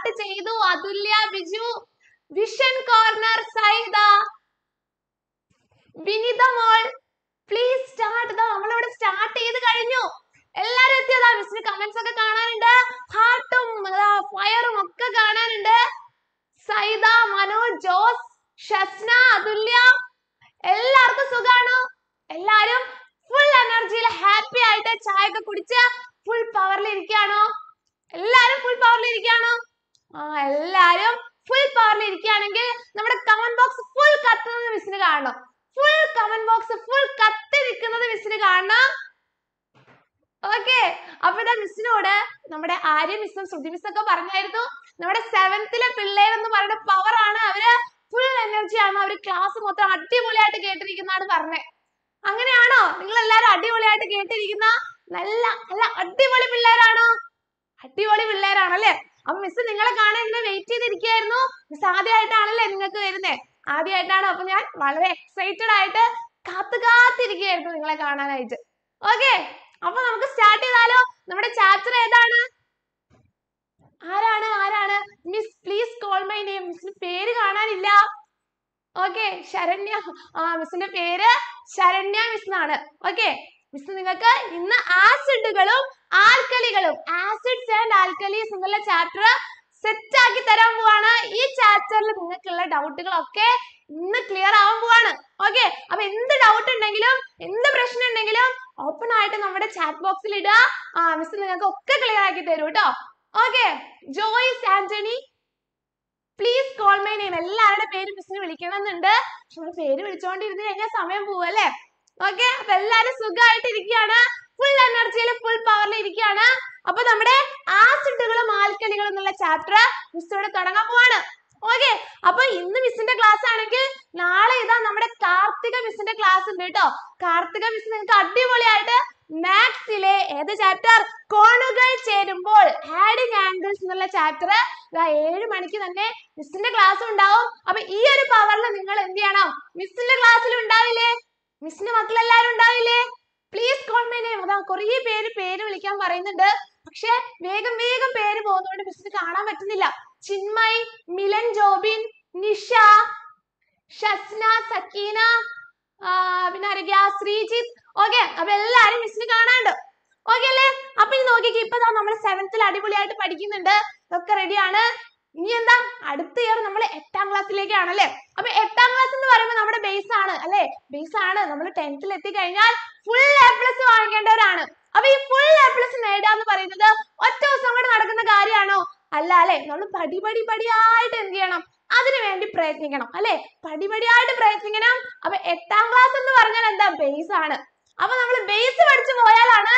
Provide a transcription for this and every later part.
Support ചെയ്തു Athulya Biju vision corner Sayda Vinitha മോൾ please start ദാ നമ്മളിവിടെ സ്റ്റാർട്ട് ചെയ്ത് കഴിഞ്ഞു എല്ലാരും എത്തിയതാ മിസ്സിന് കമന്റ്സ് ഒക്കെ കാണാനുണ്ട് ഹാർട്ടും ഫയറും ഒക്കെ കാണാനുണ്ട് സയ്ദ മനു ജോസ് ഷസ്ന അതുല്യ എല്ലാവർക്കും സുഖാണോ എല്ലാരും ഫുൾ എനർജിയിൽ ഹാപ്പി ആയിട്ട് ചായ ഒക്കെ കുടിച്ച് ഫുൾ പവറിൽ ഇരിക്കുകയാണോ എല്ലാരും ഫുൾ പവറിൽ ഇരിക്കുകയാണോ ആ എല്ലാരും full power ൽ നമ്മുടെ comment box full കത്തുന്നത് miss ന് കാണണം full comment box full കത്തി നിക്കുന്നത് miss ന് കാണണം okay അപ്പൊ ദാ miss നോട് നമ്മുടെ ആര്യ miss ഉം ശ്രുതി miss ഒക്കെ പറഞ്ഞായിരുന്നു നമ്മുടെ seventh ലെ പിള്ളേർ എന്ന് പറയുന്ന power ആണ് അവര് full energy ആണ് അവര് class മൊത്തം അടിപൊളിയായിട്ട് കേട്ടിരിക്കുന്നാണ് പറഞ്ഞേ അങ്ങനെയാണോ നിങ്ങൾ എല്ലാരും അടിപൊളിയായിട്ട് കേട്ടിരിക്കുന്ന നല്ല നല്ല അടിപൊളി പിള്ളേരാണോ അടിപൊളി പിള്ളേരാണല്ലേ അപ്പൊ മിസ് നിങ്ങളെ കാണാൻ ഇങ്ങനെ വെയിറ്റ് ചെയ്തിരിക്കുകയായിരുന്നു മിസ് ആദ്യമായിട്ടാണല്ലേ നിങ്ങൾക്ക് വരുന്നേ ആദ്യമായിട്ടാണ് അപ്പൊ ഞാൻ വളരെ എക്സൈറ്റഡ് ആയിട്ട് കാത്തു കാത്തിരിക്കുകയായിരുന്നു നിങ്ങളെ കാണാനായിട്ട് ഓക്കെ അപ്പൊ നമുക്ക് സ്റ്റാർട്ട് ചെയ്താലോ നമ്മുടെ ചാപ്റ്റർ ഏതാണ് ആരാണ് ആരാണ് miss please call my name മിസ്സിന് പേര് കാണാനില്ല ഓക്കെ ശരണ്യ ആ മിസ്സിന്റെ പേര് ശരണ്യ മിസ് എന്നാണ് ഓക്കെ മിസ് നിങ്ങൾക്ക് ഇന്ന് ആസിഡുകളും ആൽക്കലികളും ആസിഡ്സ് ആൻഡ് ആൽക്കലീസ് എന്നുള്ള ചാപ്റ്റർ സെറ്റ് ആക്കി തരാൻ പോവാണ് ഈ ചാപ്റ്ററിൽ നിങ്ങൾക്കുള്ള ഡൗട്ടുകളൊക്കെ ഇന്ന് ക്ലിയർ ആവാൻ പോവാണ് ഓക്കെ അപ്പൊ എന്ത് ഡൗട്ട് ഉണ്ടെങ്കിലും എന്ത് പ്രശ്നം ഉണ്ടെങ്കിലും ഓപ്പൺ ആയിട്ട് നമ്മുടെ ചാറ്റ് ബോക്സിൽ ഇടുക ആ മിസ് നിങ്ങൾക്ക് ഒക്കെ ക്ലിയർ ആക്കി തരൂ കേട്ടോ okay Joyce Antony please call my name എല്ലാവരുടെ പേര് മിസ്സിന് വിളിക്കണം പക്ഷെ നമ്മൾ പേര് വിളിച്ചോണ്ടിരുന്ന് കഴിഞ്ഞാൽ സമയം പോവല്ലേ ഓക്കെ അപ്പൊ എല്ലാരും സുഖമായിട്ട് ഫുൾ എനർജിയിൽ ഫുൾ പവറിൽ ഇരിക്കുകയാണ് അപ്പൊ നമ്മുടെ ആസിഡുകളും ആൽക്കലികളും എന്നുള്ള ചാപ്റ്റർ മിസ്സോട് തുടങ്ങാൻ പോവാണ് ഓക്കെ അപ്പൊ ഇന്ന് മിസ്സിന്റെ ക്ലാസ് ആണെങ്കിൽ നാളെ ഇതാ നമ്മുടെ കാർത്തിക മിസ്സിന്റെ ക്ലാസ് ഉണ്ട് കേട്ടോ കാർത്തിക മിസ് നിങ്ങൾക്ക് അടിപൊളിയായിട്ട് മാത്സിലെ ഏത് ചാപ്റ്റർ കോണുകൾ ചേരുമ്പോൾ ആഡിങ് ആംഗിൾസ് എന്നുള്ള ചാപ്റ്റർ ഏഴ് മണിക്ക് തന്നെ മിസ്സിന്റെ ക്ലാസ് ഉണ്ടാവും അപ്പൊ ഈ ഒരു പവറിൽ നിങ്ങൾ എന്ത് ചെയ്യണം മിസ്സിന്റെ ക്ലാസ്സിൽ ഉണ്ടാവില്ലേ മിസ്സിന്റെ മക്കളെല്ലാരും ഉണ്ടാവില്ലേ പ്ലീസ് കോൾ മൈ നെയിം അതാ കുറേ പേര് പേര് വിളിക്കാൻ പറയുന്നുണ്ട് പക്ഷെ വേഗം വേഗം പേര് പോകുന്നതുകൊണ്ട് മിസ്സിന് കാണാൻ പറ്റുന്നില്ല ചിന്മയ് മിലൻ ജോബിൻ നിഷ ഷസ്ന സക്കീന പിന്നെ ആരൊക്കെയാ ശ്രീജിത്ത് ഓക്കെ അപ്പൊ എല്ലാരും മിസ്സിന് കാണാണ്ട് ഓക്കെ അല്ലേ അപ്പൊ ഇനി നോക്കിക്കേ ഇപ്പൊ നമ്മൾ സെവൻത്തിൽ അടിപൊളിയായിട്ട് പഠിക്കുന്നുണ്ട് ഒക്കെ റെഡിയാണ് ഇനി എന്താ അടുത്ത ഇയർ നമ്മൾ എട്ടാം ക്ലാസ്സിലേക്കാണ് അല്ലേ അപ്പൊ എട്ടാം ക്ലാസ് എന്ന് പറയുമ്പോൾ നമ്മുടെ ബേസ് ആണ് അല്ലേ ബേസ് ആണ് നമ്മൾ ടെൻത്തിൽ എത്തിക്കഴിഞ്ഞാൽ full A plus വാങ്ങിക്കേണ്ടവരാണ് അപ്പൊ ഈ full A plus നേടുക എന്ന് പറയുന്നത് ഒറ്റ ദിവസം കൊണ്ട് നടക്കുന്ന കാര്യാണോ അല്ല അല്ലെ നമ്മൾ പടി പടി പടിയായിട്ട് എന്ത് ചെയ്യണം അതിനു വേണ്ടി പ്രയത്നിക്കണം അല്ലെ പടി പടിയായിട്ട് പ്രയത്നിക്കണം അപ്പൊ എട്ടാം class എന്ന് പറഞ്ഞാൽ എന്താ base ആണ് അപ്പൊ നമ്മൾ base പഠിച്ചു പോയാലാണ്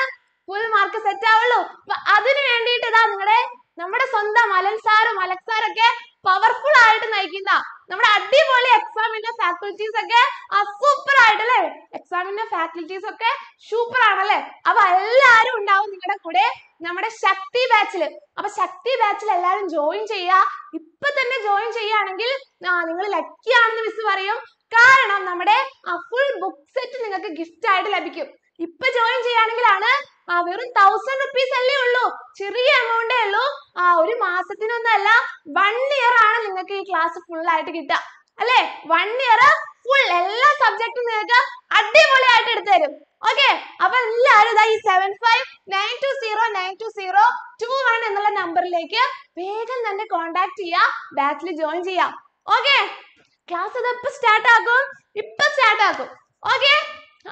full mark set ആവുള്ളൂ അപ്പൊ അതിനു വേണ്ടിയിട്ട് ഇതാ നിങ്ങടെ നമ്മുടെ സ്വന്തം അലൻ സാറും അലക്സ് ഒക്കെ പവർഫുൾ ആയിട്ട് നയിക്കുന്ന നമ്മുടെ അടിപൊളി എക്സാമിന്റെ ഫാക്കൽറ്റീസ് ഒക്കെ സൂപ്പർ ആയിട്ടല്ലേ എക്സാമിന്റെ ഫാക്കൽറ്റീസ് ഒക്കെ സൂപ്പർ ആണല്ലേ അപ്പൊ എല്ലാരും ഉണ്ടാവും നിങ്ങളുടെ കൂടെ നമ്മുടെ ശക്തി ബാച്ചിൽ അപ്പൊ ശക്തി ബാച്ചിൽ എല്ലാരും ജോയിൻ ചെയ്യുക ഇപ്പൊ തന്നെ ജോയിൻ ചെയ്യുകയാണെങ്കിൽ നിങ്ങൾ ലക്കി ആണെന്ന് മിസ് പറയും കാരണം നമ്മുടെ ഫുൾ ബുക്ക് സെറ്റ് നിങ്ങൾക്ക് ഗിഫ്റ്റ് ആയിട്ട് ലഭിക്കും ഇപ്പൊ ജോയിൻ ചെയ്യുകയാണെങ്കിലാണ് ആ വെറും thousand rupees അല്ലെ ഉള്ളൂ ചെറിയ amount എ ഉള്ളൂ ആ ഒരു മാസത്തിനൊന്നും അല്ല one year ആണ് നിങ്ങക്ക് ഈ class full ആയിട്ട് കിട്ടാ അല്ലെ one year full എല്ലാ subject ഉം നിങ്ങക്ക് അടിപൊളിയായിട്ട് എടുത്ത് തരും okay അപ്പൊ എല്ലാവരും ദാ ഈ seven five nine two zero nine two zero two one എന്നുള്ള number ലേക്ക് വേഗം തന്നെ contact എയ്യാ batch ല് join ചെയ്യാ okay class അത് എപ്പോ start ആക്കും ഇപ്പൊ start ആക്കും okay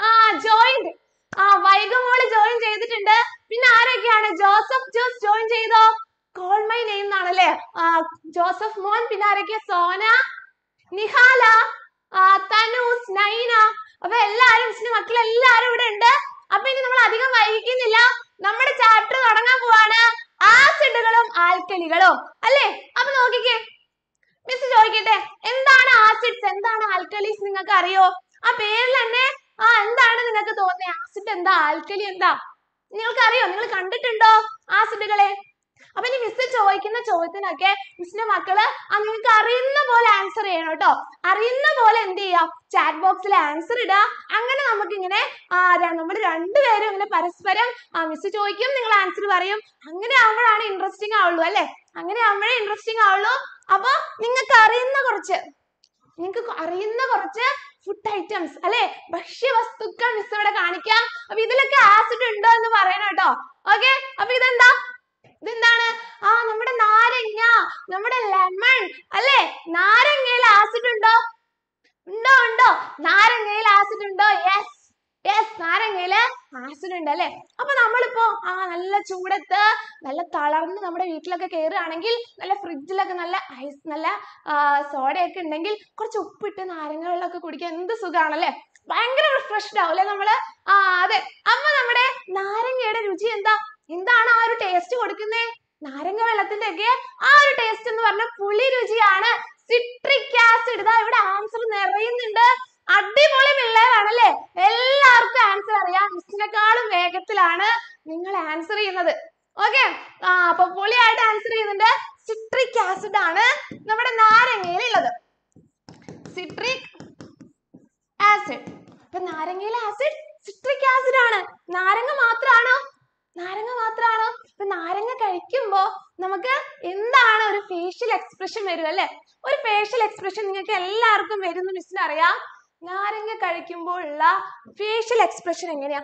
ആ joined ആ വൈഗ ജോയിൻ join ചെയ്തിട്ടുണ്ട് പിന്നെ ആരൊക്കെയാണ് ജോസഫ് ജോസ് join ചെയ്തോ call my name ന്നാണല്ലേ ആ ജോസഫ് മോൻ പിന്നെ ആരൊക്കെയാ സോന നിഹാല ആ തനൂസ് നൈന അപ്പൊ എല്ലാരും miss ന്റെ മക്കൾ എല്ലാരും ഇവിടെ ഉണ്ട് അപ്പൊ ഇനി നമ്മൾ അധികം വൈകിക്കുന്നില്ല നമ്മുടെ chapter തുടങ്ങാൻ പോവാണ് ആസിഡുകളും ആൽക്കലികളും അല്ലേ അപ്പൊ നോക്കിക്കേ miss ചോദിക്കട്ടെ എന്താണ് ആസിഡ്സ് എന്താണ് ആൽക്കലീസ് നിങ്ങൾക്ക് അറിയോ ആ പേരിൽ തന്നെ ആ എന്താണ് നിങ്ങൾക്ക് തോന്നുന്നേ acid എന്താ alkali എന്താ നിങ്ങൾക്ക് അറിയോ നിങ്ങൾ കണ്ടിട്ടുണ്ടോ acid കളെ അപ്പൊ ഇനി miss ചോദിക്കുന്ന ചോദ്യത്തിനൊക്കെ miss ന്റെ മക്കള് ആ നിങ്ങൾക്ക് അറിയുന്ന പോലെ answer ചെയ്യണം ട്ടോ അറിയുന്ന പോലെ എന്ത് എയ്യാ chat box ൽ answer ഇടാ അങ്ങനെ നമുക്ക് ഇങ്ങനെ ആ നമ്മൾ രണ്ടുപേരും ഇങ്ങനെ പരസ്പരം ആ miss ചോദിക്കും നിങ്ങൾ answer പറയും അങ്ങനെ ആവുമ്പോഴാണ് interesting ആവുള്ളൂ അല്ലെ അങ്ങനെ ആവുമ്പോഴേ interesting ആവുള്ളൂ അപ്പൊ നിങ്ങൾക്ക് അറിയുന്ന കുറച്ച് നിങ്ങൾക്ക് അറിയുന്ന കുറച്ച് food items അല്ലെ ഭക്ഷ്യവസ്തുക്കൾ miss ഇവിടെ കാണിക്കാം അപ്പൊ ഇതിലൊക്കെ acid ഉണ്ടോ എന്ന് പറയണം ട്ടോ okay അപ്പൊ ഇതെന്താ ഇതെന്താണ് ആ നമ്മുടെ നാരങ്ങ നമ്മുടെ lemon അല്ലെ നാരങ്ങയിൽ acid ഉണ്ടോ ഉണ്ടോ ഉണ്ടോ നാരങ്ങയിൽ acid ഉണ്ടോ yes yes നാരങ്ങയില് acid ഉണ്ട് അല്ലെ അപ്പൊ നമ്മളിപ്പോ ആ നല്ല ചൂടത്ത് നല്ല തളർന്ന് നമ്മുടെ വീട്ടിലൊക്കെ കേറുആണെങ്കിൽ നല്ല fridge ലൊക്കെ നല്ല ice നല്ല ആഹ് soda ഒക്കെ ഉണ്ടെങ്കിൽ കുറച്ച് ഉപ്പിട്ട് നാരങ്ങ വെള്ളൊക്കെ കുടിക്കാൻ എന്ത് സുഖാണല്ലേ ഭയങ്കര refreshed ആവും അല്ലെ നമ്മള് ആ അതെ അപ്പൊ നമ്മുടെ നാരങ്ങയുടെ രുചി എന്താ എന്താണ് ആ ഒരു taste കൊടുക്കുന്നേ നാരങ്ങ വെള്ളത്തിന്റെ ഒക്കെ ആ ഒരു taste എന്ന് പറഞ്ഞ പുളി രുചിയാണ് citric acid ഇതാ ഇവിടെ answer നിറയുന്നുണ്ട് അടിപൊളി പിള്ളേരാണല്ലേ എല്ലാവർക്കും ആൻസർ അറിയാം മിസ്സിനെക്കാളും വേഗത്തിലാണ് നിങ്ങൾ ആൻസർ ചെയ്യുന്നത് ഓക്കെ ആ അപ്പൊ പൊളിയായിട്ട് ആൻസർ ചെയ്യുന്നുണ്ട് സിട്രിക് ആസിഡ് ആണ് നമ്മുടെ നാരങ്ങയിൽ ഉള്ളത് സിട്രിക് ആസിഡ് അപ്പൊ നാരങ്ങയിലെ ആസിഡ് സിട്രിക് ആസിഡ് ആണ് നാരങ്ങ മാത്രമാണോ നാരങ്ങ മാത്രമാണോ ഇപ്പൊ നാരങ്ങ കഴിക്കുമ്പോ നമുക്ക് എന്താണ് ഒരു ഫേഷ്യൽ എക്സ്പ്രഷൻ വരും അല്ലെ ഒരു ഫേഷ്യൽ എക്സ്പ്രഷൻ നിങ്ങൾക്ക് എല്ലാവർക്കും വരുന്ന മിസ്സിനറിയാം നാരങ്ങ കഴിക്കുമ്പോൾ ഉള്ള ഫേഷ്യൽ എക്സ്പ്രഷൻ എങ്ങനെയാ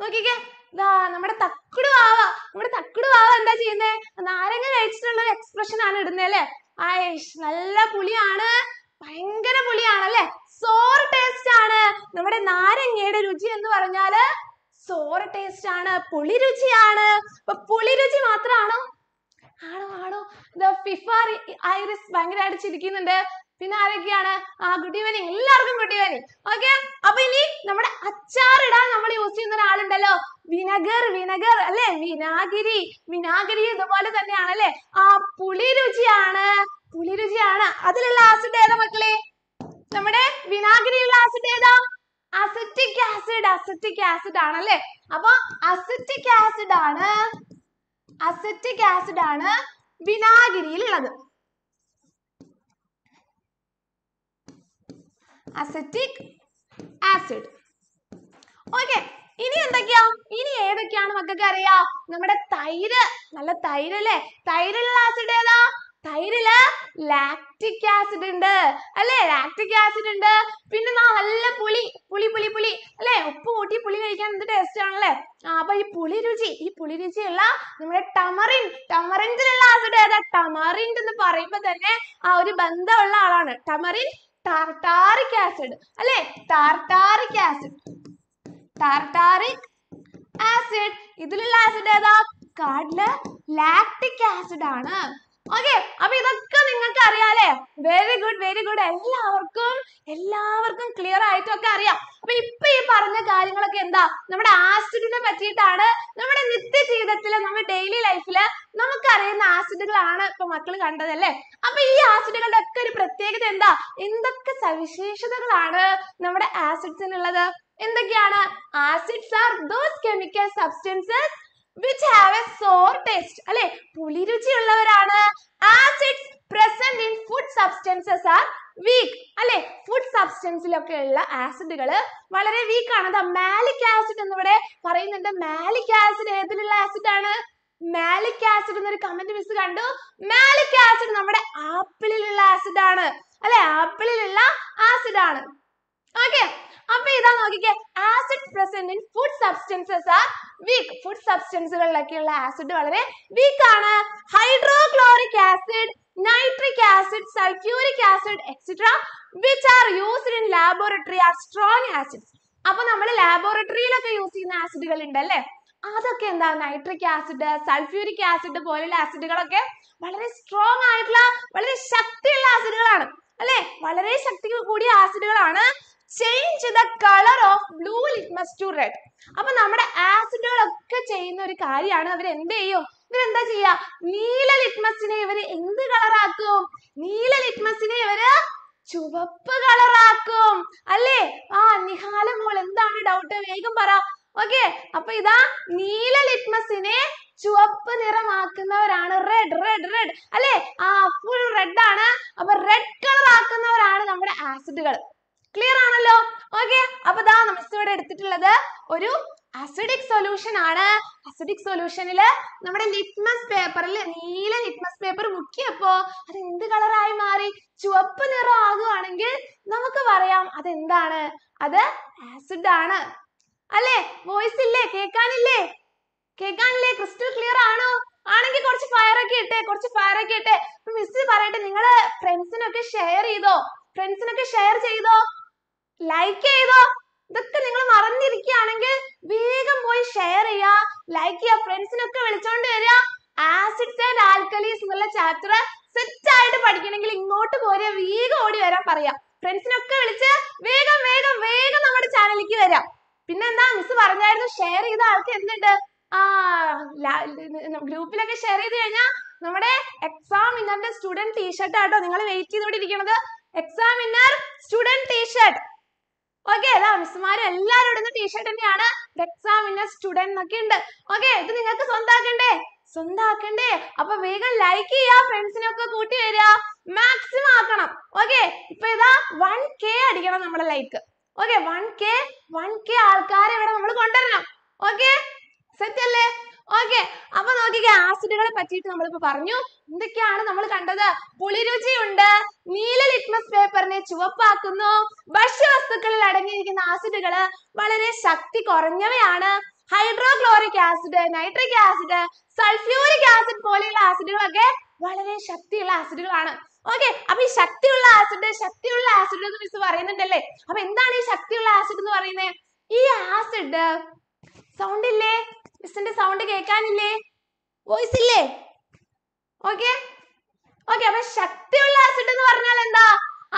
നോക്കിക്കേ ദാ നമ്മുടെ തക്കുടു വാവ നമ്മുടെ തക്കുടു വാവ എന്താ ചെയ്യുന്നേ നാരങ്ങ കഴിച്ചിട്ടുള്ള ഒരു എക്സ്പ്രഷൻ ആണ് ഇടുന്നത് അല്ലേ ആയിഷ് നല്ല പുളിയാണ് ഭയങ്കര പുളിയാണ് അല്ലെ സോർ ടേസ്റ്റ് ആണ് നമ്മുടെ നാരങ്ങയുടെ രുചി എന്ന് പറഞ്ഞാല് സോർ ടേസ്റ്റ് ആണ് പുളി രുചിയാണ് അപ്പൊ പുളി രുചി മാത്രമാണോ ആണോ ആണോ ഫിഫ ഐറിസ് ഭയങ്കരമായിട്ട് ചിരിക്കുന്നുണ്ട് പിന്നെ ആരൊക്കെയാണ് ആ good evening എല്ലാവർക്കും good evening okay അപ്പൊ ഇനി നമ്മുടെ അച്ചാറിടാൻ നമ്മൾ use ചെയ്യുന്ന ഒരാളുണ്ടല്ലോ വിനഗർ വിനഗർ അല്ലെ വിനാഗിരി വിനാഗിരി ഇതുപോലെ തന്നെയാണ് അല്ലെ ആ പുളി രുചിയാണ് അതിലുള്ള ആസിഡ് ഏതാ മക്കളെ നമ്മുടെ വിനാഗിരിയുള്ള ആസിഡ് ഏതാ അസറ്റിക് ആസിഡ് അസറ്റിക് ആസിഡ് ആണല്ലേ അപ്പൊ അസറ്റിക് ആസിഡ് ആണ് അസറ്റിക് ആസിഡ് ആണ് വിനാഗിരിയിലുള്ളത് അസറ്റിക് ആസിഡ് ഓക്കെ ഇനി എന്തൊക്കെയാ ഇനി ഏതൊക്കെയാണ് മക്കൾക്ക് അറിയാ നമ്മുടെ തൈര് നല്ല തൈര് അല്ലേ തൈരുള്ള ആസിഡ് ഏതാ തൈരില് ലാക്റ്റിക് ആസിഡ് ഉണ്ട് അല്ലേ ലാക്റ്റിക് ആസിഡ് ഉണ്ട് പിന്നെ നല്ല പുളി പുളി പുളി പുളി അല്ലേ ഉപ്പ് കൂട്ടി പുളി കഴിക്കാൻ എന്ത് ടേസ്റ്റ് ആണല്ലേ ആ അപ്പൊ ഈ പുളി രുചി ഈ പുളി രുചിയുള്ള നമ്മുടെ ടമറിൻ ടമറിൻ്റെ ആസിഡ് ഏതാ ടമറിൻ്റെ എന്ന് പറയുമ്പോ തന്നെ ആ ഒരു ബന്ധമുള്ള ആളാണ് ടമറിൻ ടാർട്ടാറിക് ആസിഡ് അല്ലെ ടാർട്ടാറിക് ആസിഡ് ടാർട്ടാറിക് ആസിഡ് ഇതിലുള്ള ആസിഡ് ഏതാ കാർഡില് ലാക്റ്റിക് ആസിഡ് ആണ് okay അപ്പൊ ഇതൊക്കെ നിങ്ങൾക്ക് അറിയാലേ very good very good എല്ലാവർക്കും എല്ലാവർക്കും clear ആയിട്ടൊക്കെ അറിയാം അപ്പൊ ഇപ്പൊ ഈ പറഞ്ഞ കാര്യങ്ങളൊക്കെ എന്താ നമ്മുടെ acid നെ പറ്റിയിട്ടാണ് നമ്മുടെ നിത്യജീവിതത്തിൽ നമ്മുടെ daily life ൽ നമുക്ക് അറിയുന്ന acid കളാണ് ഇപ്പൊ മക്കൾ കണ്ടത് അല്ലെ അപ്പൊ ഈ acid കളുടെ ഒക്കെ ഒരു പ്രത്യേകത എന്താ എന്തൊക്കെ സവിശേഷതകളാണ് നമ്മുടെ acids നുള്ളത് എന്തൊക്കെയാണ് acids are those chemical substances which have a sour taste അല്ലെ പുളിരുചിയുള്ളവരാണ് acids present in food substances are weak അല്ലെ food substance ലൊക്കെ ഉള്ള acid കൾ വളരെ weak ആണ് ദാ malic acid എന്നിവിടെ പറയുന്നുണ്ട് malic acid ഏതിലുള്ള acid ആണ് malic acid എന്നൊരു comment miss കണ്ടു malic acid നമ്മുടെ ആപ്പിളിലുള്ള acid ആണ് അല്ലെ ആപ്പിളിലുള്ള acid ആണ് okay അപ്പൊ ഇതാ നോക്കിക്കേ acid present in food substances are weak food substances കളിലൊക്കെയുള്ള acid വളരെ weak ആണ് hydrochloric acid nitric acid sulphuric acid etcetera which are used in laboratory are strong acids അപ്പൊ നമ്മൾ laboratory യിലൊക്കെ use ചെയ്യുന്ന acid കൾ ഉണ്ടല്ലേ അതൊക്കെ എന്താ നൈട്രിക് ആസിഡ് സൾഫ്യൂരിക് ആസിഡ് പോലുള്ള ആസിഡുകളൊക്കെ വളരെ സ്ട്രോങ് ആയിട്ടുള്ള വളരെ ശക്തിയുള്ള ആസിഡുകളാണ് അല്ലെ വളരെ ശക്തി കൂടിയ ആസിഡുകളാണ് change the colour of blue litmus to red അപ്പൊ നമ്മുടെ ആസിഡുകളൊക്കെ ചെയ്യുന്ന ഒരു കാര്യമാണ് അവർ എന്ത് ചെയ്യും ഇവരെന്താ ചെയ്യാ നീല ലിറ്റ്മസിനെ ഇവര് എന്ത് കളറാക്കും നീല ലിറ്റ്മസിനെ ഇവര് ചുവപ്പ് കളറാക്കും അല്ലേ ആ നിഹാല മോൾ എന്താണ് ഡൗട്ട് വേഗം പറ ഓക്കെ അപ്പൊ ഇതാ നീല ലിറ്റ്മസിനെ ചുവപ്പ് നിറമാക്കുന്നവരാണ് റെഡ് റെഡ് റെഡ് അല്ലേ ആ ഫുൾ റെഡ് ആണ് അപ്പൊ റെഡ് കളർ ആക്കുന്നവരാണ് നമ്മുടെ ആസിഡുകൾ ക്ലിയർ ആണല്ലോ ഓക്കെ അപ്പൊ ദാ നമ്മൾ ഇവിടെ എടുത്തിട്ടുള്ളത് ഒരു അസിഡിക് സൊല്യൂഷൻ ആണ് അസിഡിക് സൊല്യൂഷനിൽ നമ്മുടെ ലിറ്റ്മസ് പേപ്പറിൽ നീല ലിറ്റ്മസ് പേപ്പർ മുക്കിയപ്പോ അത് എന്ത് കളറായി മാറി ചുവപ്പ് നിറം ആകുവാണെങ്കിൽ നമുക്ക് പറയാം അതെന്താണ് അത് ആസിഡ് ആണ് അല്ലേ വോയിസ് ഇല്ലേ കേൾക്കാനില്ലേ കേൾക്കാനില്ലേ ക്രിസ്റ്റൽ ക്ലിയർ ആണോ ആണെങ്കിൽ കുറച്ച് ഫയർ ഒക്കെ ഇട്ടെ കുറച്ച് ഫയർ ഒക്കെ ഇട്ടെ മിസ് പറയട്ടെ നിങ്ങള് ഫ്രണ്ട്സിനൊക്കെ ഷെയർ ചെയ്തോ ഫ്രണ്ട്സിനൊക്കെ ഷെയർ ചെയ്തോ like ചെയ്തോ ഇതൊക്കെ നിങ്ങൾ മറന്നിരിക്കുകയാണെങ്കിൽ വേഗം പോയി share ചെയ്യാ like ചെയ്യാ friends നൊക്കെ വിളിച്ചോണ്ട് വരാ acids and alkalis എന്നുള്ള chapter set ആയിട്ട് പഠിക്കണെങ്കിൽ ഇങ്ങോട്ട് പോരെ വേഗം ഓടി വരാൻ പറയാ friends നൊക്കെ വിളിച്ച് വേഗം വേഗം വേഗം നമ്മുടെ channel ലേക്ക് വരാ പിന്നെന്താ miss പറഞ്ഞായിരുന്നു share ചെയ്ത ആൾക്ക് എന്തുണ്ട് ആ group ഷെയർ share ചെയ്ത് കഴിഞ്ഞാ നമ്മുടെ examiner ന്റെ student t shirt ആട്ടോ നിങ്ങൾ wait ചെയ്തോണ്ടിരിക്കണത് examiner student t shirt okay അല്ലെ miss മാർ എല്ലാരും ഇടുന്ന t shirt എന്നെയാണ് exam winner student ന്നൊക്കെ okay ഇത് നിങ്ങൾക്ക് സ്വന്തമാക്കണ്ടേ സ്വന്തമാക്കണ്ടേ അപ്പൊ വേഗം like ചെയ്യാ friends നെ ഒക്കെ കൂട്ടി വരാ maximum ആക്കണം okay ഇപ്പൊ ഇതാ one k അടിക്കണം നമ്മളെ like okay one k one k ആൾക്കാരെ ഇവിടെ നമ്മൾ കൊണ്ടുവരണം okay set അല്ലെ okay അപ്പൊ നോക്കിക്കേ acid കളെ പറ്റിയിട്ട് നമ്മളിപ്പോ പറഞ്ഞു എന്തൊക്കെയാണ് നമ്മൾ കണ്ടത് പുളിരുചിയുണ്ട് നീല litmus paper നെ ചുവപ്പാക്കുന്നു ഭക്ഷ്യവസ്തുക്കളിൽ അടങ്ങിയിരിക്കുന്ന acid വളരെ ശക്തി കുറഞ്ഞവയാണ് hydrochloric acid nitric acid sulphuric acid പോലെയുള്ള acid വളരെ ശക്തിയുള്ള acid കളാണ് okay അപ്പൊ ഈ ശക്തിയുള്ള acid ശക്തിയുള്ള acid എന്ന് miss പറയുന്നുണ്ടല്ലേ അപ്പൊ എന്താണ് ഈ ശക്തിയുള്ള acid എന്ന് പറയുന്നേ ഈ acid sound ഇല്ലേ മിസ്സിന്റെ സൗണ്ട് കേൾക്കാനില്ലേ വോയിസ് ഇല്ലേ ഓക്കെ ഓക്കെ അപ്പൊ ശക്തിയുള്ള ആസിഡ് എന്ന് പറഞ്ഞാൽ എന്താ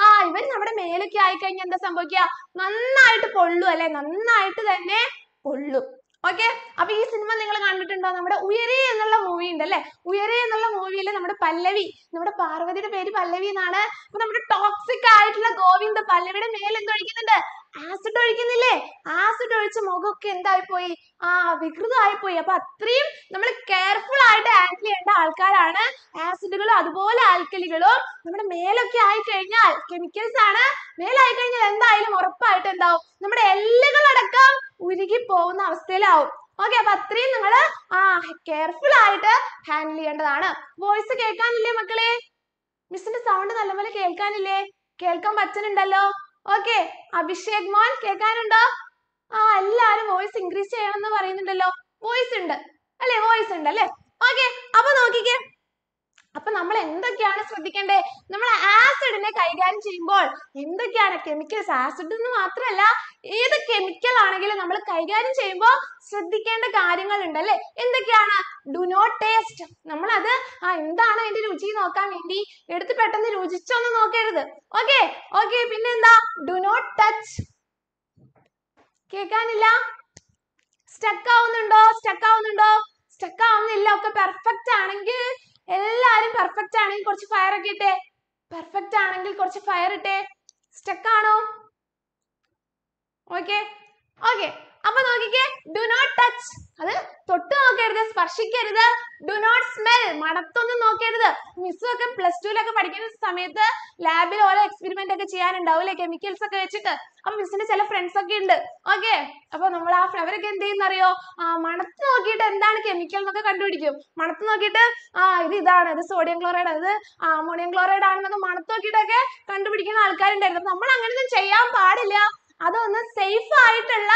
ആ ഇവര് നമ്മുടെ മേലൊക്കെ ആയിക്കഴിഞ്ഞാൽ എന്താ സംഭവിക്കുക നന്നായിട്ട് പൊള്ളും അല്ലെ നന്നായിട്ട് തന്നെ പൊള്ളും ഓക്കെ അപ്പൊ ഈ സിനിമ നിങ്ങൾ കണ്ടിട്ടുണ്ടോ നമ്മുടെ ഉയരേ എന്നുള്ള മൂവി ഉണ്ട് അല്ലെ ഉയരേ എന്നുള്ള മൂവിയിൽ നമ്മുടെ പല്ലവി നമ്മുടെ പാർവതിയുടെ പേര് പല്ലവി എന്നാണ് അപ്പൊ നമ്മുടെ ടോക്സിക് ആയിട്ടുള്ള ഗോവിന്ദ് പല്ലവിയുടെ മേൽ എന്തൊഴിക്കുന്നുണ്ട് ആസിഡ് ഒഴിക്കുന്നില്ലേ ആസിഡ് ഒഴിച്ച് മുഖമൊക്കെ എന്തായി പോയി ആ വികൃതമായി പോയി അപ്പൊ അത്രയും നമ്മൾ കെയർഫുൾ ആയിട്ട് ഹാൻഡിൽ ചെയ്യേണ്ട ആൾക്കാരാണ് ആസിഡുകളും അതുപോലെ ആൽക്കലികളും നമ്മുടെ മേലൊക്കെ ആയി കഴിഞ്ഞാൽ കെമിക്കൽസ് ആണ് മേലായി കഴിഞ്ഞാൽ എന്തായാലും ഉറപ്പായിട്ട് എന്താവും നമ്മുടെ എല്ലുകളടക്കം ഉരുകി പോകുന്ന അവസ്ഥയിലാവും ഓക്കെ അപ്പൊ അത്രയും നിങ്ങൾ ആ കെയർഫുൾ ആയിട്ട് ഹാൻഡിൽ ചെയ്യേണ്ടതാണ് വോയിസ് കേൾക്കാനില്ലേ മക്കളെ മിസ്സിന്റെ സൗണ്ട് നല്ലപോലെ കേൾക്കാനില്ലേ കേൾക്കാൻ പറ്റുന്നുണ്ടല്ലോ okay അഭിഷേക് മോൻ കേൾക്കാനുണ്ടോ ആ എല്ലാരും voice increase ചെയ്യണം ന്ന് പറയുന്നുണ്ടല്ലോ voice ഉണ്ട് അല്ലെ voice ഉണ്ട് അല്ലെ okay അപ്പൊ നോക്കിക്കേ അപ്പൊ നമ്മൾ എന്തൊക്കെയാണ് ശ്രദ്ധിക്കേണ്ടേ നമ്മൾ acid നെ കൈകാര്യം ചെയ്യുമ്പോൾ എന്തൊക്കെയാണ് chemicals acid എന്ന് മാത്രല്ല ഏത് chemical ആണെങ്കിലും നമ്മൾ കൈകാര്യം ചെയ്യുമ്പോൾ ശ്രദ്ധിക്കേണ്ട കാര്യങ്ങൾ ഉണ്ട് അല്ലെ എന്തൊക്കെയാണ് do not taste നമ്മൾ അത് ആ എന്താണ് അതിന്റെ രുചി നോക്കാൻ വേണ്ടി എടുത്ത് പെട്ടെന്ന് രുചിച്ചൊന്നും നോക്കരുത് okay okay പിന്നെന്താ do not touch കേക്കാനില്ല stuck ആവുന്നുണ്ടോ stuck ആവുന്നുണ്ടോ stuck ആവുന്നില്ല ഒക്കെ perfect ആണെങ്കിൽ എല്ലാരും perfect ആണെങ്കിൽ കുറച്ച് fire ഒക്കെ ഇട്ടേ perfect ആണെങ്കിൽ കുറച്ച് fire ഇട്ടേ stuck ആണോ okay okay അപ്പൊ നോക്കിക്കേ do not touch അത് തൊട്ട് നോക്കരുത് സ്പർശിക്കരുത് do not smell മണത്തൊന്നും നോക്കരുത് miss ഒക്കെ plus two ലൊക്കെ പഠിക്കുന്ന സമയത്ത് lab ൽ ഓരോ experiment ഒക്കെ ചെയ്യാനുണ്ടാവൂലെ chemicals ഒക്കെ വെച്ചിട്ട് അപ്പൊ miss ന്റെ ചില friends ഒക്കെ ഉണ്ട് okay അപ്പൊ നമ്മൾ ആ അവരൊക്കെ എന്ത് ചെയ്യുന്നറിയോ ആ മണത്ത് നോക്കിയിട്ട് എന്താണ് chemical എന്നൊക്കെ കണ്ടുപിടിക്കും മണത്ത് നോക്കിയിട്ട് ആ ഇത് ഇതാണ് ഇത് sodium chloride ഇത് ammonium chloride ആണെന്നൊക്കെ മണത്ത് നോക്കിയിട്ടൊക്കെ കണ്ടുപിടിക്കുന്ന ആൾക്കാരുണ്ടായിരുന്നു നമ്മൾ അങ്ങനെയൊന്നും ചെയ്യാൻ പാടില്ല അതൊന്നും safe ആയിട്ടുള്ള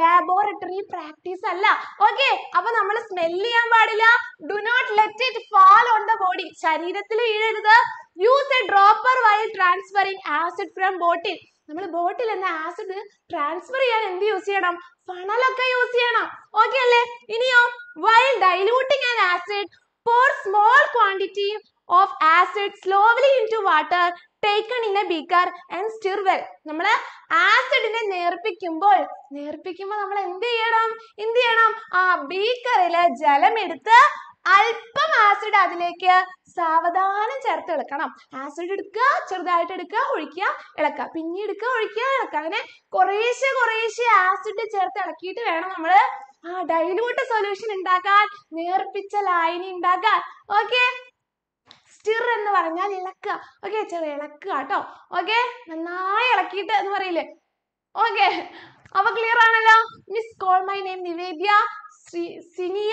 laboratory practice അല്ല okay അപ്പൊ നമ്മൾ smell ചെയ്യാൻ പാടില്ല do not let it fall on the body ശരീരത്തിൽ വീഴരുത് use a dropper while transferring acid from bottle നമ്മൾ ബോട്ടിൽ എന്ന ആസിഡ് ട്രാൻസ്ഫർ ചെയ്യാൻ എന്ത് യൂസ് ചെയ്യണം ഫണലൊക്കെ യൂസ് ചെയ്യണം ഓക്കെ അല്ലേ ഇനിയോ while diluting an acid pour small quantity of acid slowly into water taken in a beaker and stir well നമ്മൾ acid നെ നേർപ്പിക്കുമ്പോൾ നേർപ്പിക്കുമ്പോൾ നമ്മൾ എന്ത് ചെയ്യണം എന്ത് ചെയ്യണം ആ beaker ൽ ജലം എടുത്ത് അല്പം acid അതിലേക്ക് സാവധാനം ചേർത്ത് ഇളക്കണം ആസിഡ് എടുക്കുക ചെറുതായിട്ട് എടുക്കുക ഒഴിക്കുക ഇളക്കുക പിന്നെ എടുക്കുക ഒഴിക്കുക ഇളക്കുക അങ്ങനെ കുറേശ്ശെ കുറേശ്ശെ ആസിഡ് ചേർത്ത് ഇളക്കിയിട്ട് വേണം നമ്മൾ ആ ഡൈലൂട്ട് സൊല്യൂഷൻ ഉണ്ടാക്കാൻ നേർപ്പിച്ച ലായനി ഉണ്ടാക്കാൻ ഓക്കെ stir എന്ന് പറഞ്ഞാൽ ഇളക്കുക okay ചെറിയ ഇളക്കുക ട്ടോ okay നന്നായി ഇളക്കിയിട്ട് എന്ന് പറയില്ലേ okay അപ്പൊ clear ആണല്ലോ miss call my name Nivedya സിനിയ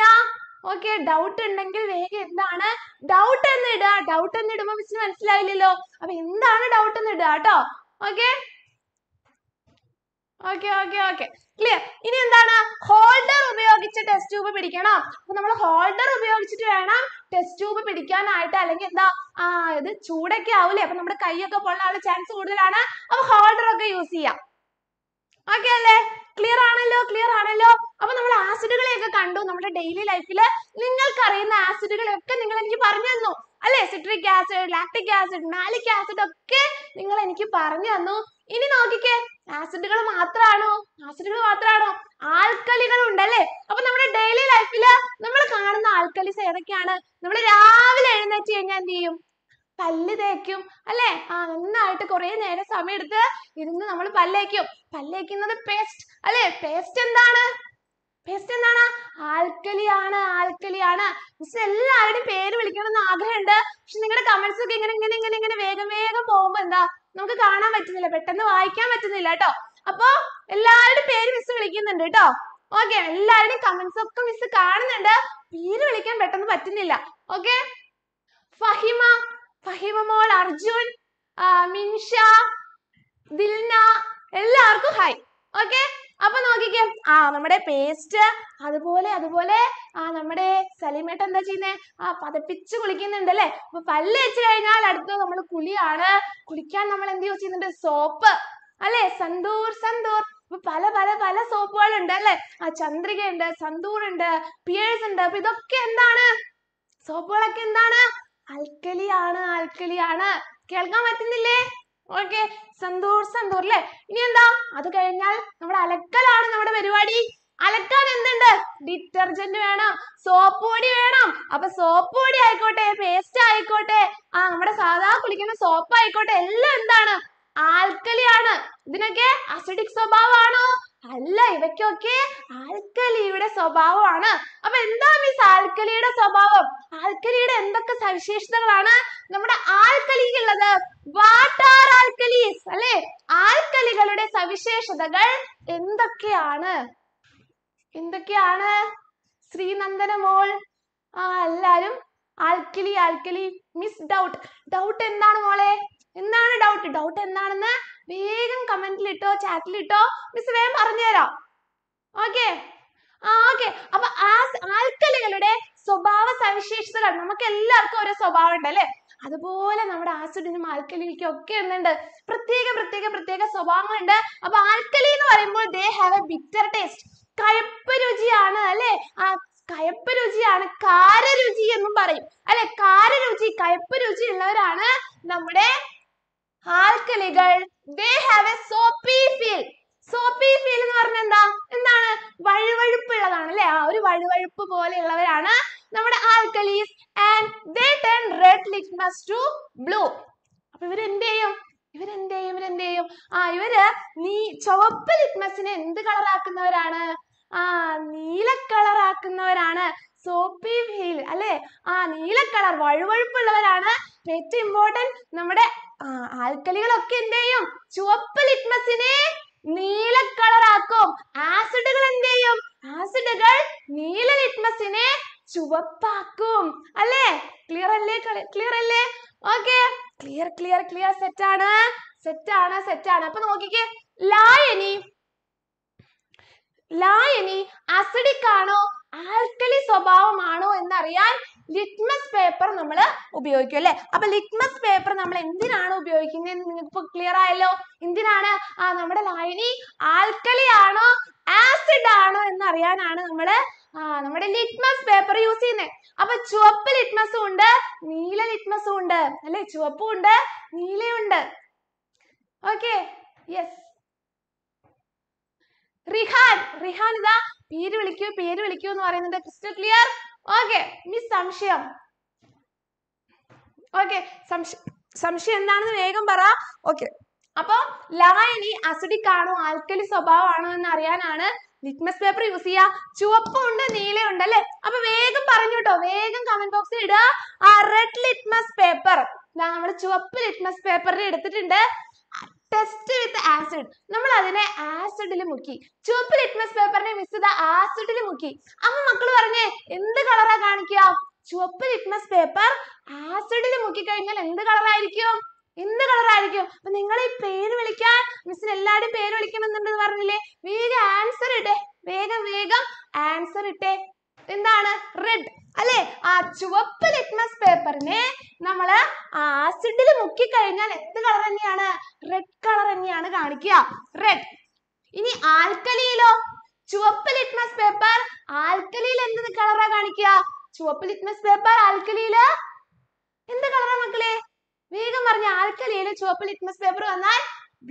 okay doubt ഉണ്ടെങ്കിൽ വേഗം എന്താണ് doubt എന്ന് ഇടാ doubt എന്ന് ഇടുമ്പോ miss ന് മനസ്സിലായില്ലല്ലോ അപ്പൊ എന്താണ് doubt എന്ന് ഇടാ ട്ടോ okay okay okay okay clear ഇനി എന്താണ് ഹോൾഡർ ഉപയോഗിച്ച് ടെസ്റ്റ് ട്യൂബ് പിടിക്കണം അപ്പൊ നമ്മൾ ഹോൾഡർ ഉപയോഗിച്ചിട്ട് വേണം ടെസ്റ്റ് ട്യൂബ് പിടിക്കാനായിട്ട് അല്ലെങ്കിൽ എന്താ ആ ഇത് ചൂടൊക്കെ ആവൂലേ അപ്പൊ നമ്മുടെ കൈയൊക്കെ പൊള്ളാനുള്ള ചാൻസ് കൂടുതലാണ് അപ്പൊ ഹോൾഡർ ഒക്കെ യൂസ് ചെയ്യാം ഓക്കെ അല്ലേ ക്ലിയർ ആണല്ലോ ക്ലിയർ ആണല്ലോ അപ്പൊ നമ്മൾ ആസിഡുകളെയൊക്കെ കണ്ടു നമ്മുടെ ഡെയിലി ലൈഫിൽ നിങ്ങൾക്ക് അറിയുന്ന ഒക്കെ നിങ്ങൾ എനിക്ക് പറഞ്ഞു തന്നു അല്ലേ citric acid lactic acid malic acid ഒക്കെ നിങ്ങൾ എനിക്ക് പറഞ്ഞു തന്നു ഇനി നോക്കിക്കേ ആസിഡുകൾ മാത്രാണോ ആസിഡുകൾ മാത്രാണോ ആൽക്കലികൾ ഉണ്ടല്ലേ അപ്പൊ നമ്മുടെ ഡെയിലി ലൈഫില് നമ്മൾ കാണുന്ന ആൽക്കലിസ് ഏതൊക്കെയാണ് നമ്മൾ രാവിലെ എഴുന്നേറ്റ് കഴിഞ്ഞാൽ എന്ത് ചെയ്യും പല്ല് തേക്കും അല്ലെ ആ നന്നായിട്ട് കുറെ നേരം സമയം എടുത്ത് ഇരുന്ന് നമ്മൾ പല്ലേക്കും പല്ലേക്കുന്നത് പേസ്റ്റ് അല്ലെ പേസ്റ്റ് എന്താണ് പേസ്റ്റ് എന്താണ് ആൽക്കലിയാണ് ആൽക്കലിയാണ് മിസ് എല്ലാവരുടെയും പേര് വിളിക്കണം എന്ന് ആഗ്രഹമുണ്ട് പക്ഷെ നിങ്ങളുടെ കമന്റ്സ് ഒക്കെ ഇങ്ങനെ ഇങ്ങനെ ഇങ്ങനെ ഇങ്ങനെ വേഗം വേഗം പോകുമ്പോ എന്താ നമുക്ക് കാണാൻ പറ്റുന്നില്ല പെട്ടെന്ന് വായിക്കാൻ പറ്റുന്നില്ല ട്ടോ അപ്പൊ എല്ലാവരുടെ പേര് മിസ് വിളിക്കുന്നുണ്ട് ട്ടോ ഓക്കെ എല്ലാവരുടെയും കമന്റ്സ് ഒക്കെ മിസ് കാണുന്നുണ്ട് പേര് വിളിക്കാൻ പെട്ടെന്ന് പറ്റുന്നില്ല ഓക്കെ ഫഹിമ ഫഹിമ മോൾ അർജുൻ മിൻഷ ദിൽന എല്ലാവർക്കും ഹായ് ഓക്കെ അപ്പൊ നോക്കിക്കേ ആ നമ്മുടെ പേസ്റ്റ് അതുപോലെ അതുപോലെ ആ നമ്മുടെ സലീമേട്ട എന്താ ചെയ്യുന്നേ ആ പതപ്പിച്ച് കുളിക്കുന്നുണ്ട് അല്ലെ അപ്പൊ പല്ല് വെച്ച് കഴിഞ്ഞാൽ അടുത്തത് നമ്മൾ കുളിയാണ് കുളിക്കാൻ നമ്മൾ എന്ത് യൂസ് ചെയ്യുന്നുണ്ട് സോപ്പ് അല്ലെ സന്തൂർ സന്തൂർ പല പല പല സോപ്പുകളുണ്ട് അല്ലെ ആ ചന്ദ്രിക ഉണ്ട് സന്തൂർ ഉണ്ട് പിയേഴ്സ് ഉണ്ട് അപ്പൊ ഇതൊക്കെ എന്താണ് സോപ്പുകളൊക്കെ എന്താണ് ആൽക്കലിയാണ് ആണ് കേൾക്കാൻ പറ്റുന്നില്ലേ ഓക്കെ സന്തൂർ സന്തൂർ അല്ലെ ഇനി എന്താ അത് കഴിഞ്ഞാൽ നമ്മുടെ അലക്കലാണ് നമ്മുടെ പരിപാടി അലക്കാൻ എന്തുണ്ട് ഡിറ്റർജന്റ് വേണം സോപ്പ് പൊടി വേണം അപ്പൊ സോപ്പ് പൊടി ആയിക്കോട്ടെ പേസ്റ്റ് ആയിക്കോട്ടെ ആ നമ്മുടെ സാധാ കുളിക്കുന്ന സോപ്പ് ആയിക്കോട്ടെ എല്ലാം എന്താണ് ആൽക്കലി ആണ് ഇതിനൊക്കെ അസിഡിക് സ്വഭാവമാണോ അല്ല ഇവയ്ക്കൊക്കെ ആൽക്കലിയുടെ സ്വഭാവമാണ് അപ്പൊ എന്താ മിസ് ആൽക്കലിയുടെ സ്വഭാവം ആൽക്കലിയുടെ എന്തൊക്കെ സവിശേഷതകളാണ് നമ്മുടെ ആൽക്കലിക്കുള്ളത് ഉള്ളത് വാട്ട് ആർ ആൽക്കലീസ് അല്ലെ ആൽക്കലികളുടെ സവിശേഷതകൾ എന്തൊക്കെയാണ് എന്തൊക്കെയാണ് ശ്രീനന്ദന മോൾ ആ എല്ലാരും alkali alkali miss doubt doubt എന്താണ് മോളെ എന്താണ് ഡൗട്ട് ഡൗട്ട് എന്താണെന്ന് വേഗം കമന്റിൽ ഇട്ടോ ചാറ്റിൽ ഇട്ടോ മിസ് വേഗം തരാം ഓക്കെ ആ ഓക്കെ അപ്പൊ ആ ആൽക്കലുകളുടെ സ്വഭാവ സവിശേഷതകൾ നമുക്ക് എല്ലാവർക്കും ഓരോ സ്വഭാവം ഉണ്ട് അല്ലെ അതുപോലെ നമ്മുടെ ആസിഡിനും ആൽക്കലിക്കും ഒക്കെ എന്തുണ്ട് പ്രത്യേക പ്രത്യേക പ്രത്യേക സ്വഭാവങ്ങളുണ്ട് അപ്പൊ ആൽക്കലി എന്ന് പറയുമ്പോൾ they have a bitter taste കയപ്പ് രുചിയാണ് അല്ലെ ആ കയപ്പ് രുചിയാണ് രുചി എന്നും പറയും അല്ലെ രുചി കയപ്പ് രുചി ഉള്ളവരാണ് നമ്മുടെ ആൽക്കലികൾ they have a soapy feel soapy feel എന്ന് പറഞ്ഞാൽ എന്താ എന്താണ് വഴുവഴുപ്പുള്ളതാണ് ല്ലേ ആ ഒരു വഴുവഴുപ്പ് പോലെയുള്ളവരാണ് നമ്മുടെ alkalis and they turn red litmus to blue അപ്പൊ ഇവർ ഇവരെന്തെയ്യും ചെയ്യും ആ ഇവര് നീ ചുവപ്പ് ലിറ്റ്മസിനെ എന്ത് ആക്കുന്നവരാണ് ആ നീല കളർ ആക്കുന്നവരാണ് സോപ്പി ഫീൽ അല്ലെ ആ നീല കളർ വഴുവഴുപ്പുള്ളവരാണ് ഏറ്റവും ഇമ്പോർട്ടൻറ്റ് നമ്മുടെ ആ ആൽക്കലികളൊക്കെ എന്ത് ചെയ്യും ചുവപ്പ് ലിറ്റ്മസിനെ നീല കളറാക്കും ആസിഡുകൾ എന്ത് ചെയ്യും ആസിഡുകൾ നീല ലിറ്റ്മസിനെ ചുവപ്പാക്കും അല്ലേ ക്ലിയർ അല്ലേ ക്ലിയർ അല്ലേ okay clear clear clear set ആണ് സെറ്റ് ആണ് സെറ്റ് ആണ് അപ്പൊ നോക്കിക്കേ ലായനി ലായനി അസിഡിക് ആണോ ആൽക്കലി സ്വഭാവമാണോ എന്നറിയാൻ ലിറ്റ്മസ് പേപ്പർ നമ്മൾ ഉപയോഗിക്കും അല്ലെ അപ്പൊ ലിറ്റ്മസ് പേപ്പർ നമ്മൾ എന്തിനാണ് ഉപയോഗിക്കുന്നത് നിങ്ങൾക്ക് ഇപ്പൊ ക്ലിയർ ആയല്ലോ എന്തിനാണ് ആ നമ്മുടെ ലായനി ആൽക്കലി ആണോ ആസിഡ് ആണോ എന്ന് അറിയാനാണ് നമ്മൾ ആ നമ്മുടെ ലിറ്റ്മസ് പേപ്പർ യൂസ് ചെയ്യുന്നത് അപ്പൊ ചുവപ്പ് ലിറ്റ്മസും ഉണ്ട് നീല ലിറ്റ്മസും ഉണ്ട് അല്ലെ ചുവപ്പും ഉണ്ട് നീലയുണ്ട് ഓക്കെ യെസ് റിഹാൻ റിഹാൻ ഇതാ പേര് വിളിക്കൂ പേര് വിളിക്കൂ എന്ന് പറയുന്നുണ്ട് ക്രിസ്റ്റൽ ക്ലിയർ okay miss സംശയം okay സംശ സംശയം എന്താണെന്ന് വേഗം പറ okay അപ്പൊ ലായനി acidic ആണോ alkali സ്വഭാവമാണോ എന്ന് അറിയാനാണ് litmus paper use എയ്യാ ചുവപ്പുണ്ട് നീലയുണ്ട് അല്ലെ അപ്പൊ വേഗം പറഞ്ഞു കേട്ടോ വേഗം comment box ൽ ഇടുക ആ red litmus paper ദാ നമ്മുടെ ചുവപ്പ് litmus paper എടുത്തിട്ടുണ്ട് test with acid നമ്മൾ അതിനെ acid ൽ മുക്കി ചുവപ്പ് litmus paper നെ miss ദാ acid ൽ മുക്കി അമ്മ മക്കൾ പറഞ്ഞെ എന്ത് colour ആ കാണിക്ക ചുവപ്പ് litmus paper acid ൽ മുക്കി കഴിഞ്ഞാൽ എന്ത് colour ആയിരിക്കും എന്ത് colour ആയിരിക്കും അപ്പൊ നിങ്ങൾ ഈ പേര് വിളിക്കാൻ miss എല്ലാവരുടെയും പേര് വിളിക്കണമെന്നുണ്ട് പറഞ്ഞില്ലേ വേഗം answer ഇട്ടേ വേഗം വേഗം answer ഇട്ടേ എന്താണ് red അല്ലെ ആ ചുവപ്പ് litmus paper നെ നമ്മള് acid ൽ മുക്കി കഴിഞ്ഞാൽ എന്ത് colour എന്നെയാണ് red colour എന്നെയാണ് കാണിക്കുക red ഇനി alkali ലോ ചുവപ്പ് litmus paper alkali ൽ എന്ത് colour ആ കാണിക്കുക ചുവപ്പ് litmus paper alkali ൽ എന്ത് colour ആ മക്കളെ വേഗം പറഞ്ഞെ alkali ൽ ചുവപ്പ് litmus paper വന്നാൽ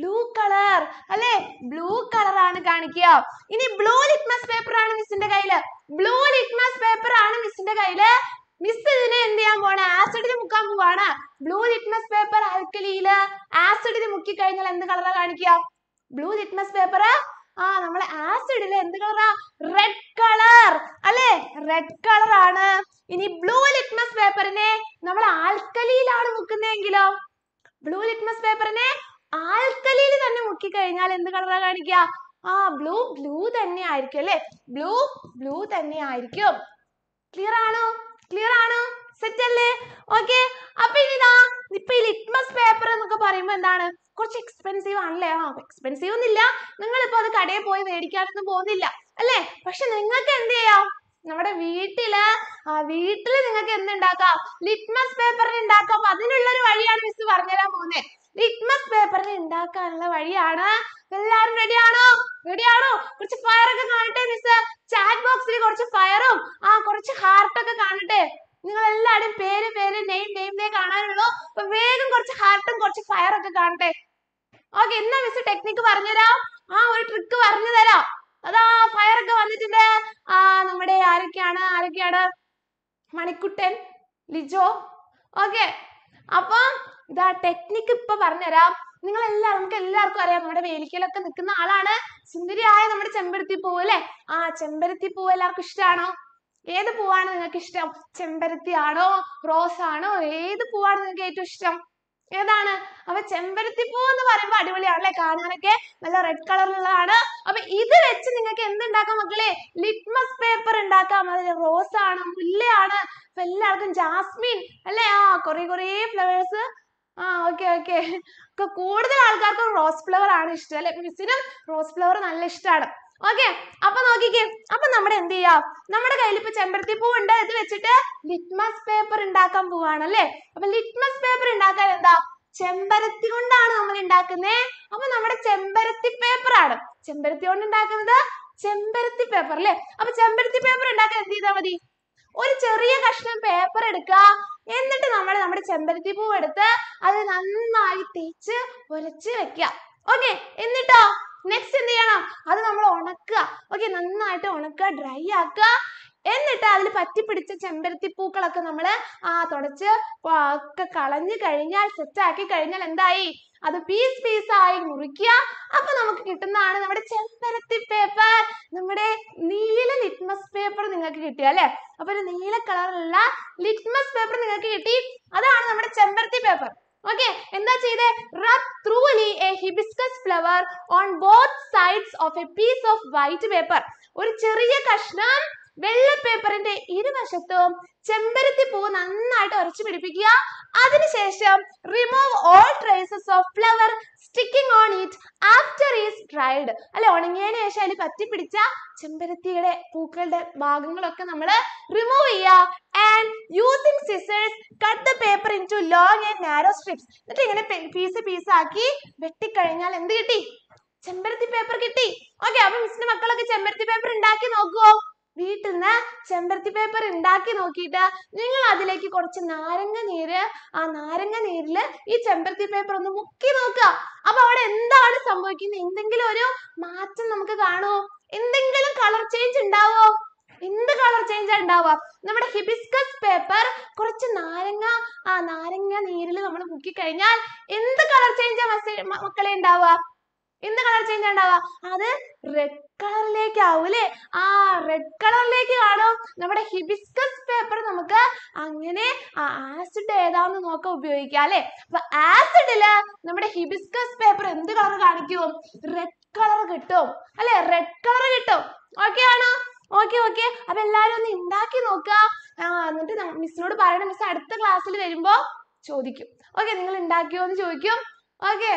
blue colour അല്ലെ blue colour ആണ് കാണിക്കുക ഇനി blue litmus paper ആണ് miss ന്റെ കയ്യില് blue litmus paper ആണ് miss ന്റെ കയ്യില് miss ഇതിനെ എന്തെയ്യാൻ പോവാണ് acid ൽ മുക്കാൻ പോവാണ് blue litmus paper alkali ല് acid ൽ മുക്കി കഴിഞ്ഞാൽ എന്ത് colour ആ കാണിക്ക blue litmus paper ആ നമ്മളെ acid ൽ എന്ത് colour ആ red colour അല്ലെ red colour ആണ് ഇനി blue litmus paper നെ നമ്മൾ alkali യിലാണ് മുക്കുന്നതെങ്കിലോ blue litmus paper നെ alkali ൽ തന്നെ മുക്കി കഴിഞ്ഞാൽ എന്ത് colour ആ കാണിക്ക ആ blue blue തന്നെ ആയിരിക്കും അല്ലെ blue blue തന്നെ ആയിരിക്കും clear ആണോ clear ആണോ set അല്ലേ okay അപ്പൊ ഇനി ദാ ഇപ്പൊ ഈ litmus paper എന്നൊക്കെ പറയുമ്പോ എന്താണ് കുറച്ച് expensive ആണല്ലേ ആ expensive നിങ്ങൾ നിങ്ങളിപ്പോ അത് കടയിൽ പോയി മേടിക്കാനൊന്നും പോകുന്നില്ല അല്ലേ പക്ഷെ നിങ്ങൾക്ക് എന്ത് ചെയ്യാം നമ്മുടെ വീട്ടില് വീട്ടില് നിങ്ങൾക്ക് എന്തുണ്ടാക്കാം ലിറ്റ്മസ് പേപ്പറിന് ഉണ്ടാക്കാം അതിനുള്ള ഒരു വഴിയാണ് മിസ് പറഞ്ഞുതരാൻ പോകുന്നത് ലിറ്റ്മസ് പേപ്പറിന് ഉണ്ടാക്കാനുള്ള വഴിയാണ് എല്ലാരും ready ആണോ ready ആണോ കുറച്ച് fire ഒക്കെ കാണട്ടെ miss chat box ൽ കുറച്ച് fire ഉം ആ കുറച്ച് heart ഒക്കെ കാണട്ടെ നിങ്ങൾ എല്ലാരും പേര് പേര് name name ന്നെ കാണാനുള്ളൂ അപ്പൊ വേഗം കുറച്ച് heart ഉം കുറച്ച് fire ഒക്കെ കാണട്ടെ okay എന്നാ miss technique തരാം ആ ഒരു trick പറഞ്ഞു തരാം അതാ fire ഒക്കെ വന്നിട്ടുണ്ട് ആ നമ്മുടെ ആരൊക്കെയാണ് ആരൊക്കെയാണ് മണിക്കുട്ടൻ ലിജോ okay അപ്പൊ ഇതാ ടെക്നിക്ക് ഇപ്പൊ പറഞ്ഞുതരാം നിങ്ങൾ എല്ലാവരും നമുക്ക് എല്ലാവർക്കും അറിയാം നമ്മുടെ വേലിക്കലൊക്കെ നിൽക്കുന്ന ആളാണ് സുന്ദരിയായ നമ്മുടെ ചെമ്പരത്തി പൂവ് അല്ലെ ആ ചെമ്പരത്തി പൂവ് എല്ലാവർക്കും ഇഷ്ടമാണോ ഏത് പൂവാണ് നിങ്ങൾക്ക് ഇഷ്ടം ചെമ്പരത്തി ആണോ റോസ് ആണോ ഏത് പൂവാണ് നിങ്ങൾക്ക് ഏറ്റവും ഇഷ്ടം ഏതാണ് അപ്പൊ പൂ എന്ന് പറയുമ്പോൾ അടിപൊളിയാണ് അല്ലെ കാണാനൊക്കെ നല്ല റെഡ് കളറിലുള്ളതാണ് അപ്പൊ ഇത് വെച്ച് നിങ്ങൾക്ക് എന്തുണ്ടാക്കാം മക്കളെ ലിറ്റ്മസ് പേപ്പർ ഉണ്ടാക്കാം അതിൽ റോസ് ആണ് മുല്ലയാണ് അപ്പൊ എല്ലാവർക്കും ജാസ്മിൻ അല്ലെ ആ കൊറേ കൊറേ ഫ്ലവേഴ്സ് ആ ഓക്കെ ഓക്കെ ഒക്കെ കൂടുതൽ ആൾക്കാർക്ക് റോസ് ഫ്ലവർ ആണ് ഇഷ്ടം അല്ലെ മിസ്സിനും റോസ് ഫ്ലവർ നല്ല ഇഷ്ടമാണ് ഓക്കെ അപ്പൊ നോക്കിക്കേ അപ്പൊ നമ്മുടെ എന്ത് ചെയ്യാ നമ്മുടെ കയ്യിൽ ഇപ്പൊ ചെമ്പരത്തി പൂ ഉണ്ട് ഇത് വെച്ചിട്ട് ലിറ്റ്മസ് പേപ്പർ ഉണ്ടാക്കാൻ പോവാണ് അല്ലെ അപ്പൊ ലിറ്റ്മസ് പേപ്പർ ഉണ്ടാക്കാൻ എന്താ ചെമ്പരത്തി കൊണ്ടാണ് നമ്മൾ ഉണ്ടാക്കുന്നേ അപ്പൊ നമ്മുടെ ചെമ്പരത്തി പേപ്പർ ആണ് ചെമ്പരത്തി കൊണ്ട് ഉണ്ടാക്കുന്നത് ചെമ്പരത്തി പേപ്പർ അല്ലെ അപ്പൊ ചെമ്പരത്തി പേപ്പർ ഉണ്ടാക്കാൻ എന്ത് ചെയ്താൽ മതി ഒരു ചെറിയ കഷ്ണം പേപ്പർ എടുക്കുക എന്നിട്ട് നമ്മൾ നമ്മുടെ ചെമ്പരത്തി പൂവ് എടുത്ത് അത് നന്നായി തേച്ച് ഉരച്ച് വെക്കുക ഓക്കെ എന്നിട്ടോ നെക്സ്റ്റ് എന്ത് ചെയ്യണം അത് നമ്മൾ ഉണക്കുക ഓക്കെ നന്നായിട്ട് ഉണക്കുക ഡ്രൈ ആക്കുക എന്നിട്ട് അതിൽ പറ്റിപ്പിടിച്ച ചെമ്പരത്തി പൂക്കളൊക്കെ നമ്മൾ ആ തുടച്ച് ഒക്കെ കളഞ്ഞു കഴിഞ്ഞാൽ സെറ്റാക്കി കഴിഞ്ഞാൽ എന്തായി അത് piece piece ആയി മുറിക്ക അപ്പൊ നമുക്ക് കിട്ടുന്നതാണ് നമ്മുടെ ചെമ്പരത്തി paper നമ്മുടെ നീല litmus paper നിങ്ങൾക്ക് കിട്ടി അല്ലെ അപ്പൊ ഒരു നീല colour ഉള്ള litmus paper നിങ്ങൾക്ക് കിട്ടി അതാണ് നമ്മുടെ ചെമ്പരത്തി paper okay എന്താ ചെയ്തേ rub throughly a hibiscus flower on both sides of a piece of white paper ഒരു ചെറിയ കഷ്ണം വെള്ള paper ന്റെ ഇരുവശത്തും ചെമ്പരത്തി പൂ നന്നായിട്ട് ഉരച്ച് പിടിപ്പിക്കുക അതിന് ശേഷം remove all traces of flower sticking on it after is dried അല്ലെ ഉണങ്ങിയതിനു ശേഷം അതിൽ പറ്റിപ്പിടിച്ച ചെമ്പരത്തിയുടെ പൂക്കളുടെ ഭാഗങ്ങളൊക്കെ നമ്മൾ remove എയ്യാ and using scissors cut the paper into long and narrow strips എന്നിട്ട് ഇങ്ങനെ പീസ് പീസ് ആക്കി വെട്ടിക്കഴിഞ്ഞാൽ എന്ത് കിട്ടി ചെമ്പരത്തി പേപ്പർ കിട്ടി ഓക്കെ അപ്പൊ മിസ്സിന്റെ മക്കളൊക്കെ ചെമ്പരത്തി പേപ്പർ ഉണ്ടാക്കി നോക്കുവോ വീട്ടിന്ന് ചെമ്പരത്തി പേപ്പർ ഇണ്ടാക്കി നോക്കിയിട്ട് നിങ്ങൾ അതിലേക്ക് കുറച്ച് നാരങ്ങ നീര് ആ നാരങ്ങ നീരില് ഈ ചെമ്പരത്തി പേപ്പർ ഒന്ന് മുക്കി നോക്കുക അപ്പൊ അവിടെ എന്താണ് സംഭവിക്കുന്നത് എന്തെങ്കിലും ഒരു മാറ്റം നമുക്ക് കാണുമോ എന്തെങ്കിലും കളർ ചേഞ്ച് ഉണ്ടാവോ എന്ത് കളർ ചേഞ്ച് ഉണ്ടാവുക നമ്മുടെ ഹിബിസ്കസ് പേപ്പർ കുറച്ച് നാരങ്ങ ആ നാരങ്ങ നീരില് നമ്മൾ മുക്കി കഴിഞ്ഞാൽ എന്ത് കളർ ചേഞ്ച് മക്കളെ ഉണ്ടാവുക എന്ത് കളർ ചേഞ്ച് ഉണ്ടാവുക അത് റെഡ് കളറിലേക്ക് ആവും ആ റെഡ് കളറിലേക്ക് കാണും നമ്മുടെ ഹിബിസ്കസ് പേപ്പർ നമുക്ക് അങ്ങനെ ആസിഡ് ഏതാന്ന് നോക്കാൻ ഉപയോഗിക്കാം അല്ലെ അപ്പൊ ആസിഡില് നമ്മുടെ ഹിബിസ്കസ് പേപ്പർ എന്ത് കളർ കാണിക്കും റെഡ് കളർ കിട്ടും അല്ലെ റെഡ് കളർ കിട്ടും ഓക്കെ ആണോ ഓക്കെ ഓക്കെ അപ്പൊ എല്ലാരും ഒന്ന് ഉണ്ടാക്കി നോക്കുക എന്നിട്ട് മിസ്സിനോട് പറയണം മിസ് അടുത്ത ക്ലാസ്സിൽ വരുമ്പോ ചോദിക്കും ഓക്കെ നിങ്ങൾ ഉണ്ടാക്കിയോ എന്ന് ചോദിക്കും ഓക്കെ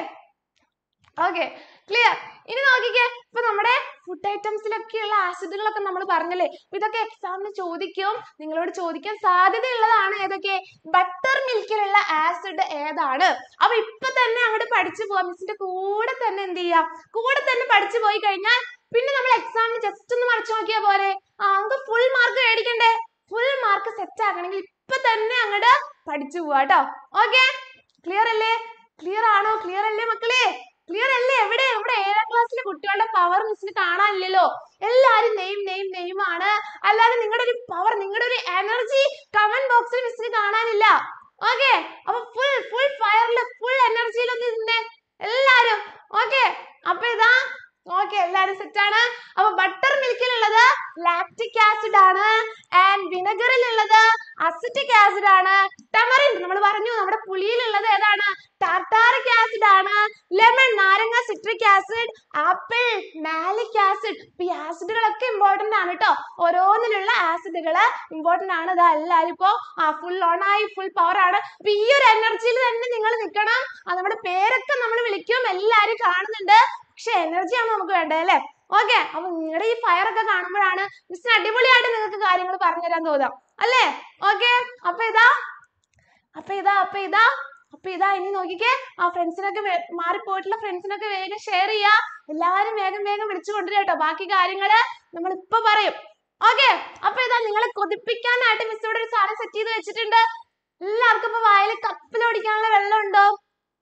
ഓക്കെ ക്ലിയർ ഇനി നോക്കിക്കേ ഇപ്പൊ നമ്മുടെ ഫുഡ് ഐറ്റംസിലൊക്കെയുള്ള ആസിഡുകളൊക്കെ നമ്മൾ പറഞ്ഞല്ലേ ഇതൊക്കെ എക്സാമിന് ചോദിക്കും നിങ്ങളോട് ചോദിക്കാൻ സാധ്യതയുള്ളതാണ് ഏതൊക്കെ ബട്ടർ മിൽക്കിലുള്ള ആസിഡ് ഏതാണ് അപ്പൊ ഇപ്പൊ തന്നെ അങ്ങോട്ട് പഠിച്ചു പോവാം മിസ്സിന്റെ കൂടെ തന്നെ എന്ത് ചെയ്യാം കൂടെ തന്നെ പഠിച്ചു പോയി കഴിഞ്ഞാൽ പിന്നെ നമ്മൾ എക്സാമിന് ജസ്റ്റ് ഒന്ന് മറിച്ചു നോക്കിയാ പോരെ ആ നമുക്ക് ഫുൾ മാർക്ക് മേടിക്കണ്ടേ ഫുൾ മാർക്ക് സെറ്റ് ആക്കണമെങ്കിൽ ഇപ്പൊ തന്നെ അങ്ങോട്ട് പഠിച്ചു പോവാട്ടോ ഓക്കെ ക്ലിയർ അല്ലേ ക്ലിയർ ആണോ ക്ലിയർ അല്ലേ മക്കളെ ക്ലിയർ അല്ലേ എവിടെ ഇവിടെ ഏഴാം ക്ലാസ്സിലെ കുട്ടികളുടെ പവർ മിസ്സിന് കാണാനില്ലല്ലോ എല്ലാരും നെയിം നെയിം നെയിം ആണ് അല്ലാതെ നിങ്ങളുടെ ഒരു പവർ നിങ്ങളുടെ ഒരു എനർജി കമന്റ് ബോക്സിൽ മിസ്സിന് കാണാനില്ല ഓക്കെ അപ്പൊ ഫുൾ ഫുൾ ഫയറിൽ ഫുൾ എനർജിയിൽ ഒന്ന് എല്ലാരും ഓക്കെ അപ്പൊ ഇതാ okay എല്ലാരും set ആണ് അപ്പൊ butter milk ലുള്ളത് lactic acid ആണ് and vinegar ലുള്ളത് acetic acid ആണ് tamarind നമ്മൾ പറഞ്ഞു നമ്മുടെ പുളിയിലുള്ളത് ഏതാണ് tartaric acid ആണ് lemon നാരങ്ങ citric acid apple malic acid ഈ acid കളൊക്കെ important ആണ് ട്ടോ ഓരോന്നിലുള്ള acid കൾ important ആണ് ഇതാ എല്ലാരും ഇപ്പോ ആ full on ആയി full power ആണ് അപ്പൊ ഈ ഒരു എനർജിയിൽ തന്നെ നിങ്ങൾ നിൽക്കണം നമ്മുടെ പേരൊക്കെ നമ്മൾ വിളിക്കും എല്ലാരും കാണുന്നുണ്ട് പക്ഷെ energy ആണ് നമുക്ക് വേണ്ടത് ല്ലേ okay അപ്പൊ നിങ്ങടെ ഈ fire ഒക്കെ കാണുമ്പോഴാണ് miss ന് അടിപൊളിയായിട്ട് നിങ്ങൾക്ക് കാര്യങ്ങൾ പറഞ്ഞു തരാൻ തോന്നുക അല്ലെ okay അപ്പൊ ഇതാ അപ്പൊ ഇതാ അപ്പൊ ഇതാ അപ്പൊ ഇതാ ഇനി നോക്കിക്കേ ആ friends നൊക്കെ മാറിപ്പോയിട്ടുള്ള friends നൊക്കെ വേഗം share ചെയ്യാ എല്ലാവരും വേഗം വേഗം വിളിച്ചു കൊണ്ടുവരിക കേട്ടോ ബാക്കി കാര്യങ്ങള് നമ്മൾ ഇപ്പൊ പറയും okay അപ്പൊ ഇതാ നിങ്ങളെ കൊതിപ്പിക്കാനായിട്ട് miss ഇവിടെ ഒരു സാധനം set ചെയ്ത് വെച്ചിട്ടുണ്ട് എല്ലാവർക്കും ഇപ്പൊ വായിൽ cup കുടിക്കാനുള്ള വെള്ളം ഉണ്ടോ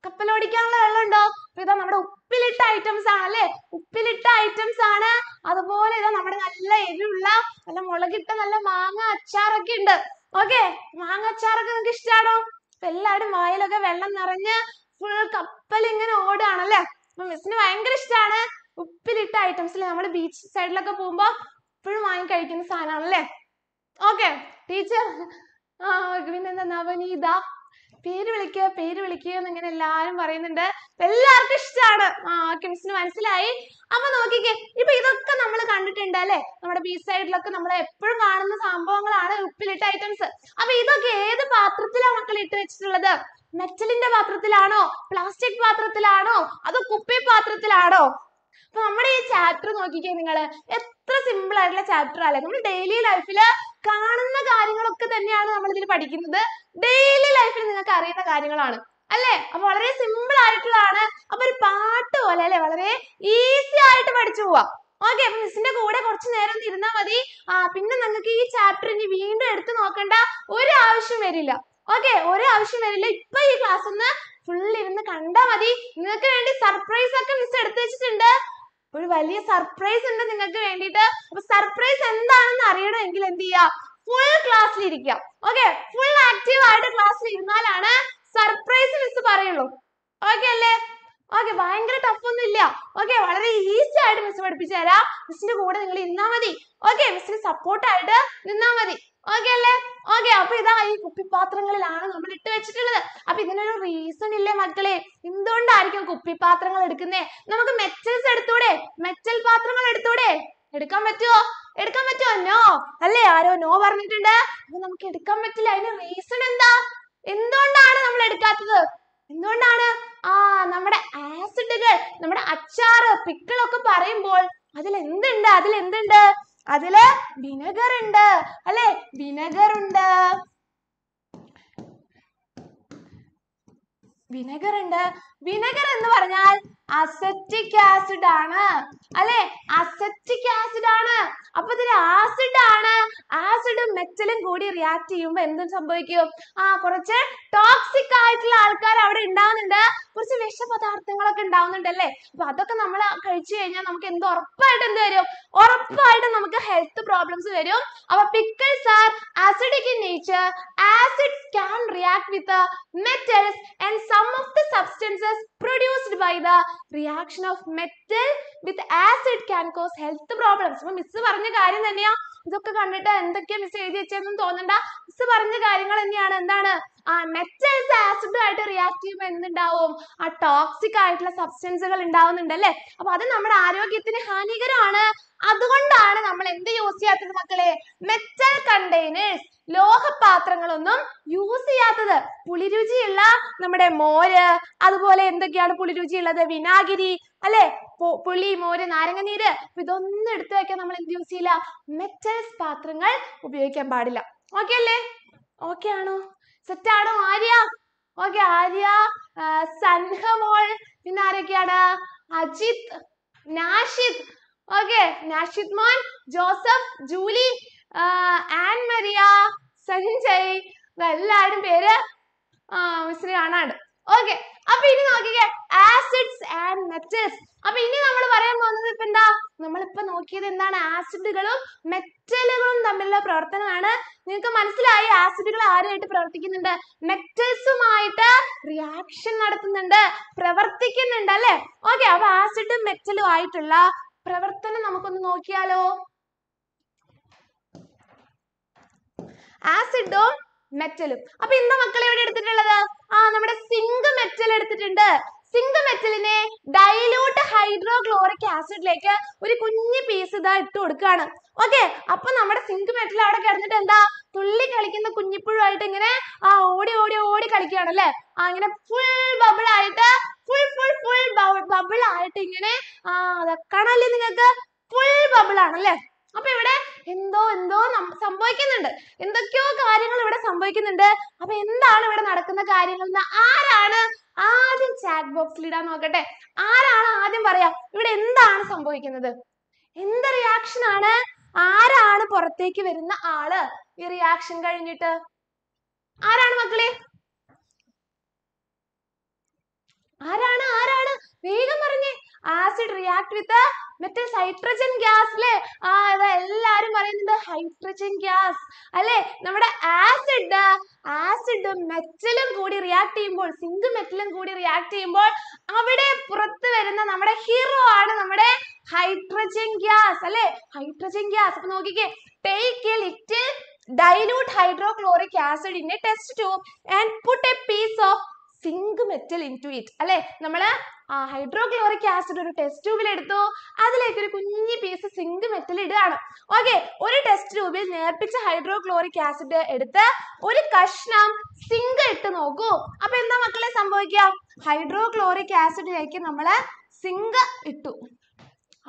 കപ്പലോടിക്കാനുള്ള വെള്ളമുണ്ടോ അപ്പൊ ഇതാ നമ്മുടെ ഉപ്പിലിട്ട items ആണ് ല്ലേ ഉപ്പിലിട്ട items ആണ് അതുപോലെ ഇതാ നമ്മുടെ നല്ല എരിവുള്ള നല്ല മുളകിട്ട നല്ല മാങ്ങ അച്ചാറൊക്കെ ഉണ്ട് okay മാങ്ങ അച്ചാറൊക്കെ നിങ്ങൾക്ക് ഇഷ്ടാണോ അപ്പൊ എല്ലാവരുടെയും വായിലൊക്കെ വെള്ളം നിറഞ്ഞ് full കപ്പൽ ഇങ്ങനെ ഓടാണ് ല്ലേ അപ്പൊ miss ന് ഭയങ്കര ഇഷ്ടാണ് ഉപ്പിലിട്ട items ല്ലേ നമ്മൾ beach side ലൊക്കെ പോകുമ്പോ ഇപ്പോഴും വാങ്ങി കഴിക്കുന്ന സാധനമാണ് ല്ലേ okay teacher ആ പിന്നെന്താ നവനീത പേര് വിളിക്കുക പേര് വിളിക്കുക എന്ന് ഇങ്ങനെ എല്ലാരും പറയുന്നുണ്ട് എല്ലാവർക്കും ഇഷ്ടമാണ് ആ കിംസിന് മനസ്സിലായി അപ്പൊ നോക്കിക്കേ ഇപ്പൊ ഇതൊക്കെ നമ്മൾ കണ്ടിട്ടുണ്ട് അല്ലെ നമ്മുടെ ബീച്ച് സൈഡിലൊക്കെ നമ്മൾ എപ്പോഴും കാണുന്ന സംഭവങ്ങളാണ് ഉപ്പിലിട്ട ഐറ്റംസ് അപ്പൊ ഇതൊക്കെ ഏത് പാത്രത്തിലാ മക്കൾ ഇട്ട് വെച്ചിട്ടുള്ളത് മെറ്റലിന്റെ പാത്രത്തിലാണോ പ്ലാസ്റ്റിക് പാത്രത്തിലാണോ അതോ കുപ്പി പാത്രത്തിലാണോ അപ്പൊ നമ്മുടെ ഈ ചാപ്റ്റർ നോക്കിക്കേ നിങ്ങൾ എത്ര സിമ്പിൾ ആയിട്ടുള്ള ചാപ്റ്റർ അല്ലേ നമ്മൾ ഡെയിലി ലൈഫിൽ കാണുന്ന കാര്യങ്ങളൊക്കെ തന്നെയാണ് നമ്മൾ ഇതിൽ പഠിക്കുന്നത് ഡെയിലി ലൈഫിൽ നിങ്ങൾക്ക് അറിയുന്ന കാര്യങ്ങളാണ് അല്ലേ അപ്പൊ വളരെ സിമ്പിൾ ആയിട്ടുള്ളതാണ് അപ്പൊ ഒരു പാട്ട് പോലെ അല്ലെ വളരെ ഈസി ആയിട്ട് പഠിച്ചു പോവാം ഓക്കെ അപ്പൊ മിസ്സിന്റെ കൂടെ കുറച്ച് നേരം ഇരുന്നാ മതി ആ പിന്നെ നിങ്ങൾക്ക് ഈ ചാപ്റ്റർ ഇനി വീണ്ടും എടുത്തു നോക്കണ്ട ഒരു ആവശ്യം വരില്ല ഓക്കെ ഒരു ആവശ്യം വരില്ല ഇപ്പൊ ഈ ക്ലാസ് ഒന്ന് ഫുൾ ഇരുന്ന് കണ്ടാ മതി നിങ്ങൾക്ക് വേണ്ടി സർപ്രൈസ് ഒക്കെ മിസ് എടുത്തു വെച്ചിട്ടുണ്ട് ഒരു വലിയ surprise ഉണ്ട് നിങ്ങൾക്ക് വേണ്ടിയിട്ട് അപ്പൊ surprise എന്താണെന്ന് അറിയണമെങ്കിൽ എന്ത് ചെയ്യാ full class ൽ ഇരിക്ക okay full active ആയിട്ട് class ൽ ഇരുന്നാലാണ് surprise miss പറയുള്ളൂ okay അല്ലേ okay ഭയങ്കര tough ഒന്നും ഇല്ല okay വളരെ easy ആയിട്ട് miss പഠിപ്പിച്ചു തരാം miss ന്റെ കൂടെ നിങ്ങൾ നിന്നാ മതി okay miss ന് support ആയിട്ട് നിന്നാ മതി okay അല്ലെ okay അപ്പൊ ഇതാ ഈ കുപ്പിപാത്രങ്ങളിലാണ് നമ്മൾ ഇട്ട് വെച്ചിട്ടുള്ളത് അപ്പൊ ഇതിനൊരു reason ഇല്ലേ മക്കളെ എന്തുകൊണ്ടായിരിക്കും കുപ്പിപാത്രങ്ങൾ എടുക്കുന്നെ നമുക്ക് metals എടുത്തൂടെ metal പാത്രങ്ങൾ എടുത്തൂടെ എടുക്കാൻ പറ്റുവോ എടുക്കാൻ പറ്റുവോ no അല്ലെ ആരോ no പറഞ്ഞിട്ടുണ്ട് അപ്പൊ നമുക്ക് എടുക്കാൻ പറ്റില്ല അതിന് reason എന്താ എന്തുകൊണ്ടാണ് നമ്മൾ എടുക്കാത്തത് എന്തുകൊണ്ടാണ് ആ നമ്മുടെ ആസിഡുകൾ നമ്മുടെ അച്ചാറ് pickle ഒക്കെ പറയുമ്പോൾ അതിൽ എന്തുണ്ട് അതിൽ എന്തുണ്ട് അതില് vinegar ഉണ്ട് അല്ലെ vinegar ഉണ്ട് vinegar ഉണ്ട് vinegar എന്ന് പറഞ്ഞാൽ അസറ്റിക് ആസിഡ് ആണ് അല്ലെ അസറ്റിക് ആസിഡ് ആണ് അപ്പൊ ഇതിൽ ആസിഡ് ആണ് ആസിഡും മെറ്റലും കൂടി റിയാക്ട് ചെയ്യുമ്പോൾ എന്ത് സംഭവിക്കും ആ കുറച്ച് ടോക്സിക് ആയിട്ടുള്ള ആൾക്കാർ അവിടെ ഉണ്ടാവുന്നുണ്ട് കുറച്ച് വിഷപദാർത്ഥങ്ങളൊക്കെ ഉണ്ടാവുന്നുണ്ട് അല്ലെ അപ്പൊ അതൊക്കെ നമ്മൾ കഴിച്ചു കഴിഞ്ഞാൽ നമുക്ക് എന്ത് ഉറപ്പായിട്ട് എന്ത് വരും ഉറപ്പായിട്ട് നമുക്ക് ഹെൽത്ത് പ്രോബ്ലംസ് വരും അപ്പൊ pickles are acidic in nature acid can react with metals and some of the substances produced by the reaction of metal with acid can cause health problems അപ്പൊ miss പറഞ്ഞ കാര്യം തന്നെയാ ഇതൊക്കെ കണ്ടിട്ട് എന്തൊക്കെയാ miss എഴുതി വെച്ചേന്ന് തോന്നണ്ട miss പറഞ്ഞ കാര്യങ്ങൾ തന്നെയാണ് എന്താണ് ആ metals acid ആയിട്ട് react ചെയ്യുമ്പോ എന്തുണ്ടാവും ആ toxic ആയിട്ടുള്ള സബ്സ്റ്റൻസുകൾ കൾ ഉണ്ടാവുന്നുണ്ട് അല്ലെ അപ്പൊ അത് നമ്മുടെ ആരോഗ്യത്തിന് ഹാനികരമാണ് അതുകൊണ്ടാണ് നമ്മൾ എന്ത് use ചെയ്യാത്തത് മക്കളെ metal containers ലോഹപാത്രങ്ങളൊന്നും use രുചി പുളിരുചിയുള്ള നമ്മുടെ മോര് അതുപോലെ എന്തൊക്കെയാണ് പുളിരുചിയുള്ളത് വിനാഗിരി അല്ലെ പുളി മോര് നാരങ്ങ നീര് ഇതൊന്നും എടുത്ത് വെക്കാൻ നമ്മൾ എന്ത് use ചെയ്യില്ല metals പാത്രങ്ങൾ ഉപയോഗിക്കാൻ പാടില്ല okay അല്ലേ okay ആണോ set ആണോ ആര്യ okay ആര്യ സൻഹമോൾ സൻഹ മോൾ പിന്നെ ആരൊക്കെയാണ് അജിത് നാഷിദ് okay നാഷിദ് മോൻ ജോസഫ് ജൂലി ആൻ മരിയ സഞ്ജയ് എല്ലാവരുടെയും പേര് ആ മിസ്രി കാണാണ്ട് ഓക്കെ അപ്പൊ ഇനി നോക്കിക്കേ ആസിഡ്സ് ആൻഡ് മെറ്റൽസ് അപ്പൊ ഇനി നമ്മൾ പറയാൻ പോകുന്നത് ഇപ്പൊ എന്താ നമ്മളിപ്പോ നോക്കിയത് എന്താണ് ആസിഡുകളും മെറ്റലുകളും തമ്മിലുള്ള പ്രവർത്തനമാണ് നിങ്ങൾക്ക് മനസ്സിലായി ആസിഡുകൾ ആരുമായിട്ട് പ്രവർത്തിക്കുന്നുണ്ട് മെറ്റൽസുമായിട്ട് റിയാക്ഷൻ നടത്തുന്നുണ്ട് പ്രവർത്തിക്കുന്നുണ്ട് അല്ലെ ഓക്കെ അപ്പൊ ആസിഡും മെറ്റലും ആയിട്ടുള്ള പ്രവർത്തനം നമുക്കൊന്ന് നോക്കിയാലോ ആസിഡും മെറ്റലും അപ്പൊ ഇന്ന് മക്കളെ എവിടെ എടുത്തിട്ടുള്ളത് ആ നമ്മുടെ സിങ്ക് മെറ്റൽ എടുത്തിട്ടുണ്ട് സിങ്ക് മെറ്റലിനെ ഡൈലൂട്ട് ഹൈഡ്രോക്ലോറിക് ആസിഡിലേക്ക് ഒരു കുഞ്ഞു പീസ് ഇതാ ഇട്ട് കൊടുക്കുകയാണ് ഓക്കെ അപ്പൊ നമ്മുടെ സിങ്ക് മെറ്റൽ അവിടെ കിടന്നിട്ട് എന്താ തുള്ളി കളിക്കുന്ന കുഞ്ഞിപ്പുഴുമായിട്ട് ഇങ്ങനെ ആ ഓടി ഓടി ഓടി കളിക്കുകയാണ് അല്ലെ ആ ഇങ്ങനെ ഫുൾ ബബിൾ ആയിട്ട് ഫുൾ ഫുൾ ഫുൾ ബബിൾ ആയിട്ട് ഇങ്ങനെ ആ കാണാല്ലേ നിങ്ങൾക്ക് ഫുൾ ബബിൾ ആണല്ലേ അപ്പൊ ഇവിടെ എന്തോ എന്തോ സംഭവിക്കുന്നുണ്ട് എന്തൊക്കെയോ കാര്യങ്ങൾ ഇവിടെ സംഭവിക്കുന്നുണ്ട് അപ്പൊ എന്താണ് ഇവിടെ നടക്കുന്ന കാര്യങ്ങൾ എന്ന് ആരാണ് ആദ്യം ചാറ്റ് ബോക്സിൽ ഇടാൻ നോക്കട്ടെ ആരാണ് ആദ്യം പറയാ ഇവിടെ എന്താണ് സംഭവിക്കുന്നത് എന്ത് റിയാക്ഷൻ ആണ് ആരാണ് പുറത്തേക്ക് വരുന്ന ആള് ഈ റിയാക്ഷൻ കഴിഞ്ഞിട്ട് ആരാണ് മക്കളെ ആരാണ് ആരാണ് വേഗം പറഞ്ഞേ ആസിഡ് റിയാക്ട് വിത്ത് മറ്റേ ഹൈഡ്രജൻ ഗ്യാസ് അല്ലേ ആ അതാ എല്ലാരും പറയുന്നുണ്ട് ഹൈഡ്രജൻ ഗ്യാസ് അല്ലേ നമ്മുടെ ആസിഡ് ആസിഡും മെറ്റലും കൂടി റിയാക്ട് ചെയ്യുമ്പോൾ സിങ്ക് മെറ്റലും കൂടി റിയാക്ട് ചെയ്യുമ്പോൾ അവിടെ പുറത്തു വരുന്ന നമ്മുടെ ഹീറോ ആണ് നമ്മുടെ ഹൈഡ്രജൻ ഗ്യാസ് അല്ലേ ഹൈഡ്രജൻ ഗ്യാസ് അപ്പൊ നോക്കിക്കേ take a little dilute hydrochloric acid in a test tube and put a piece of zinc metal into it അല്ലെ നമ്മൾ ഹൈഡ്രോക്ലോറിക് ആസിഡ് ഒരു ടെസ്റ്റ് ട്യൂബിൽ എടുത്തു അതിലേക്ക് ഒരു കുഞ്ഞു പീസ് സിങ്ക് മെറ്റൽ ഇടുകയാണ് ഓക്കെ ഒരു ടെസ്റ്റ് ട്യൂബിൽ നേർപ്പിച്ച ഹൈഡ്രോക്ലോറിക് ആസിഡ് എടുത്ത് ഒരു കഷ്ണം സിങ്ക് ഇട്ട് നോക്കൂ അപ്പൊ എന്താ മക്കളെ സംഭവിക്കുക ഹൈഡ്രോക്ലോറിക് ആസിഡിലേക്ക് നമ്മൾ സിങ്ക് ഇട്ടു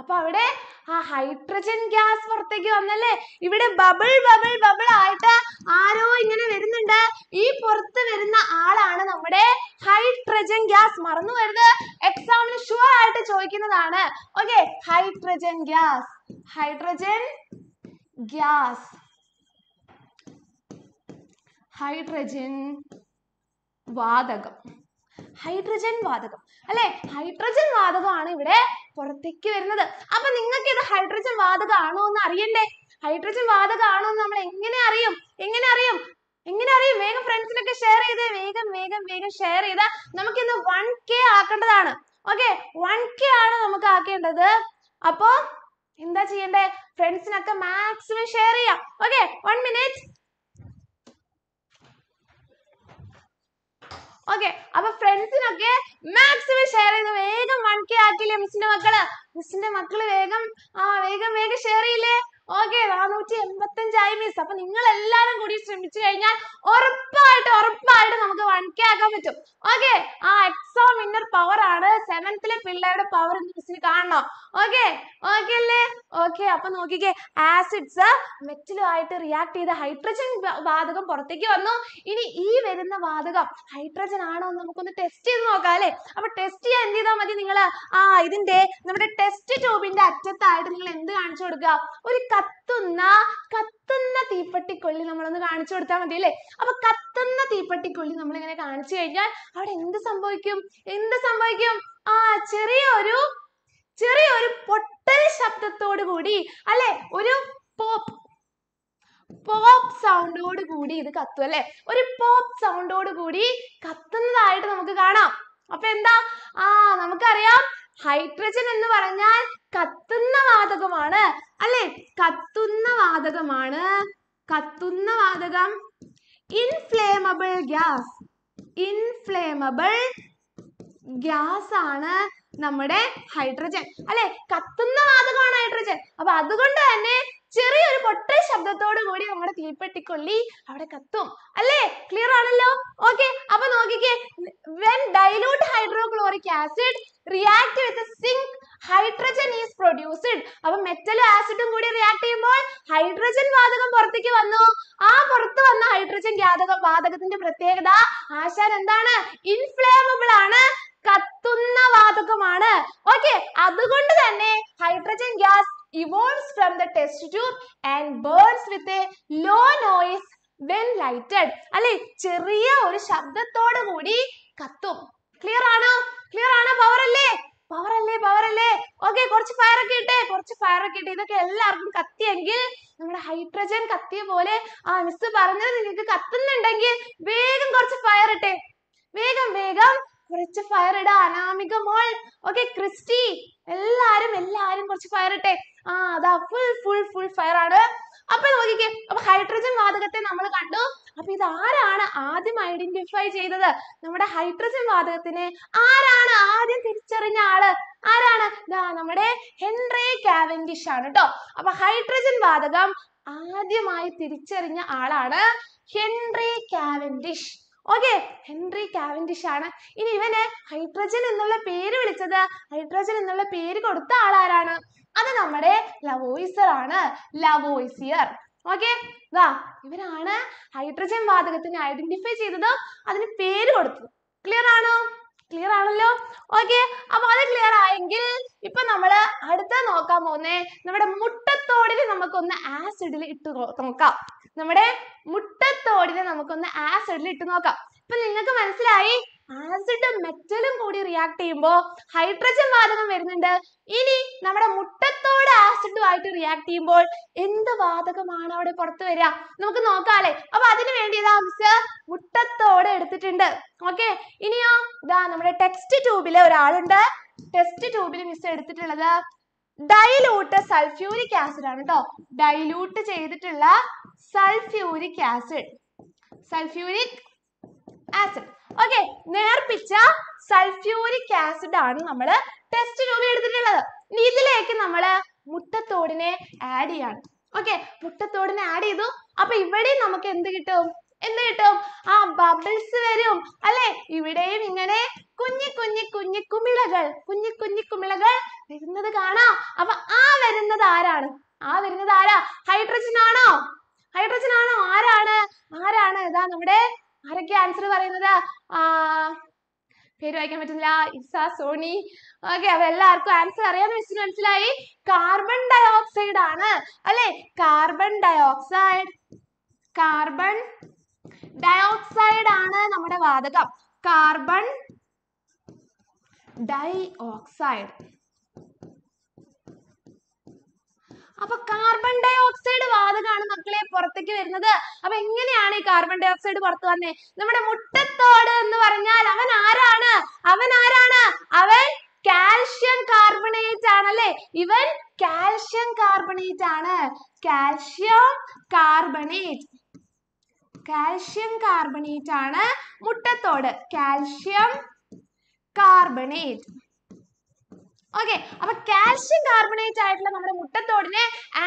അപ്പൊ അവിടെ ആ ഹൈഡ്രജൻ ഗ്യാസ് പുറത്തേക്ക് വന്നല്ലേ ഇവിടെ ബബിൾ ബബിൾ ബബിൾ ആയിട്ട് ആരോ ഇങ്ങനെ വരുന്നുണ്ട് ഈ പുറത്ത് വരുന്ന ആളാണ് നമ്മുടെ ഹൈഡ്രജൻ ഗ്യാസ് മറന്നു വരുന്നത് എക്സാമിന് ഷുവർ ആയിട്ട് ചോദിക്കുന്നതാണ് okay hydrogen gas hydrogen gas hydrogen വാതകം ഹൈഡ്രജൻ വാതകം അല്ലെ ഹൈഡ്രജൻ വാതകമാണ് ഇവിടെ പുറത്തേക്ക് വരുന്നത് അപ്പൊ നിങ്ങൾക്ക് ഇത് ഹൈഡ്രജൻ വാതകമാണോ എന്ന് അറിയണ്ടേ ഹൈഡ്രജൻ വാതകമാണോ എന്ന് നമ്മൾ എങ്ങനെ അറിയും എങ്ങനെ അറിയും എങ്ങനെ അറിയും വേഗം ഫ്രണ്ട്സിനൊക്കെ ഷെയർ ചെയ്തേ വേഗം വേഗം വേഗം ഷെയർ ചെയ്ത നമുക്ക് ഇന്ന് വൺ കെ ആക്കേണ്ടതാണ് ഓക്കെ വൺ കെ ആണ് നമുക്ക് ആക്കേണ്ടത് അപ്പോ എന്താ ചെയ്യണ്ടേ ഫ്രണ്ട്സിനൊക്കെ മാക്സിമം ഷെയർ ചെയ്യാം ഓക്കെ വൺ മിനിറ്റ് okay അപ്പൊ friends നൊക്കെ maximum share ചെയ്ത് വേഗം one k ആക്കിയില്ലേ miss ന്റെ മക്കള് miss ന്റെ മക്കള് വേഗം ആ വേഗം വേഗം share ചെയ്യില്ലേ okay നാനൂറ്റി എൺപത്തഞ്ചായി miss അപ്പൊ നിങ്ങൾ എല്ലാരും കൂടി ശ്രമിച്ചു കഴിഞ്ഞാൽ ഉറപ്പായിട്ട് ഉറപ്പായിട്ട് നമുക്ക് one k ആക്കാൻ പറ്റും okay ആ extra winner power ആണ് seventh ലെ പിള്ളേരുടെ power miss ന് കാണണം okay okay അല്ലെ okay അപ്പൊ നോക്കിക്കേ acids മെറ്റലുമായിട്ട് react ചെയ്ത hydrogen വാതകം പുറത്തേക്ക് വന്നു ഇനി ഈ വരുന്ന വാതകം hydrogen ആണോ എന്ന് നമുക്കൊന്ന് test ചെയ്ത് നോക്കാം അല്ലെ അപ്പൊ test ചെയ്യാൻ എന്ത് ചെയ്താൽ മതി നിങ്ങൾ ആ ഇതിന്റെ നമ്മുടെ test tube ന്റെ അറ്റത്തായിട്ട് നിങ്ങൾ എന്ത് കാണിച്ചു കൊടുക്കുക ഒരു കത്തുന്ന കത്തുന്ന തീപ്പെട്ടിക്കൊള്ളി നമ്മളൊന്ന് കാണിച്ചു കൊടുത്താൽ മതി അല്ലേ അപ്പൊ കത്തുന്ന തീപ്പെട്ടിക്കൊള്ളി നമ്മൾ ഇങ്ങനെ കാണിച്ചു കഴിഞ്ഞാൽ അവിടെ എന്ത് സംഭവിക്കും എന്ത് സംഭവിക്കും ആ ചെറിയൊരു ചെറിയൊരു പൊട്ടൽ ശബ്ദത്തോട് കൂടി അല്ലെ ഒരു പോപ്പ് പോപ്പ് സൗണ്ടോട് കൂടി ഇത് കത്തും അല്ലെ ഒരു പോപ്പ് സൗണ്ടോട് കൂടി കത്തുന്നതായിട്ട് നമുക്ക് കാണാം അപ്പൊ എന്താ ആ നമുക്കറിയാം hydrogen എന്ന് പറഞ്ഞാൽ കത്തുന്ന വാതകമാണ് കത്തുന്ന വാതകമാണ് കത്തുന്ന വാതകം inflammable gas inflammable gas ആണ് നമ്മുടെ hydrogen അല്ലെ കത്തുന്ന വാതകമാണ് hydrogen അപ്പൊ അതുകൊണ്ട് തന്നെ ചെറിയൊരു പൊട്ട ശബ്ദത്തോടു കൂടി നമ്മുടെ തീപ്പെട്ടിക്കൊള്ളി അവിടെ കത്തും അല്ലേ clear ആണല്ലോ okay അപ്പൊ നോക്കിക്കേ when dilute hydrochloric acid react with zinc hydrogen is produced അപ്പൊ മെറ്റലും ആസിഡും കൂടി റിയാക്ട് ചെയ്യുമ്പോൾ ഹൈഡ്രജൻ വാതകം പുറത്തേക്ക് വന്നു ആ പുറത്ത് വന്ന ഹൈഡ്രജൻ വാതക വാതകത്തിന്റെ പ്രത്യേകത ആശാൻ എന്താണ് ഇൻഫ്ലേമബിൾ ആണ് കത്തുന്ന വാതകമാണ് ഓക്കെ അതുകൊണ്ട് തന്നെ hydrogen gas evolves from the test tube and burns with a low noise when lighted അല്ലെ ചെറിയ ഒരു ശബ്ദത്തോട് കൂടി കത്തും ക്ലിയർ ആണോ ക്ലിയർ ആണോ പവർ അല്ലേ പവർ അല്ലേ പവർ അല്ലേ ഓക്കെ കുറച്ച് ഫയർ ഒക്കെ ഇട്ടേ കുറച്ച് ഫയർ ഒക്കെ ഇട്ടേ ഇതൊക്കെ എല്ലാവർക്കും കത്തിയെങ്കിൽ നമ്മുടെ ഹൈഡ്രജൻ കത്തിയ പോലെ ആ മിസ് പറഞ്ഞത് നിങ്ങൾക്ക് കത്തുന്നുണ്ടെങ്കിൽ വേഗം കുറച്ച് ഫയർ ഇട്ടേ വേഗം വേഗം കുറച്ച് ഫയർ ഇടാ അനാമിക മോൾ ഓക്കെ ക്രിസ്റ്റി എല്ലാരും എല്ലാരും കുറച്ച് ഫയർ ഇട്ടേ ആ അതാ full full full fire ആണ് അപ്പൊ നോക്കിക്കേ അപ്പൊ hydrogen വാതകത്തെ നമ്മൾ കണ്ടു അപ്പൊ ഇത് ആരാണ് ആദ്യം identify ചെയ്തത് നമ്മുടെ hydrogen വാതകത്തിനെ ആരാണ് ആദ്യം തിരിച്ചറിഞ്ഞ ആള് ആരാണ് ദാ നമ്മുടെ ഹെൻറി കാവൻഡിഷ് ആണ് ട്ടോ അപ്പൊ hydrogen വാതകം ആദ്യമായി തിരിച്ചറിഞ്ഞ ആളാണ് ഹെൻറി കാവൻഡിഷ് ഓക്കെ ഹെൻറി കാവൻഡിഷ് ആണ് ഇനി ഇവനെ ഹൈഡ്രജൻ എന്നുള്ള പേര് വിളിച്ചത് ഹൈഡ്രജൻ എന്നുള്ള പേര് കൊടുത്ത ആളാരാണ് അത് നമ്മുടെ Lavoisier ആണ് Lavoisier okay ദാ ഇവരാണ് hydrogen വാതകത്തിനെ identify ചെയ്തത് അതിന് പേര് കൊടുത്തത് clear ആണോ clear ആണല്ലോ okay അപ്പൊ അത് clear ആയെങ്കിൽ ഇപ്പൊ നമ്മള് അടുത്തത് നോക്കാൻ പോകുന്നേ നമ്മുടെ മുട്ടത്തോടിനെ നമുക്കൊന്ന് acid ഇട്ട് നോക്കാം നമ്മുടെ മുട്ടത്തോടിനെ നമുക്കൊന്ന് acid ഇട്ട് നോക്കാം ഇപ്പൊ നിങ്ങൾക്ക് മനസ്സിലായി ആസിഡും മെറ്റലും കൂടി റിയാക്ട് ചെയ്യുമ്പോൾ ഹൈഡ്രജൻ വാതകം വരുന്നുണ്ട് ഇനി നമ്മുടെ മുട്ടത്തോട് ആസിഡുമായിട്ട് ആയിട്ട് റിയാക്ട് ചെയ്യുമ്പോൾ എന്ത് വാതകമാണ് അവിടെ പുറത്ത് വരിക നമുക്ക് നോക്കാല്ലേ അപ്പൊ അതിന് വേണ്ടി ഇതാ മിസ് മുട്ടത്തോട് എടുത്തിട്ടുണ്ട് ഓക്കെ ഇനിയോ ഇതാ നമ്മുടെ ടെക്സ്റ്റ് ട്യൂബിൽ ഒരാളുണ്ട് ടെസ്റ്റ് ട്യൂബിൽ മിസ് എടുത്തിട്ടുള്ളത് ഡൈലൂട്ട് സൾഫ്യൂരിക് ആസിഡ് ആണ് കേട്ടോ ഡൈലൂട്ട് ചെയ്തിട്ടുള്ള sulphuric acid sulphuric acid okay നേർപ്പിച്ച sulphuric acid ആണ് നമ്മൾ test tube എടുത്തിട്ടുള്ളത് ഇനി ഇതിലേക്ക് നമ്മൾ മുട്ടത്തോടിനെ add ചെയ്യാണ് okay മുട്ടത്തോടിനെ add ചെയ്തു അപ്പൊ ഇവിടെയും നമുക്ക് എന്ത് കിട്ടും എന്ത് കിട്ടും ആ bubbles വരും അല്ലെ ഇവിടെയും ഇങ്ങനെ കുഞ്ഞി കുഞ്ഞി കുഞ്ഞി കുമിളകൾ കുഞ്ഞി കുഞ്ഞി കുമിളകൾ വരുന്നത് കാണാം അപ്പൊ ആ വരുന്നത് ആരാണ് ആ വരുന്നത് ആരാ ഹൈഡ്രജൻ ആണോ ഹൈഡ്രജൻ ആണോ ആരാണ് ആരാണ് ഇതാ നമ്മുടെ ആരൊക്കെയാ answer പറയുന്നത് ആ പേര് വായിക്കാൻ പറ്റുന്നില്ല ഇഫ്സ സോണി okay അപ്പൊ എല്ലാർക്കും answer അറിയാന്ന് miss ന് മനസ്സിലായി carbon dioxide ആണ് അല്ലെ carbon dioxide carbon dioxide ആണ് നമ്മുടെ വാതകം carbon dioxide അപ്പൊ കാർബൺ ഡൈ ഓക്സൈഡ് വാതകമാണ് മക്കളെ പുറത്തേക്ക് വരുന്നത് അപ്പൊ എങ്ങനെയാണ് ഈ കാർബൺ ഡൈ ഓക്സൈഡ് പുറത്തു വന്നേ നമ്മുടെ മുട്ടത്തോട് എന്ന് പറഞ്ഞാൽ അവൻ ആരാണ് അവൻ ആരാണ് അവൻ കാൽഷ്യം കാർബണേറ്റ് ആണ് അല്ലെ ഇവൻ കാൽഷ്യം കാർബണേറ്റ് ആണ് കാൽഷ്യം കാർബണേറ്റ് കാൽഷ്യം കാർബണേറ്റ് ആണ് മുട്ടത്തോട് കാൽഷ്യം കാർബണേറ്റ് okay അപ്പൊ calcium carbonate ആയിട്ടുള്ള നമ്മുടെ മുട്ടത്തോടിനെ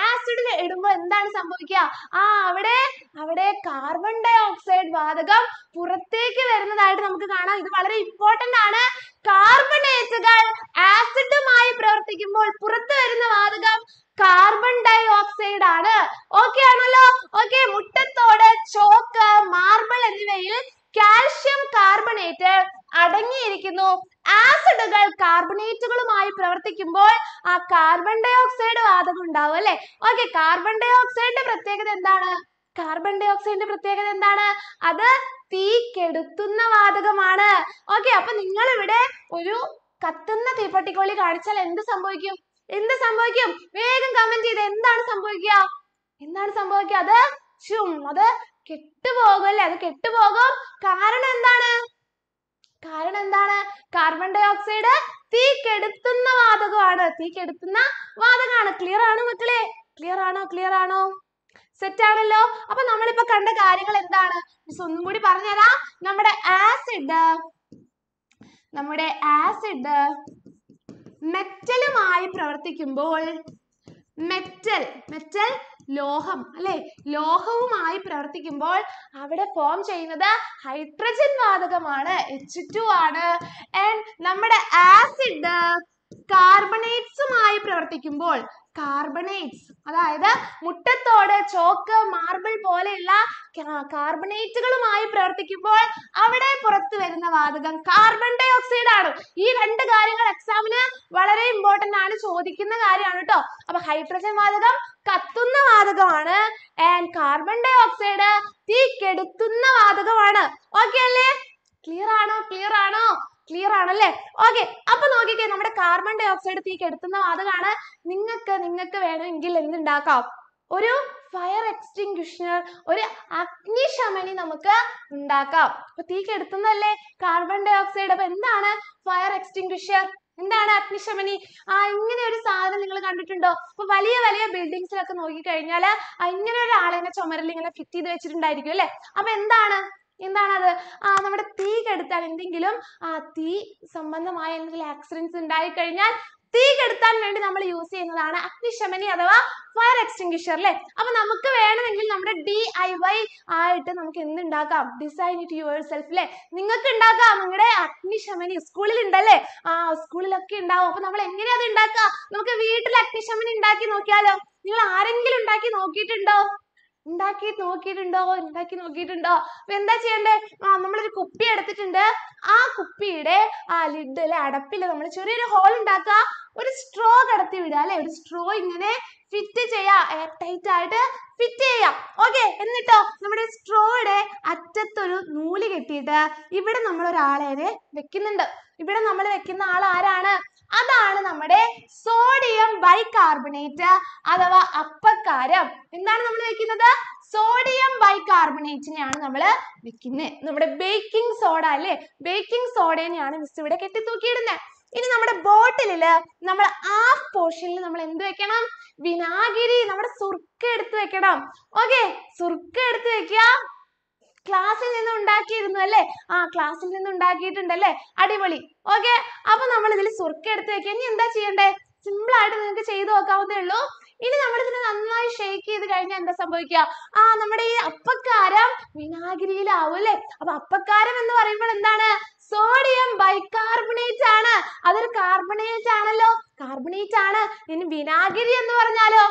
acid ൽ ഇടുമ്പോ എന്താണ് സംഭവിക്ക ആ അവിടെ അവിടെ carbon dioxide വാതകം പുറത്തേക്ക് വരുന്നതായിട്ട് നമുക്ക് കാണാം ഇത് വളരെ important ആണ് carbonate കൾ acid മായി പ്രവർത്തിക്കുമ്പോൾ പുറത്തു വരുന്ന വാതകം കാർബൺ ഡൈ ഓക്സൈഡ് ആണ് ഓക്കെ ആണല്ലോ ഓക്കെ മുട്ടത്തോട് ചോക്ക് മാർബിൾ എന്നിവയിൽ കാൽഷ്യം കാർബണേറ്റ് അടങ്ങിയിരിക്കുന്നു ആസിഡുകൾ കളുമായി പ്രവർത്തിക്കുമ്പോൾ ആ കാർബൺ ഡൈ ഓക്സൈഡ് വാതകം ഉണ്ടാവും അല്ലേ? okay കാർബൺ ഡൈ ഓക്സൈഡിന്റെ പ്രത്യേകത എന്താണ് കാർബൺ ഡൈ ഓക്സൈഡിന്റെ പ്രത്യേകത എന്താണ് അത് തീ കെടുത്തുന്ന വാതകമാണ് okay അപ്പൊ നിങ്ങൾ ഇവിടെ ഒരു കത്തുന്ന തീപ്പെട്ടിക്കോളി കാണിച്ചാൽ എന്ത് സംഭവിക്കും എന്ത് സംഭവിക്കും വേഗം കമന്റ് ചെയ്ത് എന്താണ് സംഭവിക്കുക എന്താണ് സംഭവിക്കുക അത് ചും അത് കെട്ടുപോകും അല്ലേ? അത് കെട്ടുപോകും കാരണം എന്താണ് കാരണം എന്താണ് കാർബൺ ഡൈ ഓക്സൈഡ് തീ കെടുത്തുന്ന വാതകമാണ് തീ കെടുത്തുന്ന വാതകമാണ് ക്ലിയർ ആണോ മക്കളെ ക്ലിയർ ആണോ ക്ലിയർ ആണോ സെറ്റ് ആണല്ലോ അപ്പൊ നമ്മളിപ്പോ കണ്ട കാര്യങ്ങൾ എന്താണ് മിസ് ഒന്നും കൂടി പറഞ്ഞുതരാം നമ്മുടെ ആസിഡ് നമ്മുടെ ആസിഡ് മെറ്റലുമായി പ്രവർത്തിക്കുമ്പോൾ മെറ്റൽ മെറ്റൽ ലോഹം അല്ലെ ലോഹവുമായി പ്രവർത്തിക്കുമ്പോൾ അവിടെ ഫോം ചെയ്യുന്നത് ഹൈഡ്രജൻ വാതകമാണ് എച്ച് ടു ആണ് ആൻഡ് നമ്മുടെ ആസിഡ് കാർബണേറ്റ്സുമായി പ്രവർത്തിക്കുമ്പോൾ carbonates അതായത് മുട്ടത്തോട് ചോക്ക് മാർബിൾ പോലെയുള്ള കാർബണേറ്റുകളുമായി പ്രവർത്തിക്കുമ്പോൾ അവിടെ പുറത്തു വരുന്ന വാതകം കാർബൺ ഡൈ ഓക്സൈഡ് ആണ് ഈ രണ്ട് കാര്യങ്ങൾ എക്സാമിന് വളരെ ഇമ്പോർട്ടന്റ് ആണ് ചോദിക്കുന്ന കാര്യമാണ് കേട്ടോ അപ്പൊ ഹൈഡ്രജൻ വാതകം കത്തുന്ന വാതകമാണ് ആൻഡ് കാർബൺ ഡൈ ഓക്സൈഡ് തീ കെടുത്തുന്ന വാതകമാണ് ഓക്കെ അല്ലേ ക്ലിയർ ആണോ ക്ലിയർ ആണോ ക്ലിയർ ആണല്ലേ ഓക്കെ അപ്പൊ നോക്കിക്കേ നമ്മുടെ കാർബൺ ഡൈ ഓക്സൈഡ് തീ കെടുത്തുന്ന വാതകാണ് നിങ്ങൾക്ക് നിങ്ങൾക്ക് വേണമെങ്കിൽ എന്തുണ്ടാക്കാം ഒരു ഫയർ എക്സ്റ്റിങ്ക്വിഷനർ ഒരു അഗ്നിശമനി നമുക്ക് ഉണ്ടാക്കാം അപ്പൊ തീ കെടുത്തുന്നതല്ലേ കാർബൺ ഡൈ ഓക്സൈഡ് അപ്പൊ എന്താണ് ഫയർ എക്സ്റ്റിങ്ക്വിഷർ എന്താണ് അഗ്നിശമനി ആ ഇങ്ങനെ ഒരു സാധനം നിങ്ങൾ കണ്ടിട്ടുണ്ടോ അപ്പൊ വലിയ വലിയ ബിൽഡിങ്സിലൊക്കെ നോക്കിക്കഴിഞ്ഞാൽ ഇങ്ങനെ ഒരാളെ ചുമരിൽ ഇങ്ങനെ ഫിറ്റ് ചെയ്ത് വെച്ചിട്ടുണ്ടായിരിക്കും അല്ലെ അപ്പൊ എന്താണ് എന്താണത് ആ നമ്മുടെ തീ എന്തെങ്കിലും ആ തീ സംബന്ധമായ എന്തെങ്കിലും ആക്സിഡൻസ് ഉണ്ടായി കഴിഞ്ഞാൽ തീ കെടുത്താൻ വേണ്ടി നമ്മൾ യൂസ് ചെയ്യുന്നതാണ് അഗ്നിശമനി അഥവാ ഫയർ എക്സ്റ്റിംഗ്വിഷർ ല്ലേ? അപ്പൊ നമുക്ക് വേണമെങ്കിൽ നമ്മുടെ ഡി ഐ വൈ ആയിട്ട് നമുക്ക് എന്തുണ്ടാക്കാം ഡിസൈൻ ഇറ്റ് യുവർ സെൽഫ് അല്ലേ നിങ്ങൾക്ക് ഉണ്ടാക്കാം നിങ്ങളുടെ അഗ്നിശമനി സ്കൂളിൽ ഉണ്ടല്ലേ ആ സ്കൂളിലൊക്കെ ഉണ്ടാവും അപ്പൊ നമ്മൾ എങ്ങനെ അത് ഉണ്ടാക്കാം നമുക്ക് വീട്ടിൽ അഗ്നിശമനി ഉണ്ടാക്കി നോക്കിയാലോ നിങ്ങൾ ആരെങ്കിലും ഉണ്ടാക്കി നോക്കിയിട്ടുണ്ടോ ഉണ്ടാക്കി നോക്കിയിട്ടുണ്ടോ ഉണ്ടാക്കി നോക്കിയിട്ടുണ്ടോ അപ്പൊ എന്താ ചെയ്യണ്ടേ ആ നമ്മളൊരു കുപ്പി എടുത്തിട്ടുണ്ട് ആ കുപ്പിയുടെ ആ lid അല്ലെ അടപ്പില് നമ്മൾ ചെറിയൊരു hole ഉണ്ടാക്കുക ഒരു straw കടത്തി വിടുക അല്ലെ ഒരു straw ഇങ്ങനെ fit ചെയ്യാ air tight ആയിട്ട് fit എയ്യാ okay എന്നിട്ടോ നമ്മുടെ straw ടെ അറ്റത്തൊരു നൂല് കെട്ടിയിട്ട് ഇവിടെ നമ്മൾ ഒരാളെനെ വെക്കുന്നുണ്ട് ഇവിടെ നമ്മൾ വെക്കുന്ന ആൾ ആരാണ് അതാണ് നമ്മുടെ sodium bicarbonate അഥവാ അപ്പക്കാരം എന്താണ് നമ്മൾ വെക്കുന്നത് sodium bicarbonate നമ്മൾ വെക്കുന്നെ നമ്മുടെ baking soda അല്ലെ baking soda മിസ് miss ഇവിടെ കെട്ടി തൂക്കിയിടുന്നെ ഇനി നമ്മുടെ bottle ല് നമ്മൾ half portion നമ്മൾ എന്ത് വെക്കണം വിനാഗിരി നമ്മുടെ സുർക്ക എടുത്ത് വെക്കണം okay സുർക്ക എടുത്ത് വെക്ക class ൽ നിന്ന് ഉണ്ടാക്കിയിരുന്നു അല്ലെ ആ class ൽ നിന്ന് ഉണ്ടാക്കിയിട്ടുണ്ട് അല്ലെ അടിപൊളി okay അപ്പൊ നമ്മൾ ഇതിൽ സുർക്ക എടുത്ത് വെക്ക ഇനി എന്താ ചെയ്യണ്ടേ simple ആയിട്ട് നിങ്ങൾക്ക് ചെയ്ത് നോക്കാവുന്നേ ഉള്ളൂ ഇനി നമ്മൾ ഇതിനെ നന്നായി shake ചെയ്ത് കഴിഞ്ഞാൽ എന്താ സംഭവിക്ക ആ നമ്മുടെ ഈ അപ്പക്കാരം വിനാഗിരിയിലാവും അല്ലെ അപ്പൊ അപ്പക്കാരം എന്ന് പറയുമ്പോൾ എന്താണ് സോഡിയം ബൈകാർബണേറ്റ് ആണ് അതൊരു കാർബണേറ്റ് ആണല്ലോ കാർബണേറ്റ് ആണ് ഇനി വിനാഗിരി എന്ന് പറഞ്ഞാലോ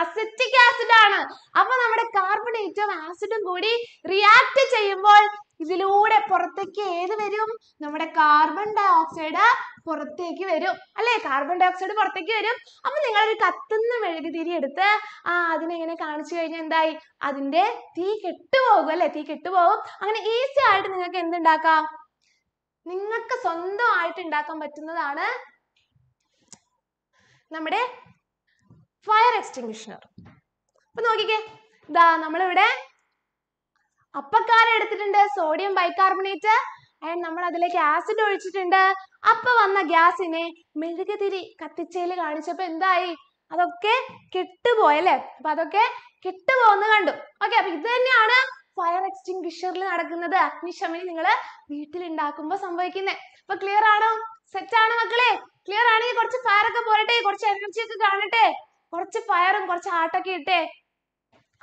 അസറ്റിക് ആസിഡ് ആണ് അപ്പൊ നമ്മുടെ കാർബണേറ്റും ആസിഡും കൂടി റിയാക്ട് ചെയ്യുമ്പോൾ ഇതിലൂടെ പുറത്തേക്ക് ഏത് വരും നമ്മുടെ കാർബൺ ഡൈ ഓക്സൈഡ് പുറത്തേക്ക് വരും അല്ലെ കാർബൺ ഡൈ ഓക്സൈഡ് പുറത്തേക്ക് വരും അപ്പൊ നിങ്ങൾ ഒരു കത്തുന്ന മെഴുകുതിരി എടുത്ത് ആ അതിനെങ്ങനെ കാണിച്ചു കഴിഞ്ഞാൽ എന്തായി അതിന്റെ തീ കെട്ടുപോകും അല്ലെ തീ കെട്ടുപോകും അങ്ങനെ ഈസി ആയിട്ട് നിങ്ങൾക്ക് എന്തുണ്ടാക്കാം നിങ്ങൾക്ക് സ്വന്തമായിട്ട് ഉണ്ടാക്കാൻ പറ്റുന്നതാണ് നമ്മുടെ ഫയർ എക്സ്റ്റിങ്ഷനർ അപ്പൊ നോക്കിക്കേ ഇതാ നമ്മളിവിടെ അപ്പക്കാര എടുത്തിട്ടുണ്ട് സോഡിയം ബൈകാർബണേറ്റ് ആൻഡ് നമ്മൾ അതിലേക്ക് ആസിഡ് ഒഴിച്ചിട്ടുണ്ട് അപ്പൊ വന്ന ഗ്യാസിനെ മെഴുകുതിരി കത്തിച്ചേല് കാണിച്ചപ്പോ എന്തായി അതൊക്കെ കെട്ടുപോയല്ലേ അപ്പൊ അതൊക്കെ കെട്ടുപോകുന്നത് കണ്ടു ഓക്കെ അപ്പൊ ഇത് തന്നെയാണ് ഫയർ extinguisher ൽ നടക്കുന്നത് അഗ്നിശമനം നിങ്ങൾ വീട്ടിൽ ഉണ്ടാക്കുമ്പോ സംഭവിക്കുന്നെ അപ്പൊ clear ആണോ set ആണോ മക്കളെ clear ആണെങ്കിൽ കുറച്ച് fire ഒക്കെ പോരട്ടെ കുറച്ച് energy ഒക്കെ കാണട്ടെ കുറച്ച് fire ഉം കുറച്ച് heart ഒക്കെ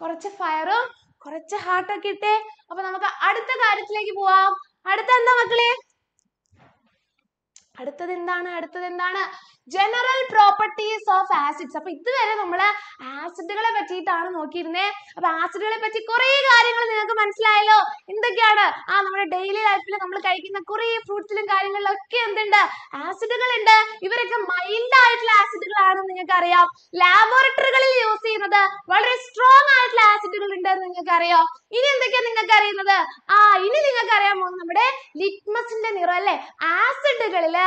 കുറച്ച് fire ഉം കുറച്ച് heart ഒക്കെ ഇട്ടേ അപ്പൊ നമുക്ക് അടുത്ത കാര്യത്തിലേക്ക് പോവാം അടുത്ത എന്താ മക്കളെ അടുത്തത് എന്താണ് അടുത്തത് എന്താണ് ജനറൽ പ്രോപ്പർട്ടീസ് ഓഫ് ആസിഡ്സ് അപ്പൊ ഇതുവരെ നമ്മൾ ആസിഡുകളെ പറ്റിയിട്ടാണ് നോക്കിയിരുന്നേ അപ്പൊ ആസിഡുകളെ പറ്റി കുറെ കാര്യങ്ങൾ നിങ്ങൾക്ക് മനസ്സിലായല്ലോ എന്തൊക്കെയാണ് ആ നമ്മുടെ ഡെയിലി ലൈഫിൽ നമ്മൾ കഴിക്കുന്ന കുറെ ഫ്രൂട്ട്സിലും കാര്യങ്ങളിലും ഒക്കെ എന്തുണ്ട് ആസിഡുകൾ ഉണ്ട് ഇവരൊക്കെ മൈൽഡ് ആയിട്ടുള്ള ആസിഡുകളാണെന്ന് നിങ്ങൾക്ക് അറിയാം ലാബോറട്ടറികളിൽ യൂസ് ചെയ്യുന്നത് വളരെ സ്ട്രോങ് ആയിട്ടുള്ള ആസിഡുകൾ ഉണ്ടെന്ന് നിങ്ങൾക്ക് അറിയാം ഇനി എന്തൊക്കെയാ നിങ്ങൾക്ക് അറിയുന്നത് ആ ഇനി നിങ്ങൾക്ക് അറിയാൻ പോകുന്നത് നമ്മുടെ ലിറ്റ്മസിന്റെ നിറം അല്ലെ ആസിഡുകളിൽ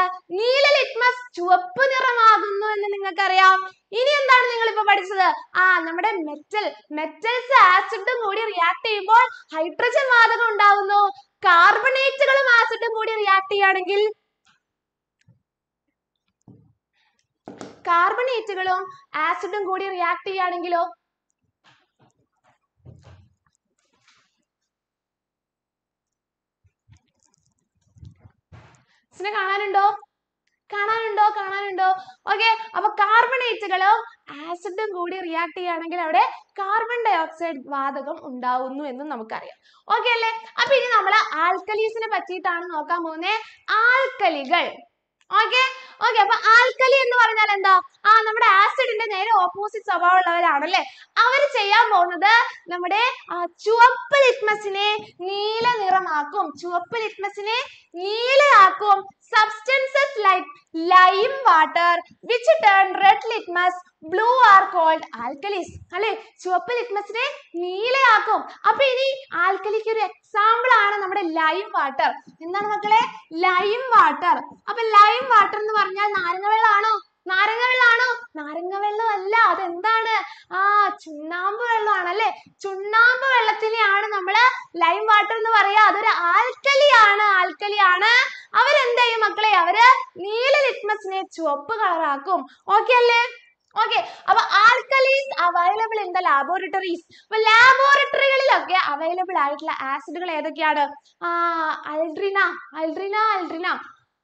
നീല ലിറ്റ്മസ് ചുവപ്പ് നിറമാകുന്നു എന്ന് അറിയാം ഇനി എന്താണ് നിങ്ങൾ ഇപ്പൊ പഠിച്ചത് ആ നമ്മുടെ മെറ്റൽ മെറ്റൽസ് ആസിഡും കൂടി റിയാക്ട് ചെയ്യുമ്പോൾ ഹൈഡ്രജൻ വാതകം ഉണ്ടാവുന്നു കാർബണേറ്റുകളും ആസിഡും കൂടി റിയാക്ട് ചെയ്യുകയാണെങ്കിൽ കാർബണേറ്റുകളും ആസിഡും കൂടി റിയാക്ട് ചെയ്യുകയാണെങ്കിലോ കാണാനുണ്ടോ കാണാനുണ്ടോ കാണാനുണ്ടോ okay അപ്പൊ കാർബണേറ്റുകളും ആസിഡും കൂടി react ചെയ്യുകയാണെങ്കിൽ അവിടെ കാർബൺ ഡൈ ഓക്സൈഡ് വാതകം ഉണ്ടാവുന്നു എന്ന് നമുക്കറിയാം okay അല്ലെ അപ്പൊ ഇനി നമ്മൾ alkalis നെ പറ്റിയിട്ടാണ് നോക്കാൻ പോകുന്നേ alkali കൾ okay okay അപ്പൊ alkali എന്ന് പറഞ്ഞാൽ എന്താ ആ നമ്മുടെ acid ന്റെ നേരെ opposite സ്വഭാവമുള്ളവരാണല്ലേ അവര് ചെയ്യാൻ പോകുന്നത് നമ്മുടെ ആ ചുവപ്പ് litmus നെ നീല നിറമാക്കും ചുവപ്പ് litmus നെ നീലയാക്കും substances like lime water which turn red litmus blue are called alkalis അല്ലെ ചുവപ്പ് litmus നെ നീലയാക്കും അപ്പൊ ഇനി ആൽക്കലിക്ക് ഒരു example ആണ് നമ്മുടെ lime water എന്താണ് മക്കളെ lime water അപ്പൊ lime water എന്ന് പറഞ്ഞാൽ നാരങ്ങ വെള്ളാണോ നാരങ്ങ വെള്ളാണോ നാരങ്ങ വെള്ളമല്ല അതെന്താണ് ആ ചുണ്ണാമ്പ് വെള്ളാണ് അല്ലെ ചുണ്ണാമ്പ് വെള്ളത്തിനെയാണ് നമ്മൾ lime water എന്ന് പറയാ അതൊരു alkali ആണ് alkali ആണ് അവരെന്തെയ്യും മക്കളെ അവര് നീല litmus നെ ചുവപ്പ് കളറാക്കും ആക്കും okay അല്ലെ okay അപ്പൊ alkalis available in the laboratories അപ്പൊ laboratory ഒക്കെ available ആയിട്ടുള്ള acid കൾ ഏതൊക്കെയാണ് ആ aldrin aldrin aldrin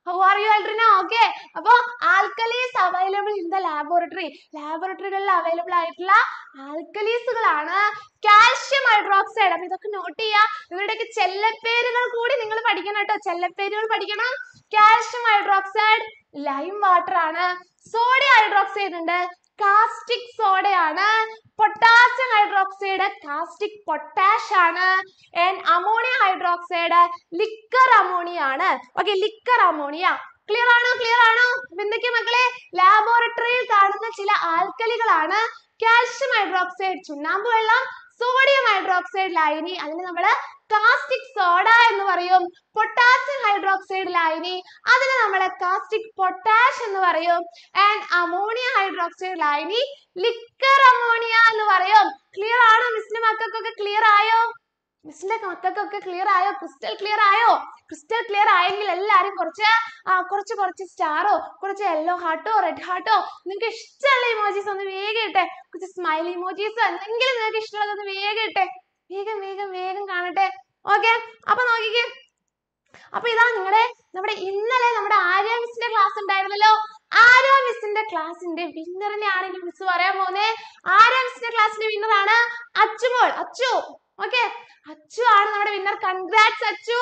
how are you aldrin okay അപ്പൊ alkalis available in the laboratory laboratory കളിൽ available ആയിട്ടുള്ള alkalis കളാണ് calcium hydroxide അപ്പൊ ഇതൊക്കെ note ചെയ്യാ ഇവരുടെയൊക്കെ ചെല്ലപ്പേരുകൾ കൂടി നിങ്ങൾ പഠിക്കണം കേട്ടോ ചെല്ലപ്പേരുകൾ പഠിക്കണം calcium hydroxide ലൈം വാട്ടർ ആണ് സോഡിയം ഹൈഡ്രോക്സൈഡ് ഉണ്ട് കാസ്റ്റിക് സോഡയാണ് പൊട്ടാസ്യം ഹൈഡ്രോക്സൈഡ് കാസ്റ്റിക് പൊട്ടാഷ് ആണ് അമോണിയ ഹൈഡ്രോക്സൈഡ് ലിക്കർ അമോണിയ ആണ് ഓക്കെ ലിക്കർ അമോണിയ ക്ലിയർ ആണോ ക്ലിയർ ആണോ എന്തൊക്കെ മക്കളെ ലാബോറട്ടറിയിൽ കാണുന്ന ചില ആൽക്കലികളാണ് കാൽഷ്യം ഹൈഡ്രോക്സൈഡ് ചുണ്ണാമ്പ് വെള്ളം sodium hydroxide ൽ അയനി അതിനെ നമ്മൾ caustic soda എന്ന് പറയും potassium hydroxide ൽ അയനി അതിനെ നമ്മൾ caustic potash എന്ന് പറയും and ammonia hydroxide ൽ അയനി liquor ammonia എന്ന് പറയും clear ആണോ miss ന്റെ മക്കൾക്കൊക്കെ clear ആയോ മിസ്സിന്റെ മക്കൾക്കൊക്കെ ക്ലിയർ ആയോ ക്രിസ്റ്റൽ ക്ലിയർ ആയോ ക്രിസ്റ്റൽ ക്ലിയർ ആയെങ്കിൽ എല്ലാരും കുറച്ച് കുറച്ച് കുറച്ച് സ്റ്റാറോ കുറച്ച് യെല്ലോ ഹാർട്ടോ റെഡ് ഹാർട്ടോ നിങ്ങൾക്ക് ഇഷ്ടമുള്ള ഇമോജീസ് ഒന്ന് വേഗം ഇട്ടെ കുറച്ച് സ്മൈൽ ഇമോജീസ് എന്തെങ്കിലും നിങ്ങൾക്ക് ഒന്ന് വേഗം ഇട്ടെ വേഗം വേഗം വേഗം കാണട്ടെ ഓക്കെ അപ്പൊ നോക്കിക്കേ അപ്പൊ ഇതാ നിങ്ങളെ നമ്മുടെ ഇന്നലെ നമ്മുടെ ആര്യ മിസ്സിന്റെ ക്ലാസ് ഉണ്ടായിരുന്നല്ലോ ആര്യ മിസ്സിന്റെ ക്ലാസ്സിന്റെ വിന്നറിനെ ആണെങ്കിൽ മിസ് പറയാൻ പോകുന്നേ ആര്യ മിസ്സിന്റെ ക്ലാസ്സിന്റെ വിന്നറാണ് അച്ചുമോൾ അച്ചു okay അച്ചു ആണ് നമ്മുടെ winner congrats Achu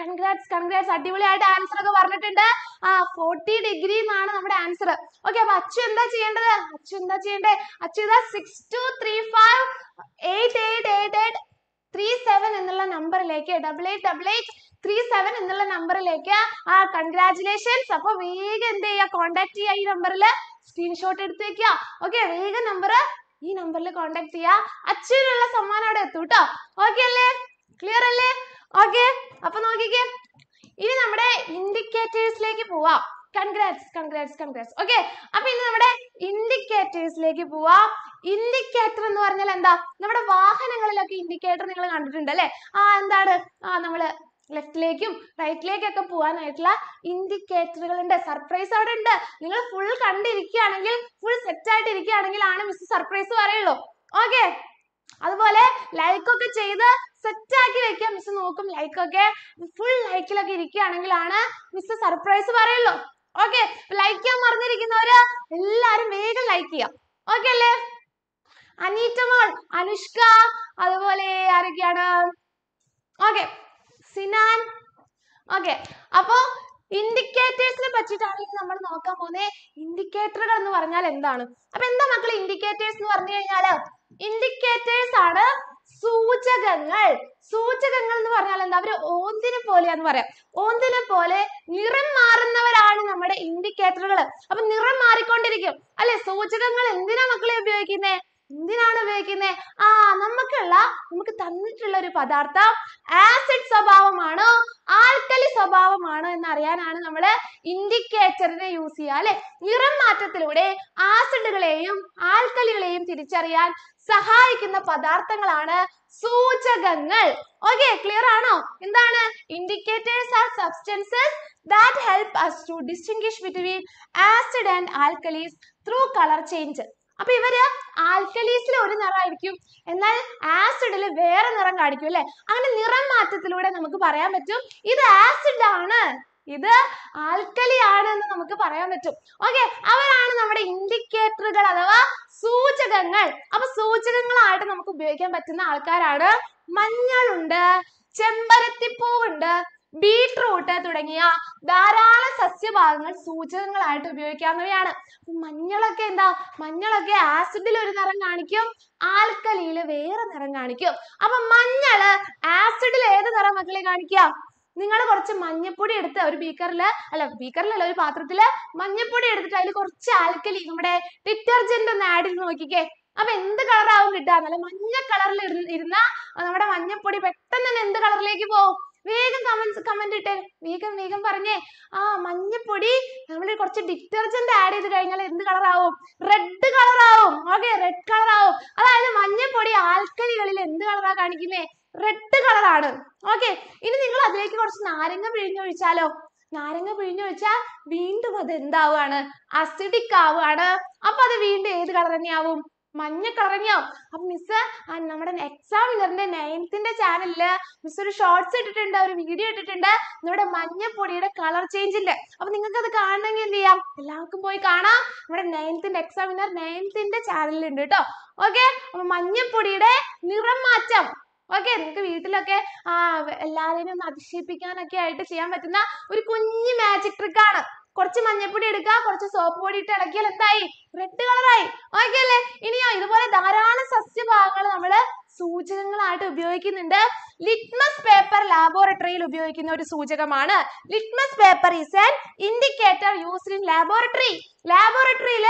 congrats congrats അടിപൊളിയായിട്ട് answer ഒക്കെ പറഞ്ഞിട്ടുണ്ട് ആ forty degree ന്നാണ് നമ്മുടെ answer okay അപ്പൊ അച്ചു എന്താ ചെയ്യേണ്ടത് അച്ചു എന്താ ചെയ്യണ്ടേ അച്ചു ഇതാ six two three five eight eight eight eight three seven എന്നുള്ള നമ്പറിലേക്ക് double eight double eight three seven എന്നുള്ള നമ്പറിലേക്ക് ആ കൺഗ്രാറ്റുലേഷൻസ് അപ്പൊ വേഗം എന്ത് ചെയ്യുക കോണ്ടാക്ട് ചെയ്യുക ഈ നമ്പറിൽ സ്ക്രീൻഷോട്ട് എടുത്ത് വെക്കുക ഓക്കെ വേഗം നമ്പർ ഈ നമ്പറിൽ കോൺടാക്ട് ചെയ്യുക അച്ഛനുള്ള സമ്മാനം അവിടെ എത്തും കേട്ടോ ഓക്കെ അല്ലേ ക്ലിയർ അല്ലേ ഓക്കെ അപ്പൊ നോക്കിക്കേ ഇനി നമ്മുടെ ഇൻഡിക്കേറ്റേഴ്സിലേക്ക് പോവാം കൺഗ്രാറ്റ്സ് കൺഗ്രാറ്റ്സ് കൺഗ്രാറ്റ്സ് ഓക്കെ അപ്പൊ ഇനി നമ്മുടെ ഇൻഡിക്കേറ്റേഴ്സിലേക്ക് പോവാ ഇൻഡിക്കേറ്റർ എന്ന് പറഞ്ഞാൽ എന്താ നമ്മുടെ വാഹനങ്ങളിലൊക്കെ ഇൻഡിക്കേറ്റർ നിങ്ങൾ കണ്ടിട്ടുണ്ട് അല്ലേ ആ എന്താണ് ആ നമ്മള് ലെഫ്റ്റിലേക്കും റൈറ്റിലേക്കൊക്കെ പോകാനായിട്ടുള്ള ഉണ്ട് സർപ്രൈസ് അവിടെ ഉണ്ട് നിങ്ങൾ ഫുൾ കണ്ടിരിക്കുകയാണെങ്കിൽ ഫുൾ സെറ്റ് ആയിട്ട് ഇരിക്കുകയാണെങ്കിലാണ് മിസ് സർപ്രൈസ് പറയുള്ളൂ ഓക്കെ അതുപോലെ ലൈക്ക് ഒക്കെ ചെയ്ത് സെറ്റ് ആക്കി വെക്കുക മിസ് നോക്കും ലൈക്ക് ഒക്കെ ഫുൾ ലൈക്കിലൊക്കെ ഇരിക്കുകയാണെങ്കിലാണ് മിസ് സർപ്രൈസ് പറയുള്ളൂ ഓക്കെ ലൈക്ക് ചെയ്യാൻ മറന്നിരിക്കുന്നവര് എല്ലാരും വേഗം ലൈക്ക് ചെയ്യാം ഓക്കെ അല്ലേ അനീറ്റമോൾ അനുഷ്ക അതുപോലെ ആരൊക്കെയാണ് ഓക്കെ സിനാൻ okay അപ്പൊ indicators നെ ഇനി നമ്മൾ നോക്കാൻ പോകുന്നെ indicator കൾ എന്ന് പറഞ്ഞാൽ എന്താണ് അപ്പൊ എന്താ മക്കളെ indicators എന്ന് പറഞ്ഞു കഴിഞ്ഞാല് indicators ആണ് സൂചകങ്ങൾ സൂചകങ്ങൾ എന്ന് പറഞ്ഞാൽ എന്താ അവര് ഓന്തിനെ പോലെയാന്ന് പറയാം ഓന്തിനെ പോലെ നിറം മാറുന്നവരാണ് നമ്മുടെ ഇൻഡിക്കേറ്ററുകൾ അപ്പൊ നിറം മാറിക്കൊണ്ടിരിക്കും അല്ലെ സൂചകങ്ങൾ എന്തിനാ മക്കളെ ഉപയോഗിക്കുന്നേ എന്തിനാണ് ഉപയോഗിക്കുന്നത് ആ നമുക്കുള്ള നമുക്ക് തന്നിട്ടുള്ള ഒരു പദാർത്ഥം ആസിഡ് സ്വഭാവമാണോ ആൽക്കലി സ്വഭാവമാണോ എന്ന് അറിയാനാണ് നമ്മൾ ഇൻഡിക്കേറ്ററിനെ യൂസ് ചെയ്യുക അല്ലെ നിറം മാറ്റത്തിലൂടെ ആസിഡുകളെയും ആൽക്കലികളെയും തിരിച്ചറിയാൻ സഹായിക്കുന്ന പദാർത്ഥങ്ങളാണ് സൂചകങ്ങൾ ഓക്കെ ക്ലിയർ ആണോ എന്താണ് indicators are substances that help us to distinguish between acid and alkalis through colour change അപ്പൊ ഇവര് ആൽക്കലീസിൽ ഒരു നിറമായിരിക്കും എന്നാൽ ആസിഡിൽ വേറെ നിറം കാണിക്കും അല്ലെ അങ്ങനെ നിറം മാറ്റത്തിലൂടെ നമുക്ക് പറയാൻ പറ്റും ഇത് ആസിഡ് ആണ് ഇത് ആൽക്കലി ആണ് എന്ന് നമുക്ക് പറയാൻ പറ്റും ഓക്കെ അവരാണ് നമ്മുടെ ഇൻഡിക്കേറ്ററുകൾ അഥവാ സൂചകങ്ങൾ അപ്പൊ സൂചകങ്ങളായിട്ട് നമുക്ക് ഉപയോഗിക്കാൻ പറ്റുന്ന ആൾക്കാരാണ് മഞ്ഞളുണ്ട് ഉണ്ട് beetroot തുടങ്ങിയ ധാരാളം സസ്യഭാഗങ്ങൾ സൂചകങ്ങളായിട്ട് ഉപയോഗിക്കാവുന്നവയാണ് മഞ്ഞളൊക്കെ എന്താ മഞ്ഞളൊക്കെ acid ൽ ഒരു നിറം കാണിക്കും alkali ൽ വേറെ നിറം കാണിക്കും അപ്പൊ മഞ്ഞള് acid ൽ ഏത് നിറം മക്കളെ കാണിക്ക നിങ്ങൾ കുറച്ച് മഞ്ഞപ്പൊടി എടുത്ത് ഒരു ബീക്കറിൽ അല്ല ബീക്കറിലല്ല ഒരു പാത്രത്തിൽ മഞ്ഞപ്പൊടി എടുത്തിട്ട് അതിൽ കുറച്ച് ആൽക്കലി നമ്മുടെ ഡിറ്റർജന്റ് ഒന്ന് ആഡ് ചെയ്ത് നോക്കിക്കേ അപ്പൊ എന്ത് കളറാവും നല്ല മഞ്ഞ കളറിൽ ഇരുന്ന നമ്മുടെ മഞ്ഞപ്പൊടി പെട്ടെന്ന് തന്നെ എന്ത് കളറിലേക്ക് പോകും വേഗം കമന്റ്സ് കമന്റ് ഇട്ടേ വേഗം വേഗം പറഞ്ഞേ ആ മഞ്ഞപ്പൊടി നമ്മൾ കുറച്ച് ഡിറ്റർജന്റ് ആഡ് ചെയ്ത് കഴിഞ്ഞാൽ എന്ത് കളർ ആവും റെഡ് കളർ ആവും ഓക്കെ റെഡ് കളർ ആവും അതായത് മഞ്ഞപ്പൊടി ആൽക്കലികളിൽ എന്ത് കളറാ കാണിക്കുന്നേ റെഡ് കളറാണ് ഓക്കെ ഇനി നിങ്ങൾ അതിലേക്ക് കുറച്ച് നാരങ്ങ പിഴിഞ്ഞൊഴിച്ചാലോ നാരങ്ങ പിഴിഞ്ഞൊഴിച്ചാൽ വീണ്ടും അത് എന്താവുകയാണ് അസിഡിക് ആവുകയാണ് അപ്പൊ അത് വീണ്ടും ഏത് കളർ തന്നെയാവും മഞ്ഞ കളറിഞ്ഞോ അപ്പൊ മിസ് നമ്മുടെ എക്സാം വിനറിന്റെ നയൻത്തിന്റെ ചാനലില് മിസ് ഒരു ഷോർട്സ് ഇട്ടിട്ടുണ്ട് ഒരു വീഡിയോ ഇട്ടിട്ടുണ്ട് നമ്മുടെ മഞ്ഞപ്പൊടിയുടെ കളർ ചേഞ്ചിന്റെ അപ്പൊ നിങ്ങൾക്ക് അത് കാണണമെങ്കിൽ എന്ത് ചെയ്യാം എല്ലാവർക്കും പോയി കാണാം നമ്മുടെ നയൻത്തിന്റെ എക്സാം വിനർ നയൻത്തിന്റെ ചാനലിലുണ്ട് കേട്ടോ ഓക്കെ അപ്പൊ മഞ്ഞപ്പൊടിയുടെ നിറം മാറ്റം ഓക്കെ നിങ്ങൾക്ക് വീട്ടിലൊക്കെ എല്ലാവരെയും ഒന്ന് അതിശയിപ്പിക്കാനൊക്കെ ആയിട്ട് ചെയ്യാൻ പറ്റുന്ന ഒരു കുഞ്ഞു മാജിക് ട്രിക്കാണ് കുറച്ച് മഞ്ഞപ്പൊടി എടുക്കുക കുറച്ച് സോപ്പ് പൊടി ഇട്ട് ഇളക്കിയാൽ എന്തായി റെഡ് കളറായി ഓക്കെ അല്ലേ ഇനിയോ ഇതുപോലെ ധാരാളം സസ്യഭാഗങ്ങൾ നമ്മൾ സൂചകങ്ങളായിട്ട് ഉപയോഗിക്കുന്നുണ്ട് ലിറ്റ്മസ് പേപ്പർ ലാബോറട്ടറിയിൽ ഉപയോഗിക്കുന്ന ഒരു സൂചകമാണ് litmus paper is an indicator used in laboratory ലാബോറട്ടറിയിൽ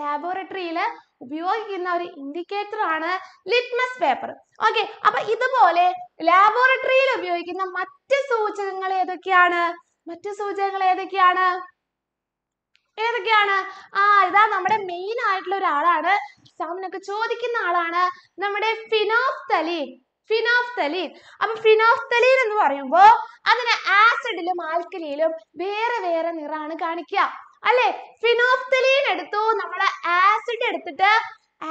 ലാബോറട്ടറിയിൽ ഉപയോഗിക്കുന്ന ഒരു ഇൻഡിക്കേറ്റർ ആണ് ലിറ്റ്മസ് പേപ്പർ ഓക്കെ അപ്പൊ ഇതുപോലെ ലാബോറട്ടറിയിൽ ഉപയോഗിക്കുന്ന മറ്റ് സൂചകങ്ങൾ ഏതൊക്കെയാണ് മറ്റു സൂചകങ്ങൾ ഏതൊക്കെയാണ് ഏതൊക്കെയാണ് ആ ഇതാ നമ്മുടെ മെയിൻ ആയിട്ടുള്ള ഒരാളാണ് എക്സാമിനൊക്കെ ചോദിക്കുന്ന ആളാണ് നമ്മുടെ ഫിനോഫ്തലീൻ ഫിനോഫ്തലീൻ അപ്പൊ ഫിനോഫ്തലീൻ എന്ന് പറയുമ്പോൾ അതിന് ആസിഡിലും ആൽക്കലിയിലും വേറെ വേറെ നിറാണ് കാണിക്കുക അല്ലെ ഫിനോഫ്തലീൻ എടുത്തു നമ്മൾ ആസിഡ് എടുത്തിട്ട്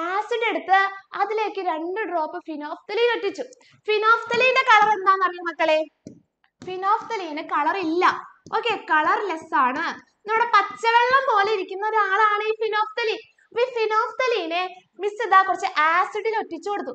ആസിഡ് എടുത്ത് അതിലേക്ക് രണ്ട് ഡ്രോപ്പ് ഫിനോഫ്തലീൻ ഒറ്റിച്ചു ഫിനോഫ്തലീന്റെ കളർ എന്താണെന്ന് അറിയാം മക്കളെ ഫിനോഫ്തലീന് കളർ ഇല്ല ഓക്കെ കളർലെസ് ആണ് നമ്മുടെ പച്ചവെള്ളം പോലെ ഇരിക്കുന്ന ഒരാളാണ് ഈ ഫിനോഫ്തലീൻ അപ്പൊ ഈ ഫിനോഫ്തലീനെ മിസ് ഇതാ കുറച്ച് ആസിഡിൽ ഒട്ടിച്ചു കൊടുത്തു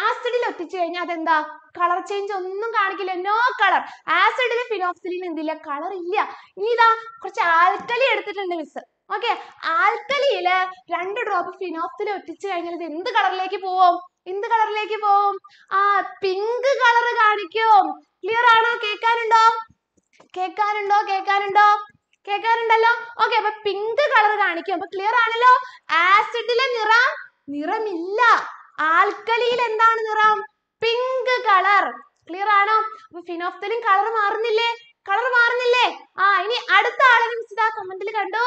ആസിഡിൽ ഒട്ടിച്ചു കഴിഞ്ഞാൽ അതെന്താ കളർ ചേഞ്ച് ഒന്നും കാണിക്കില്ല നോ കളർ ആസിഡിൽ ഫിനോഫ്തലീൻ എന്തില്ല കളർ ഇല്ല ഇനി ഇതാ കുറച്ച് ആൽക്കലി എടുത്തിട്ടുണ്ട് മിസ് ഓക്കെ ആൽക്കലിയില് രണ്ട് ഡ്രോപ്പ് ഫിനോഫ്തലി ഒട്ടിച്ചു കഴിഞ്ഞാൽ ഇത് എന്ത് കളറിലേക്ക് പോവും എന്ത് കളറിലേക്ക് പോവും ആ പിങ്ക് കളർ കാണിക്കും ക്ലിയർ ആണോ കേൾക്കാനുണ്ടോ കേൾക്കാനുണ്ടോ കേൾക്കാനുണ്ടോ കേൾക്കാനുണ്ടല്ലോ ഓക്കെ അപ്പൊ പിങ്ക് കളർ കാണിക്കും അപ്പൊ ക്ലിയർ ആണല്ലോ ആസിഡിലെ നിറം നിറമില്ല ആൽക്കലിയിൽ എന്താണ് നിറം പിങ്ക് കളർ ക്ലിയർ ആണോ അപ്പൊ ഫിനോഫ്തലിൻ കളർ മാറുന്നില്ലേ കളർ മാറുന്നില്ലേ ആ ഇനി അടുത്ത ആളെ മിസ് ആ കമന്റിൽ കണ്ടു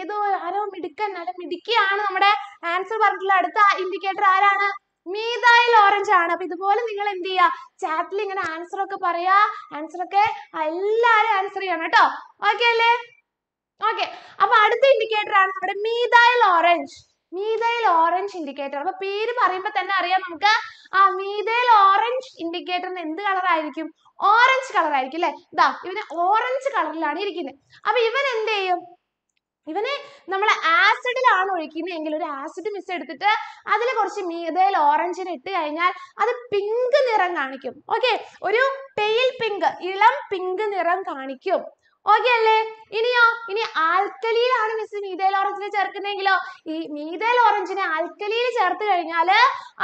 ഏതോ ആരോ മിടുക്കൻ അല്ല മിടുക്കിയാണ് നമ്മുടെ ആൻസർ പറഞ്ഞിട്ടുള്ള അടുത്ത ഇൻഡിക്കേറ്റർ ആരാണ് മീതായിൽ ഓറഞ്ച് ആണ് അപ്പൊ ഇതുപോലെ നിങ്ങൾ എന്ത് ചെയ്യാ ചാറ്റിൽ ഇങ്ങനെ ആൻസർ ഒക്കെ പറയാ ആൻസർ ഒക്കെ എല്ലാരും ആൻസർ ചെയ്യണം കേട്ടോ ഓക്കെ അല്ലേ ഓക്കെ അപ്പൊ അടുത്ത ഇൻഡിക്കേറ്റർ ആണ് നമ്മുടെ methyl orange methyl orange indicator അപ്പൊ പേര് പറയുമ്പോ തന്നെ അറിയാം നമുക്ക് ആ മീതയിൽ ഓറഞ്ച് ഇൻഡിക്കേറ്ററിന് എന്ത് കളർ ആയിരിക്കും ഓറഞ്ച് കളർ ആയിരിക്കും അല്ലെ ഇതാ ഇവന് ഓറഞ്ച് കളറിലാണ് ഇരിക്കുന്നത് അപ്പൊ ഇവൻ എന്ത് ചെയ്യും ഇവനെ നമ്മൾ ആസിഡിലാണ് എങ്കിൽ ഒരു ആസിഡ് മിസ് എടുത്തിട്ട് അതിൽ കുറച്ച് മീതയിൽ ഓറഞ്ചിന് ഇട്ട് കഴിഞ്ഞാൽ അത് പിങ്ക് നിറം കാണിക്കും ഓക്കെ ഒരു പെയിൽ പിങ്ക് ഇളം പിങ്ക് നിറം കാണിക്കും ഓക്കെ അല്ലേ ഇനിയോ ഇനി ആൽക്കലിയിലാണ് മിസ് മീതയിൽ ഓറഞ്ചിനെ ചേർക്കുന്നതെങ്കിലോ ഈ മീതയിൽ ഓറഞ്ചിനെ ആൽക്കലിയിൽ ചേർത്ത് കഴിഞ്ഞാൽ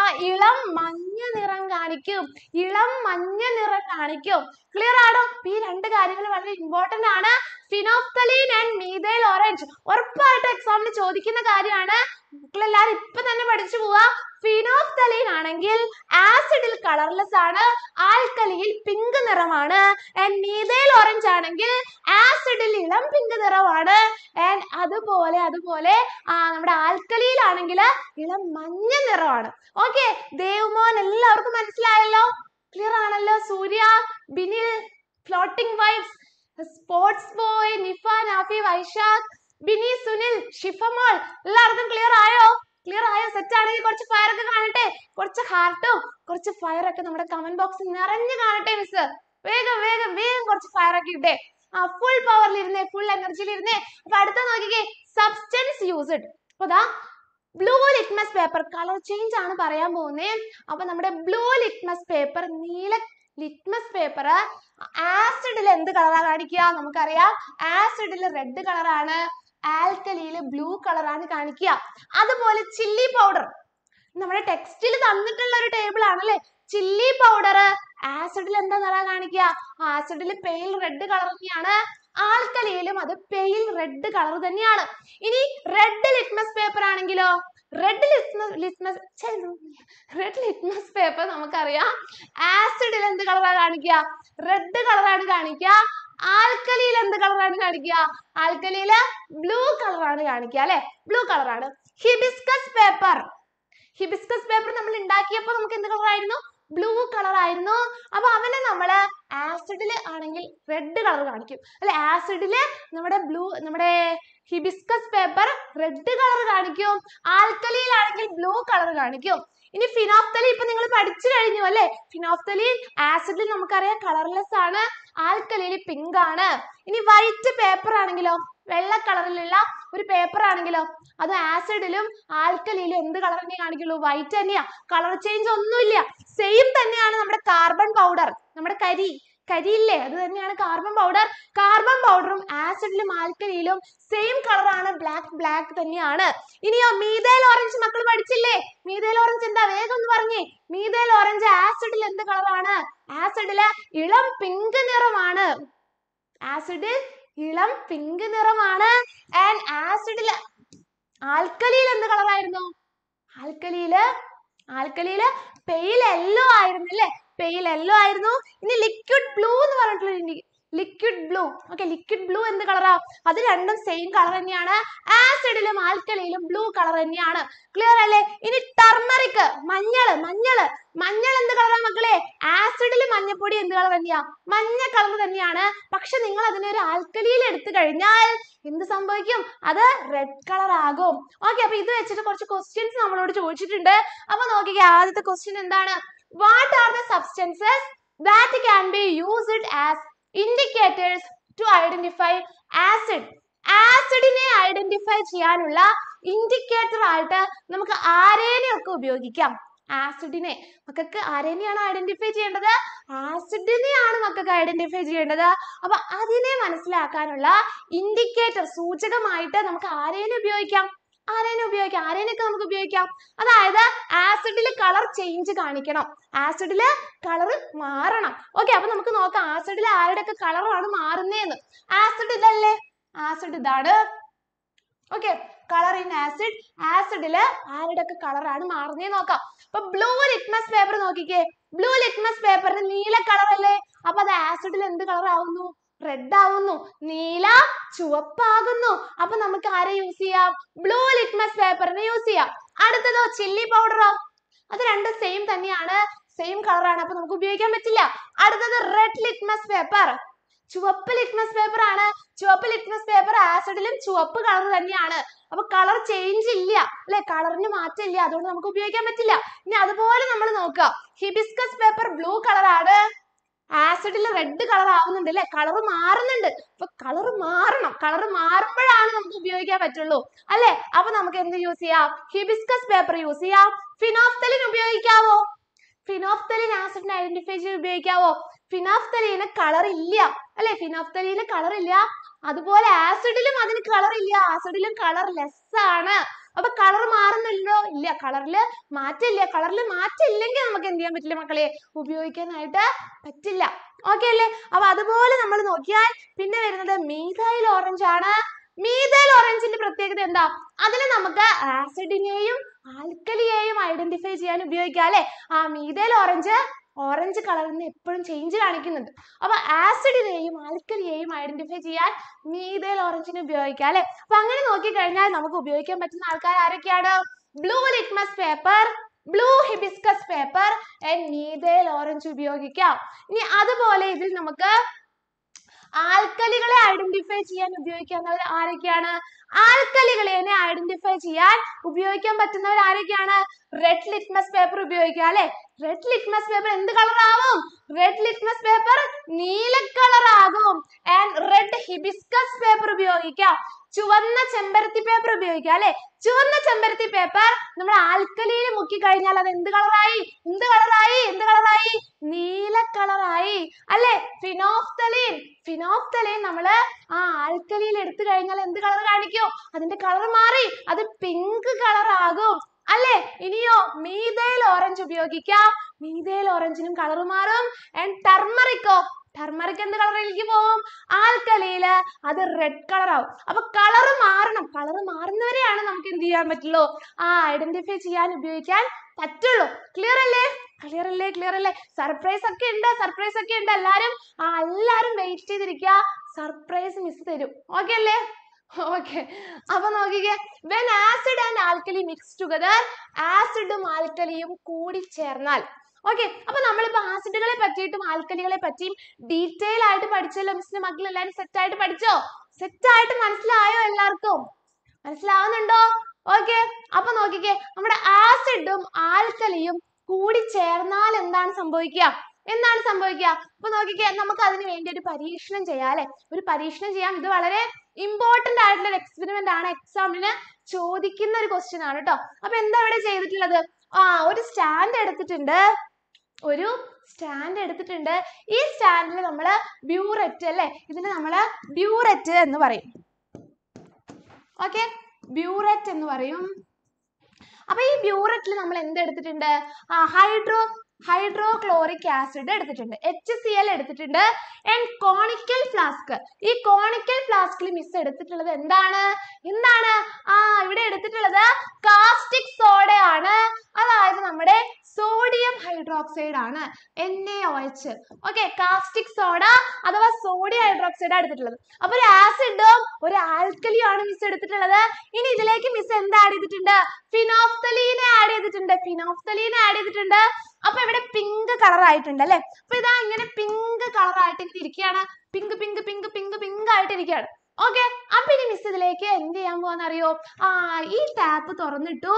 ആ ഇളം മഞ്ഞ നിറം കാണിക്കും ഇളം മഞ്ഞ നിറം കാണിക്കും ക്ലിയർ ആണോ ഈ രണ്ട് കാര്യങ്ങൾ വളരെ ഇമ്പോർട്ടന്റ് ആണ് ഫിനോഫ്തലീൻ ആൻഡ് മീതൈൽ ഓറഞ്ച് ഉറപ്പായിട്ട് എക്സാമിന് ചോദിക്കുന്ന കാര്യമാണ് മക്കളെല്ലാരും ഇപ്പൊ തന്നെ പഠിച്ചു പോവാ ഫിനോഫ്തലീൻ ആണെങ്കിൽ ആസിഡിൽ കളർലെസ് ആണ് ആൽക്കലിയിൽ പിങ്ക് നിറമാണ് ആൻഡ് methyl ഓറഞ്ച് ആണെങ്കിൽ ആസിഡിൽ ഇളം പിങ്ക് നിറമാണ് ആൻഡ് അതുപോലെ അതുപോലെ നമ്മുടെ ആണെങ്കിൽ ഇളം മഞ്ഞ നിറമാണ് ഓക്കെ ദേവമോൻ എല്ലാവർക്കും മനസ്സിലായല്ലോ clear ആണല്ലോ Surya, Binil, floating vibes sports boy, Nifa, Nafi, Vaishakh, Bini, Sunil, Shifa മോൾ എല്ലാവർക്കും clear ആയോ? clear ആയോ? set ആണെങ്കിൽ കുറച്ച് fire ഒക്കെ കാണട്ടെ കുറച്ച് heart ഉം കുറച്ച് fire ഒക്കെ നമ്മുടെ comment box ൽ നിറഞ്ഞു കാണട്ടെ miss വേഗം വേഗം വേഗം കുറച്ച് fire ഒക്കെ ഇട്ടേ ആ full power ൽ ഇരുന്നേ full energy ൽ ഇരുന്നേ അപ്പൊ അടുത്ത നോക്കിക്കേ substance used അപ്പൊ ദാ blue litmus paper colour change ആണ് പറയാൻ പോകുന്നത് അപ്പൊ നമ്മുടെ ബ്ലൂ ലിറ്റ്മസ് പേപ്പർ നീല ലിറ്റ്മസ് പേപ്പർ ആസിഡിൽ എന്ത് കളറാ കാണിക്കുക നമുക്കറിയാം ആസിഡിൽ റെഡ് കളറാണ് ആൽക്കലിയിൽ ബ്ലൂ കളറാണ് കാണിക്കുക അതുപോലെ ചില്ലി പൗഡർ നമ്മുടെ ടെക്സ്റ്റിൽ തന്നിട്ടുള്ള ഒരു ടേബിൾ ആണല്ലേ ചില്ലി പൗഡർ ആസിഡിൽ എന്താ നിറ കാണിക്കുക ആസിഡിൽ പെയിൽ റെഡ് കളർ തന്നെയാണ് alkali യിലും അത് pale red color തന്നെയാണ് ഇനി red litmus paper ആണെങ്കിലോ red litmus litmus ഛെ red litmus paper നമുക്കറിയാം acid ൽ എന്ത് color ആ കാണിക്ക red color ആണ് കാണിക്ക alkali ൽ എന്ത് color ആണ് കാണിക്ക alkali ൽ blue color ആണ് കാണിക്ക അല്ലെ blue color ആണ് hibiscus paper hibiscus paper നമ്മൾ ഉണ്ടാക്കിയപ്പോൾ നമുക്ക് എന്ത് color ആയിരുന്നു ബ്ലൂ കളർ ആയിരുന്നു അപ്പൊ അവനെ നമ്മൾ ആസിഡില് ആണെങ്കിൽ റെഡ് കളർ കാണിക്കും അല്ലെ ആസിഡില് നമ്മുടെ ബ്ലൂ നമ്മുടെ ഹിബിസ്കസ് പേപ്പർ റെഡ് കളർ കാണിക്കും ആൽക്കലിയിലാണെങ്കിൽ ബ്ലൂ കളർ കാണിക്കും ഇനി ഫിനോഫ്തലി ഇപ്പൊ നിങ്ങൾ പഠിച്ചു കഴിഞ്ഞു അല്ലെ ഫിനോഫ്തലി ആസിഡിൽ നമുക്കറിയാം കളർലെസ് ആണ് ആൽക്കലിയിൽ പിങ്ക് ആണ് ഇനി വൈറ്റ് പേപ്പർ ആണെങ്കിലോ വെള്ള കളറിലുള്ള ഒരു പേപ്പർ ആണെങ്കിലോ അത് ആസിഡിലും ആൽക്കലിയിലും എന്ത് കളർ തന്നെ കാണിക്കുള്ളൂ വൈറ്റ് തന്നെയാ കളർ ചേഞ്ച് ഒന്നുമില്ല സെയിം തന്നെയാണ് നമ്മുടെ കാർബൺ പൗഡർ നമ്മുടെ കരി കരിയില്ലേ അത് തന്നെയാണ് കാർബൺ പൗഡർ കാർബൺ പൗഡറും ആസിഡിലും ആൽക്കലിയിലും സെയിം കളറാണ് ബ്ലാക്ക് ബ്ലാക്ക് തന്നെയാണ് ഇനിയോ മീതേൽ ഓറഞ്ച് മക്കൾ പഠിച്ചില്ലേ മീതേൽ ഓറഞ്ച് എന്താ വേഗം ഒന്ന് പറഞ്ഞേ മീതേൽ ഓറഞ്ച് ആസിഡിൽ എന്ത് കളറാണ് ആസിഡില് ഇളം പിങ്ക് നിറമാണ് ആസിഡിൽ ഇളം പിങ്ക് നിറമാണ് ആൻഡ് ആസിഡിൽ ആൽക്കലിയിൽ എന്ത് കളറായിരുന്നു ആൽക്കലിയില് ആൽക്കലിയില് പെയിൽ യെല്ലോ ആയിരുന്നു അല്ലേ പെയിൽ യെല്ലോ ആയിരുന്നു ഇനി ലിക്വിഡ് ബ്ലൂ എന്ന് പറഞ്ഞിട്ടുള്ള liquid blue okay liquid blue എന്ത് color ആ അത് രണ്ടും same color എന്നെയാണ് acid ലും alkali ലും blue color എന്നെയാണ് clear അല്ലെ ഇനി turmeric മഞ്ഞള് മഞ്ഞള് മഞ്ഞൾ എന്ത് color ആ മക്കളെ acid ല് മഞ്ഞപ്പൊടി എന്ത് color എന്നെയാ മഞ്ഞ color തന്നെയാണ് പക്ഷെ നിങ്ങൾ അതിനെ ഒരു alkali ൽ എടുത്തു കഴിഞ്ഞാൽ എന്ത് സംഭവിക്കും അത് red color ആകും okay അപ്പൊ ഇത് വെച്ചിട്ട് കുറച്ച് questions നമ്മളോട് ചോദിച്ചിട്ടുണ്ട് അപ്പൊ നോക്കിക്കേ ആദ്യത്തെ question എന്താണ് what are the substances that can be used as indicators to identify acid ആസിഡിനെ ഐഡന്റിഫൈ ചെയ്യാനുള്ള ഇൻഡിക്കേറ്റർ ആയിട്ട് നമുക്ക് ആരേനെയൊക്കെ ഉപയോഗിക്കാം ആസിഡിനെ മക്കൾക്ക് ആരേനെയാണ് ഐഡന്റിഫൈ ചെയ്യേണ്ടത് ആസിഡിനെയാണ് മക്കൾക്ക് ഐഡന്റിഫൈ ചെയ്യേണ്ടത് അപ്പൊ അതിനെ മനസ്സിലാക്കാനുള്ള ഇൻഡിക്കേറ്റർ സൂചകമായിട്ട് നമുക്ക് ആരേനെ ഉപയോഗിക്കാം ആരേനെ ഉപയോഗിക്കാം ആരേനൊക്കെ നമുക്ക് ഉപയോഗിക്കാം അതായത് acid ൽ colour change കാണിക്കണം acid ൽ colour മാറണം okay അപ്പൊ നമുക്ക് നോക്കാം acid ൽ ആരുടെയൊക്കെ colour ആണ് മാറുന്നെന്ന് acid ഇതല്ലേ acid ഇതാണ് okay colour in acid acid ൽ ആരുടെയൊക്കെ colour ആണ് മാറുന്നെന്ന് നോക്കാം അപ്പൊ blue litmus paper നോക്കിക്കേ blue litmus paper ന് നീല colour അല്ലേ അപ്പൊ അത് acid ൽ എന്ത് colour ആവുന്നു red ആവുന്നു നീല ചുവപ്പാകുന്നു അപ്പൊ നമുക്ക് ആരെ use ചെയ്യാം blue litmus paper നെ use ചെയ്യാം അടുത്തതോ chilli powder ഓ അത് രണ്ടും same തന്നെയാണ് same colour ആണ് അപ്പൊ നമുക്ക് ഉപയോഗിക്കാൻ പറ്റില്ല അടുത്തത് red litmus paper ചുവപ്പ് litmus paper ആണ് ചുവപ്പ് litmus paper acid ലും ചുവപ്പ് colour തന്നെയാണ് അപ്പൊ colour change ഇല്ല അല്ലെ colour ന് മാറ്റമില്ല അതുകൊണ്ട് നമുക്ക് ഉപയോഗിക്കാൻ പറ്റില്ല ഇനി അതുപോലെ നമ്മൾ നോക്ക hibiscus paper blue colour ആണ് ആസിഡിൽ റെഡ് കളർ ആവുന്നുണ്ട് അല്ലെ കളർ മാറുന്നുണ്ട് അപ്പൊ കളർ മാറണം കളർ മാറുമ്പോഴാണ് നമുക്ക് ഉപയോഗിക്കാൻ പറ്റുള്ളൂ അല്ലെ അപ്പൊ നമുക്ക് എന്ത് യൂസ് ചെയ്യാം ഹിബിസ്കസ് പേപ്പർ യൂസ് ചെയ്യാം ഫിനോഫ്തലിൻ ഉപയോഗിക്കാവോ ഫിനോഫ്തലിൻ ആസിഡിനെ ഐഡന്റിഫൈ ചെയ്ത് ഉപയോഗിക്കാവോ ഫിനോഫ്തലിന് കളർ ഇല്ല അല്ലെ ഫിനോഫ്തലിന് കളർ ഇല്ല അതുപോലെ ആസിഡിലും അതിന് കളർ ഇല്ല ആസിഡിലും കളർ ലെസ് ആണ് അപ്പൊ കളർ മാറുന്നില്ലല്ലോ. ഇല്ല കളറിൽ മാറ്റില്ല കളറിൽ മാറ്റില്ലെങ്കിൽ നമുക്ക് എന്ത് ചെയ്യാൻ പറ്റില്ല മക്കളെ ഉപയോഗിക്കാനായിട്ട് പറ്റില്ല ഓക്കെ അല്ലേ അപ്പൊ അതുപോലെ നമ്മൾ നോക്കിയാൽ പിന്നെ വരുന്നത് മീതായിൽ ഓറഞ്ച് ആണ് മീതൈൽ ഓറഞ്ചിന്റെ പ്രത്യേകത എന്താ അതിന് നമുക്ക് ആസിഡിനെയും ആൽക്കലിയെയും ഐഡന്റിഫൈ ചെയ്യാൻ ഉപയോഗിക്കാം അല്ലെ ആ മീതൈൽ ഓറഞ്ച് ഓറഞ്ച് കളറിൽ നിന്ന് എപ്പോഴും ചേഞ്ച് കാണിക്കുന്നുണ്ട് അപ്പോൾ ആസിഡിനെയും ആൽക്കലിയെയും ഐഡന്റിഫൈ ചെയ്യാൻ മീതയിൽ ഓറഞ്ചിനെ ഉപയോഗിക്കാം അല്ലേ അപ്പോൾ അങ്ങനെ നോക്കിക്കഴിഞ്ഞാൽ നമുക്ക് ഉപയോഗിക്കാൻ പറ്റുന്ന ആൾക്കാർ ആരൊക്കെയാണ് blue litmus paper blue hibiscus paper and methyl orange ഉപയോഗിക്കാം ഇനി അതുപോലെ ഇതിൽ നമുക്ക് ആൽക്കലികളെ ഐഡന്റിഫൈ ചെയ്യാൻ ഉപയോഗിക്കാവുന്നവർ ആരൊക്കെയാണ് ആൽക്കലികളെ ഐഡന്റിഫൈ ചെയ്യാൻ ഉപയോഗിക്കാൻ പറ്റുന്നവർ ആരൊക്കെയാണ് റെഡ് ലിറ്റ്മസ് പേപ്പർ ഉപയോഗിക്കുക അല്ലെ റെഡ് ലിറ്റ്മസ് പേപ്പർ എന്ത് കളർ ആവും റെഡ് ലിറ്റ്മസ് പേപ്പർ നീല കളർ ആകും ആൻഡ് റെഡ് ഹിബിസ്കസ് പേപ്പർ ഉപയോഗിക്കാം ചുവന്ന ചെമ്പരത്തി പേപ്പർ ഉപയോഗിക്കുക അല്ലെ ചുവന്ന ചെമ്പരത്തി പേപ്പർ നമ്മൾ ആൽക്കലിയിൽ മുക്കി കഴിഞ്ഞാൽ അത് എന്ത് കളറായി എന്ത് കളറായി എന്ത് കളറായി നീല കളറായി അല്ലെ ഫിനോഫ്തലീൻ ഫിനോഫ്തലീൻ നമ്മൾ ആ ആൽക്കലിയിൽ എടുത്തു കഴിഞ്ഞാൽ എന്ത് കളർ കാണിക്കും അതിന്റെ കളർ മാറി അത് പിങ്ക് കളർ ആകും അല്ലെ ഇനിയോ മീതയിൽ ഓറഞ്ച് ഉപയോഗിക്കാം മീതയിൽ ഓറഞ്ചിനും കളർ മാറും ആൻഡ് ടർമറിക്കോ ടർമറിക് എന്ത് കളറിലേക്ക് പോവും ആൽക്കലിയില് അത് റെഡ് കളർ ആവും അപ്പൊ കളർ മാറണം കളർ മാറുന്നവരെയാണ് നമുക്ക് എന്ത് ചെയ്യാൻ പറ്റുള്ളൂ ആ ഐഡന്റിഫൈ ചെയ്യാൻ ഉപയോഗിക്കാൻ പറ്റുള്ളൂ ക്ലിയർ അല്ലേ ക്ലിയർ അല്ലേ ക്ലിയർ അല്ലേ സർപ്രൈസ് ഒക്കെ ഉണ്ട് സർപ്രൈസ് ഒക്കെ ഉണ്ട് എല്ലാരും ആ എല്ലാരും വെയിറ്റ് ചെയ്തിരിക്കുക സർപ്രൈസ് മിസ് തരും ഓക്കെ അല്ലേ ഓക്കെ അപ്പൊ നോക്കിക്കേ when acid and alkali mix together ആസിഡും ആൽക്കലിയും കൂടി ചേർന്നാൽ okay അപ്പൊ നമ്മളിപ്പോ acid കളെ പറ്റിയിട്ടും alkali കളെ പറ്റിയും detail ആയിട്ട് പഠിച്ചല്ലോ miss ന്റെ മക്കൾ എല്ലാരും set ആയിട്ട് പഠിച്ചോ set ആയിട്ട് മനസ്സിലായോ എല്ലാർക്കും മനസ്സിലാവുന്നുണ്ടോ okay അപ്പൊ നോക്കിക്കേ നമ്മുടെ acid ഉം alkali യും കൂടി ചേർന്നാൽ എന്താണ് സംഭവിക്കുക എന്താണ് സംഭവിക്കുക അപ്പൊ നോക്കിക്കേ നമുക്ക് അതിന് വേണ്ടി ഒരു പരീക്ഷണം ചെയ്യാം അല്ലെ ഒരു പരീക്ഷണം ചെയ്യാം ഇത് വളരെ ഇമ്പോർട്ടന്റ് ആയിട്ടുള്ള ഒരു എക്സ്പെരിമെന്റ് ആണ് എക്സാമിന് ചോദിക്കുന്ന ഒരു ക്വസ്റ്റ്യൻ ആണ് കേട്ടോ അപ്പൊ എന്താ ഇവിടെ ചെയ്തിട്ടുള്ളത് ആ ഒരു സ്റ്റാൻഡ് എടുത്തിട്ടുണ്ട് ഒരു stand എടുത്തിട്ടുണ്ട് ഈ stand നമ്മൾ burette അല്ലെ ഇതിനെ നമ്മൾ burette എന്ന് പറയും okay burette എന്ന് പറയും അപ്പൊ ഈ burette നമ്മൾ എന്ത് എടുത്തിട്ടുണ്ട് ആ hydro hydrochloric acid എടുത്തിട്ടുണ്ട് HCl എടുത്തിട്ടുണ്ട് and conical flask ഈ conical flask ൽ miss എടുത്തിട്ടുള്ളത് എന്താണ് എന്താണ് ആ ഇവിടെ എടുത്തിട്ടുള്ളത് caustic soda ആണ് അതായത് നമ്മുടെ sodium hydroxide ആണ് NaOH okay caustic soda അഥവാ sodium hydroxide ആ എടുത്തിട്ടുള്ളത് അപ്പൊ ഒരു acid ഉം ഒരു alkali ആണ് miss എടുത്തിട്ടുള്ളത് ഇനി ഇതിലേക്ക് miss എന്ത് add ചെയ്തിട്ടുണ്ട് phenolphthalein add ചെയ്തിട്ടുണ്ട് phenolphthalein add ചെയ്തിട്ടുണ്ട് അപ്പൊ ഇവിടെ പിങ്ക് കളർ ആയിട്ടുണ്ട് അല്ലെ അപ്പൊ ഇതാ ഇങ്ങനെ പിങ്ക് കളർ ആയിട്ട് ഇങ്ങനെ ഇരിക്കുകയാണ് pink pink pink pink pink ആയിട്ട് ഇരിക്കുകയാണ് ഓക്കെ അപ്പൊ ഇനി മിസ് ഇതിലേക്ക് എന്ത് ചെയ്യാൻ പോവാന്നറിയോ ആ ഈ ടാപ്പ് തുറന്നിട്ടു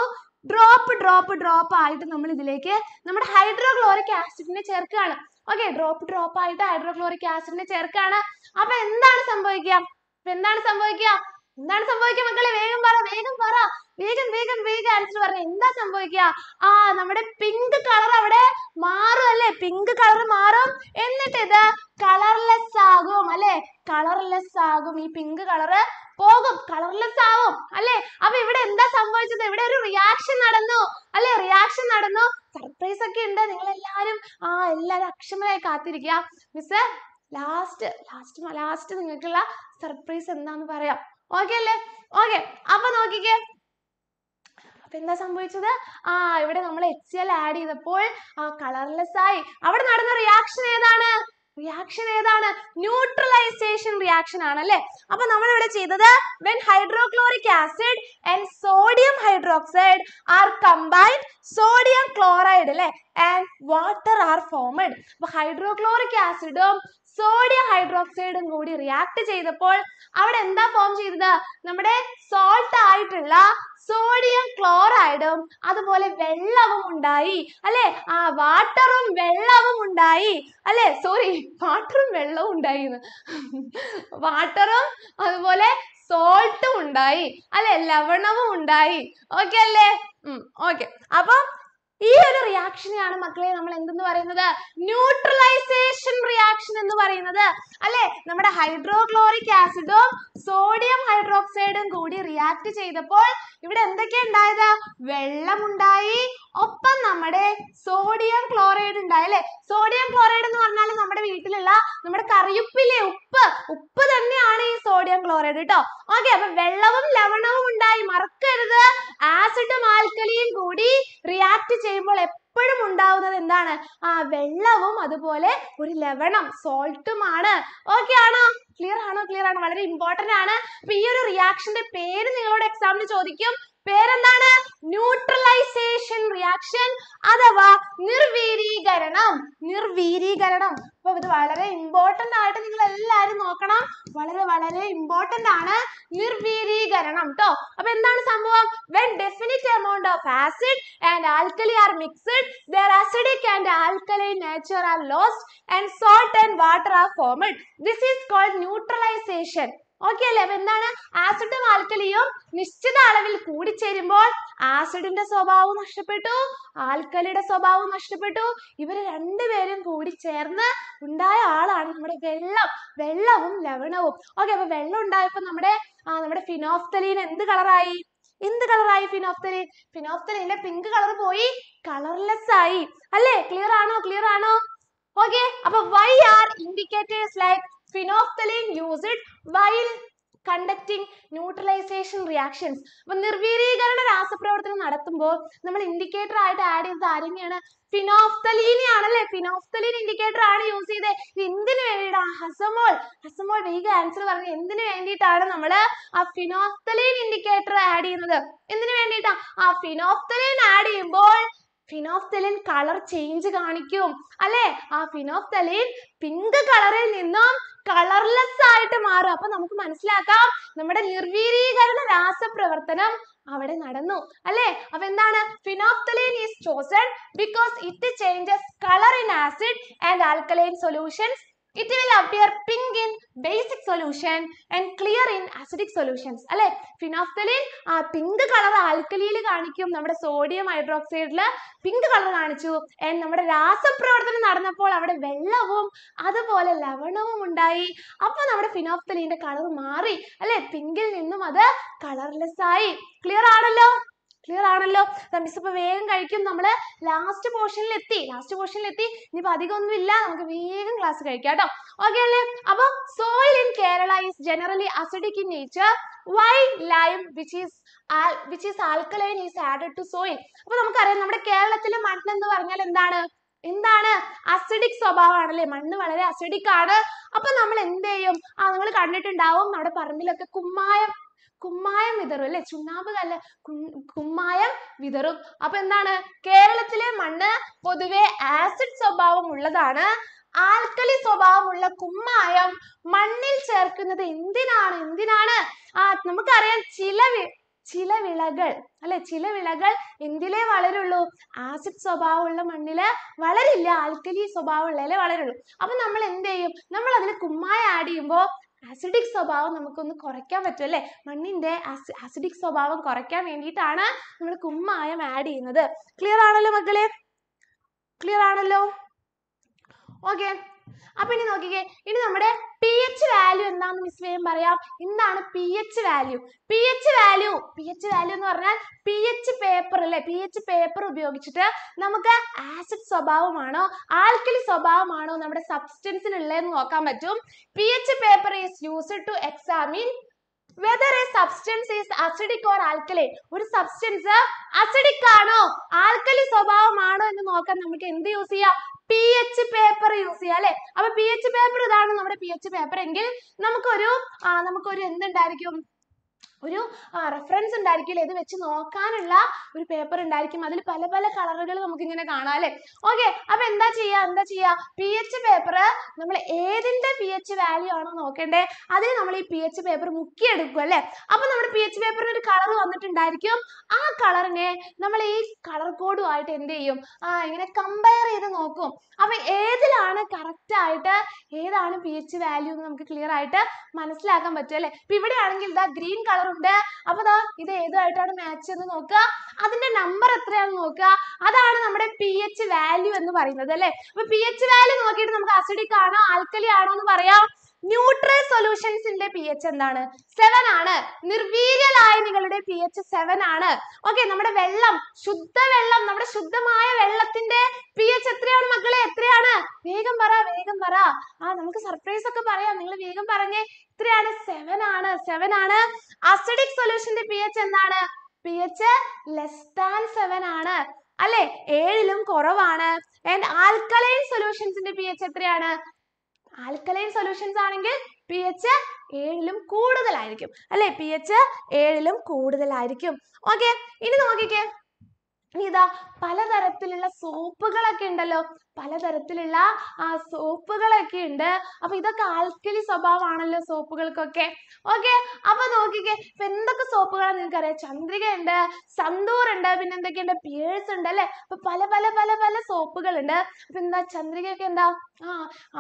ഡ്രോപ്പ് ഡ്രോപ്പ് ഡ്രോപ്പ് ആയിട്ട് നമ്മൾ ഇതിലേക്ക് നമ്മുടെ ഹൈഡ്രോക്ലോറിക് ആസിഡിനെ ചേർക്കുകയാണ് ഓക്കെ ഡ്രോപ്പ് ഡ്രോപ്പ് ആയിട്ട് ഹൈഡ്രോക്ലോറിക് ആസിഡിനെ ചേർക്കുകയാണ് അപ്പൊ എന്താണ് സംഭവിക്കുക എന്താണ് സംഭവിക്കുക എന്താണ് സംഭവിക്കുക മക്കളെ വേഗം പറ വേഗം പറ വേഗം വേഗം വേഗം ആൻസർ പറഞ്ഞേ എന്താ സംഭവിക്കുക ആ നമ്മുടെ പിങ്ക് കളർ അവിടെ മാറും അല്ലേ പിങ്ക് കളർ മാറും എന്നിട്ട് ഇത് കളർലെസ് ആകും അല്ലേ കളർലെസ് ആകും ഈ പിങ്ക് കളറ് പോകും കളർലെസ് ആവും അല്ലെ അപ്പൊ ഇവിടെ എന്താ സംഭവിച്ചത് ഇവിടെ ഒരു റിയാക്ഷൻ നടന്നു അല്ലെ റിയാക്ഷൻ നടന്നു സർപ്രൈസ് ഒക്കെ ഉണ്ട് നിങ്ങൾ എല്ലാരും ആ എല്ലാരും അക്ഷമരായി കാത്തിരിക്കുക മിസ് ലാസ്റ്റ് ലാസ്റ്റ് ലാസ്റ്റ് നിങ്ങൾക്കുള്ള സർപ്രൈസ് എന്താന്ന് പറയാം ഓക്കെ അല്ലേ ഓക്കെ അപ്പൊ നോക്കിക്കേ അപ്പൊ എന്താ സംഭവിച്ചത് ആ ഇവിടെ നമ്മൾ എച്ച് സി എൽ ആഡ് ചെയ്തപ്പോൾ കളർലെസ് ആയി അവിടെ നടന്ന റിയാക്ഷൻ ഏതാണ് റിയാക്ഷൻ ഏതാണ് ന്യൂട്രലൈസേഷൻ റിയാക്ഷൻ ആണ് അല്ലെ അപ്പൊ നമ്മൾ ഇവിടെ ചെയ്തത് when hydrochloric acid and sodium hydroxide are combined sodium chloride അല്ലെ ആൻഡ് വാട്ടർ ആർ ഫോമഡ് അപ്പൊ ഹൈഡ്രോക്ലോറിക് ആസിഡും സോഡിയം ഹൈഡ്രോക്സൈഡും കൂടി റിയാക്ട് ചെയ്തപ്പോൾ അവിടെ എന്താ ഫോം ചെയ്തത് നമ്മുടെ സോൾട്ട് ആയിട്ടുള്ള സോഡിയം ക്ലോറൈഡും അതുപോലെ വെള്ളവും ഉണ്ടായി അല്ലെ ആ വാട്ടറും വെള്ളവും ഉണ്ടായി അല്ലെ സോറി വാട്ടറും വെള്ളവും ഉണ്ടായി വാട്ടറും അതുപോലെ സോൾട്ടും ഉണ്ടായി അല്ലെ ലവണവും ഉണ്ടായി ഓക്കെ അല്ലേ ഓക്കെ അപ്പം ഈ ഒരു റിയാക്ഷനെയാണ് മക്കളെ നമ്മൾ എന്തെന്ന് പറയുന്നത് ന്യൂട്രലൈസേഷൻ റിയാക്ഷൻ എന്ന് പറയുന്നത് അല്ലെ നമ്മുടെ ഹൈഡ്രോക്ലോറിക് ആസിഡും സോഡിയം ഹൈഡ്രോക്സൈഡും കൂടി റിയാക്ട് ചെയ്തപ്പോൾ ഇവിടെ എന്തൊക്കെയാ ഉണ്ടായത് വെള്ളമുണ്ടായി ഒപ്പം നമ്മുടെ sodium chloride ഉണ്ടായി അല്ലെ sodium chloride എന്ന് പറഞ്ഞാൽ നമ്മുടെ വീട്ടിലുള്ള നമ്മുടെ കറിയുപ്പിലെ ഉപ്പ് ഉപ്പ് തന്നെയാണ് ഈ sodium chloride ട്ടോ okay അപ്പൊ വെള്ളവും ലവണവും ഉണ്ടായി മറക്കരുത് acid ഉം alkali യും കൂടി react ചെയ്യുമ്പോൾ എപ്പോഴും ഉണ്ടാവുന്നത് എന്താണ് ആ വെള്ളവും അതുപോലെ ഒരു ലവണം സോൾട്ടുമാണ് ഓക്കെ ആണോ ക്ലിയർ ആണോ ക്ലിയർ ആണോ വളരെ ഇമ്പോർട്ടന്റ് ആണ് അപ്പൊ ഈ ഒരു റിയാക്ഷന്റെ പേര് നിങ്ങളോട് എക്സാമിന് ചോദിക്കും പേരെന്താണ് neutralization reaction അഥവാ നിർവീര്യീകരണം നിർവീര്യീകരണം അപ്പൊ ഇത് വളരെ important ആയിട്ട് നിങ്ങൾ എല്ലാരും നോക്കണം വളരെ വളരെ important ആണ് നിർവീര്യീകരണം ട്ടോ അപ്പൊ എന്താണ് സംഭവം when definite amount of acid and alkali are mixed their acidic and alkaline nature are lost and salt and water are formed this is called neutralization okay അല്ലെ അപ്പൊ എന്താണ് acid ഉം alkali യും നിശ്ചിത അളവിൽ കൂടിച്ചേരുമ്പോൾ acid ന്റെ സ്വഭാവം നഷ്ടപ്പെട്ടു alkali യുടെ സ്വഭാവം നഷ്ടപ്പെട്ടു ഇവര് രണ്ട് പേരും കൂടിച്ചേർന്ന് ഉണ്ടായ ആളാണ് നമ്മുടെ വെള്ളം വെള്ളവും ലവണവും okay അപ്പൊ വെള്ളം ഉണ്ടായപ്പോ നമ്മുടെ ആ നമ്മുടെ phenolphthalein എന്ത് color ആയി എന്ത് color ആയി phenolphthalein phenolphthalein ന്റെ pink color പോയി colorless ആയി അല്ലെ clear ആണോ clear ആണോ okay അപ്പൊ why are indicators like phenolphthalein use it while conducting neutralization reactions അപ്പൊ നിർവീര്യീകരണ രാസപ്രവർത്തനം നടത്തുമ്പോൾ നമ്മൾ indicator ആയിട്ട് add ചെയ്തത് ആരെന്നെയാണ് phenolphthalein നെയാണല്ലേ phenolphthalein indicator ആണ് use ചെയ്തേ ഇത് എന്തിന് വേണ്ടിയിട്ടാ ഹസമോൾ ഹസമോൾ വേഗം answer പറഞ്ഞെ എന്തിന് വേണ്ടിയിട്ടാണ് നമ്മൾ ആ phenolphthalein indicator add ചെയ്യുന്നത് എന്തിന് വേണ്ടിയിട്ടാ ആ phenolphthalein add ചെയ്യുമ്പോൾ ഫിനോഫ്തലിൻ കളർ ചേഞ്ച് കാണിക്കും അല്ലെ ആ ഫിനോഫ്തലിൻ പിങ്ക് കളറിൽ നിന്നും കളർലെസ് ആയിട്ട് മാറും അപ്പൊ നമുക്ക് മനസ്സിലാക്കാം നമ്മുടെ നിർവീരീകരണ രാസപ്രവർത്തനം അവിടെ നടന്നു അല്ലെ അപ്പൊ എന്താണ് phenolphthalein is chosen because it changes colour in acid and alkaline solutions it will appear pink in basic solution and clear in acidic solutions അല്ലെ phenolphthalein ആ pink color alkali യിൽ കാണിക്കും നമ്മുടെ sodium hydroxide ൽ pink color കാണിച്ചു and നമ്മുടെ രാസപ്രവർത്തനം നടന്നപ്പോൾ അവിടെ വെള്ളവും അതുപോലെ ലവണവും ഉണ്ടായി അപ്പൊ നമ്മുടെ phenolphthalein ന്റെ color മാറി അല്ലെ pink ൽ നിന്നും അത് colorless ആയി clear ആണല്ലോ ക്ലിയർ ആണല്ലോ മിസ് ഇപ്പൊ വേഗം കഴിക്കും നമ്മൾ ലാസ്റ്റ് പോർഷനിൽ എത്തി ലാസ്റ്റ് പോർഷനിൽ എത്തി ഇനിയിപ്പോ അധികം ഒന്നും ഇല്ല നമുക്ക് വേഗം ക്ലാസ് കഴിക്കാം കേട്ടോ ഓക്കെ അല്ലേ അപ്പൊ soil in Kerala is generally acidic in nature why lime which is which is alkaline is added to soil അപ്പൊ നമുക്കറിയാം നമ്മുടെ കേരളത്തിലെ എന്ന് പറഞ്ഞാൽ എന്താണ് എന്താണ് അസിഡിക് സ്വഭാവമാണല്ലേ മണ്ണ് വളരെ അസിഡിക് ആണ് അപ്പൊ നമ്മൾ എന്ത് ചെയ്യും ആ നിങ്ങൾ കണ്ടിട്ടുണ്ടാവും നമ്മുടെ പറമ്പിലൊക്കെ കുമ്മായം കുമ്മായം വിതറും അല്ലെ ചുണ്ണാമ്പ് കല്ല് കുമ്മായം വിതറും അപ്പൊ എന്താണ് കേരളത്തിലെ മണ്ണ് പൊതുവെ acid സ്വഭാവം ഉള്ളതാണ് alkali സ്വഭാവമുള്ള കുമ്മായം മണ്ണിൽ ചേർക്കുന്നത് എന്തിനാണ് എന്തിനാണ് ആ നമുക്കറിയാം ചില വി ചില വിളകൾ അല്ലെ ചില വിളകൾ എന്തിലേ വളരുള്ളൂ ആസിഡ് സ്വഭാവമുള്ള മണ്ണില് വളരില്ല ആൽക്കലി സ്വഭാവമുള്ളതിലെ വളരുള്ളൂ അപ്പൊ നമ്മൾ എന്ത് ചെയ്യും നമ്മൾ അതിൽ കുമ്മായം ആഡ് ചെയ്യുമ്പോൾ ആസിഡിക് സ്വഭാവം നമുക്കൊന്ന് കുറയ്ക്കാൻ പറ്റും അല്ലേ മണ്ണിൻ്റെ ആസിഡിക് സ്വഭാവം കുറയ്ക്കാൻ വേണ്ടിയിട്ടാണ് നമ്മൾ കുമ്മായം ആഡ് ചെയ്യുന്നത് ക്ലിയർ ആണല്ലോ മക്കളെ ക്ലിയർ ആണല്ലോ ഓക്കെ അപ്പൊ ഇനി നോക്കിക്കേ ഇനി നമ്മുടെ പി എച്ച് വാല്യൂ എന്താണെന്ന് മിസ് വേഗം പറയാം എന്താണ് P H value P H value P H value എന്ന് പറഞ്ഞാൽ പി എച്ച് പേപ്പർ അല്ലെ പി എച്ച് പേപ്പർ ഉപയോഗിച്ചിട്ട് നമുക്ക് ആസിഡ് സ്വഭാവമാണോ ആൽക്കലി സ്വഭാവമാണോ നമ്മുടെ സബ്സ്റ്റൻസിനുള്ളതെന്ന് നോക്കാൻ പറ്റും P H paper is used to examine whether a substance is acidic or alkaline ഒരു സബ്സ്റ്റൻസ് അസിഡിക് ആണോ ആൽക്കലി സ്വഭാവമാണോ എന്ന് നോക്കാൻ നമുക്ക് എന്ത് യൂസ് ചെയ്യാം ph paper use ചെയ്യാ ല്ലെ അപ്പൊ ph paper ഇതാണ് നമ്മുടെ ph paper എങ്കിൽ നമുക്കൊരു നമുക്കൊരു എന്തുണ്ടായിരിക്കും ഒരു റെഫറൻസ് ഉണ്ടായിരിക്കില്ല ഇത് വെച്ച് നോക്കാനുള്ള ഒരു പേപ്പർ ഉണ്ടായിരിക്കും അതിൽ പല പല കളറുകൾ നമുക്ക് ഇങ്ങനെ കാണാം അല്ലേ ഓക്കെ അപ്പൊ എന്താ ചെയ്യാ എന്താ ചെയ്യാ പി എച്ച് പേപ്പർ നമ്മൾ ഏതിന്റെ പി എച്ച് വാല്യൂ ആണോ നോക്കേണ്ടേ അതിന് നമ്മൾ ഈ പി എച്ച് പേപ്പർ മുക്കിയെടുക്കും അല്ലേ അപ്പൊ നമ്മുടെ പി എച്ച് പേപ്പറിന് ഒരു കളർ വന്നിട്ടുണ്ടായിരിക്കും ആ കളറിനെ നമ്മൾ ഈ കളർ കോഡുമായിട്ട് എന്ത് ചെയ്യും ആ ഇങ്ങനെ കമ്പയർ ചെയ്ത് നോക്കും അപ്പൊ ഏതിലാണ് കറക്റ്റ് ആയിട്ട് ഏതാണ് പി എച്ച് വാല്യൂ എന്ന് നമുക്ക് ക്ലിയർ ആയിട്ട് മനസ്സിലാക്കാൻ പറ്റും അല്ലേ ഇപ്പൊ ആണെങ്കിൽ ഇതാ ഗ്രീൻ കളർ തരാറുണ്ട് അപ്പൊ ദാ ഇത് ഏതുമായിട്ടാണ് മാച്ച് എന്ന് നോക്കുക അതിന്റെ നമ്പർ എത്രയാണെന്ന് നോക്കുക അതാണ് നമ്മുടെ പി എച്ച് വാല്യൂ എന്ന് പറയുന്നത് അല്ലെ അപ്പൊ പി എച്ച് വാല്യൂ നോക്കിയിട്ട് നമുക്ക് അസിഡിക് ആണോ ആൽക്കലി ആണോ എന്ന് പറയാം ന്യൂട്രൽ സൊല്യൂഷൻസിന്റെ പി എച്ച് എന്താണ് സെവൻ ആണ് നിർവീര്യ ലായനികളുടെ പി എച്ച് സെവൻ ആണ് ഓക്കെ നമ്മുടെ വെള്ളം ശുദ്ധ വെള്ളം നമ്മുടെ ശുദ്ധമായ വെള്ളത്തിന്റെ പി എച്ച് എത്രയാണ് മക്കളെ എത്രയാണ് വേഗം പറ വേഗം പറ ആ നമുക്ക് സർപ്രൈസ് ഒക്കെ പറയാം നിങ്ങൾ വേഗം പറഞ്ഞേ എത്രയാണ് സെവൻ ആണ് സെവൻ ആണ് അസിഡിക് സൊല്യൂഷന്റെ പി എച്ച് എന്താണ് P H less than seven ആണ് അല്ലെ ഏഴിലും കുറവാണ് ആൻഡ് ആൽക്കലൈൻ സൊല്യൂഷൻസിന്റെ പി എച്ച് എത്രയാണ് ആൽക്കലൈൻ സൊല്യൂഷൻസ് ആണെങ്കിൽ പി എച്ച് ഏഴിലും കൂടുതലായിരിക്കും അല്ലെ പി എച്ച് ഏഴിലും കൂടുതലായിരിക്കും ഓക്കെ ഇനി നോക്കിക്കേ ഇനി ഇതാ പലതരത്തിലുള്ള സോപ്പുകളൊക്കെ ഉണ്ടല്ലോ പലതരത്തിലുള്ള ആ സോപ്പുകളൊക്കെ ഉണ്ട് അപ്പൊ ഇതൊക്കെ ആൽക്കലി സ്വഭാവമാണല്ലോ സോപ്പുകൾക്കൊക്കെ ഓക്കെ അപ്പൊ നോക്കിക്കേ ഇപ്പൊ എന്തൊക്കെ സോപ്പുകളാണ് നിങ്ങൾക്കറിയാം ചന്ദ്രിക ഉണ്ട് സന്തൂർ ഉണ്ട് പിന്നെ എന്തൊക്കെയുണ്ട് പേഴ്സ് ഉണ്ട് അല്ലെ അപ്പൊ പല പല പല പല സോപ്പുകൾ ഉണ്ട് അപ്പൊ എന്താ ചന്ദ്രികയൊക്കെ എന്താ ആ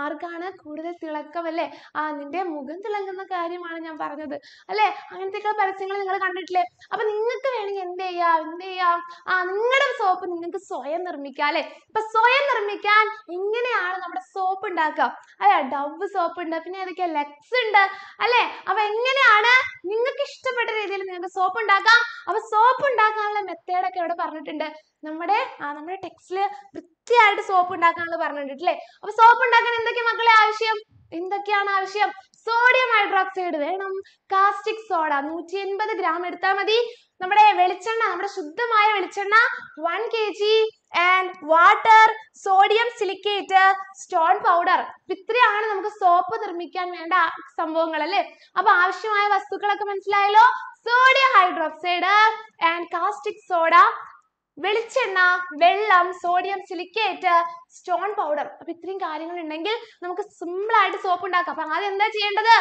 ആർക്കാണ് കൂടുതൽ തിളക്കം അല്ലേ ആ നിന്റെ മുഖം തിളങ്ങുന്ന കാര്യമാണ് ഞാൻ പറഞ്ഞത് അല്ലെ അങ്ങനത്തെയൊക്കെ പരസ്യങ്ങൾ നിങ്ങൾ കണ്ടിട്ടില്ലേ അപ്പൊ നിങ്ങൾക്ക് വേണമെങ്കിൽ എന്ത് ചെയ്യാം എന്ത് ചെയ്യാം ആ നിങ്ങളുടെ സോപ്പ് നിങ്ങൾക്ക് സ്വയം നിർമ്മിക്കാം അല്ലെ അപ്പൊ സ്വയം നിർമ്മിക്കാം ടാൻ ഇങ്ങനെയാണ് നമ്മുടെ സോപ്പ് ഉണ്ടാക്കുക അല്ലെ ഡവ് സോപ്പ് ഉണ്ട് പിന്നെ ഏതൊക്കെയാ ലെക്സ് ഉണ്ട് അല്ലെ അപ്പൊ എങ്ങനെയാണ് നിങ്ങൾക്ക് ഇഷ്ടപ്പെട്ട രീതിയിൽ നിങ്ങൾക്ക് സോപ്പ് ഉണ്ടാക്കാം അപ്പൊ സോപ്പ് ഉണ്ടാക്കാനുള്ള ഒക്കെ ഇവിടെ പറഞ്ഞിട്ടുണ്ട് നമ്മുടെ നമ്മുടെ ടെക്സ്റ്റില് വൃത്തിയായിട്ട് സോപ്പ് ഉണ്ടാക്കാനുള്ള പറഞ്ഞിട്ടുണ്ട് ല്ലേ അപ്പൊ സോപ്പ് ഉണ്ടാക്കാൻ എന്തൊക്കെ മക്കളെ ആവശ്യം എന്തൊക്കെയാണ് ആവശ്യം സോഡിയം ഹൈഡ്രോക്സൈഡ് വേണം കാസ്റ്റിക് സോഡ നൂറ്റി എൺപത് ഗ്രാം എടുത്താൽ മതി നമ്മുടെ വെളിച്ചെണ്ണ നമ്മുടെ ശുദ്ധമായ വെളിച്ചെണ്ണ one K G and water, sodium silicate, stone powder ഇത്രയാണ് നമുക്ക് soap നിർമ്മിക്കാൻ വേണ്ട സംഭവങ്ങൾ അല്ലെ അപ്പൊ ആവശ്യമായ വസ്തുക്കളൊക്കെ മനസ്സിലായല്ലോ sodium hydroxide and caustic soda വെളിച്ചെണ്ണ വെള്ളം സോഡിയം സിലിക്കേറ്റ് സ്റ്റോൺ പൗഡർ അപ്പൊ ഇത്രയും കാര്യങ്ങൾ ഉണ്ടെങ്കിൽ നമുക്ക് സിമ്പിൾ ആയിട്ട് സോപ്പ് ഉണ്ടാക്കാം അപ്പൊ ആദ്യം എന്താ ചെയ്യേണ്ടത്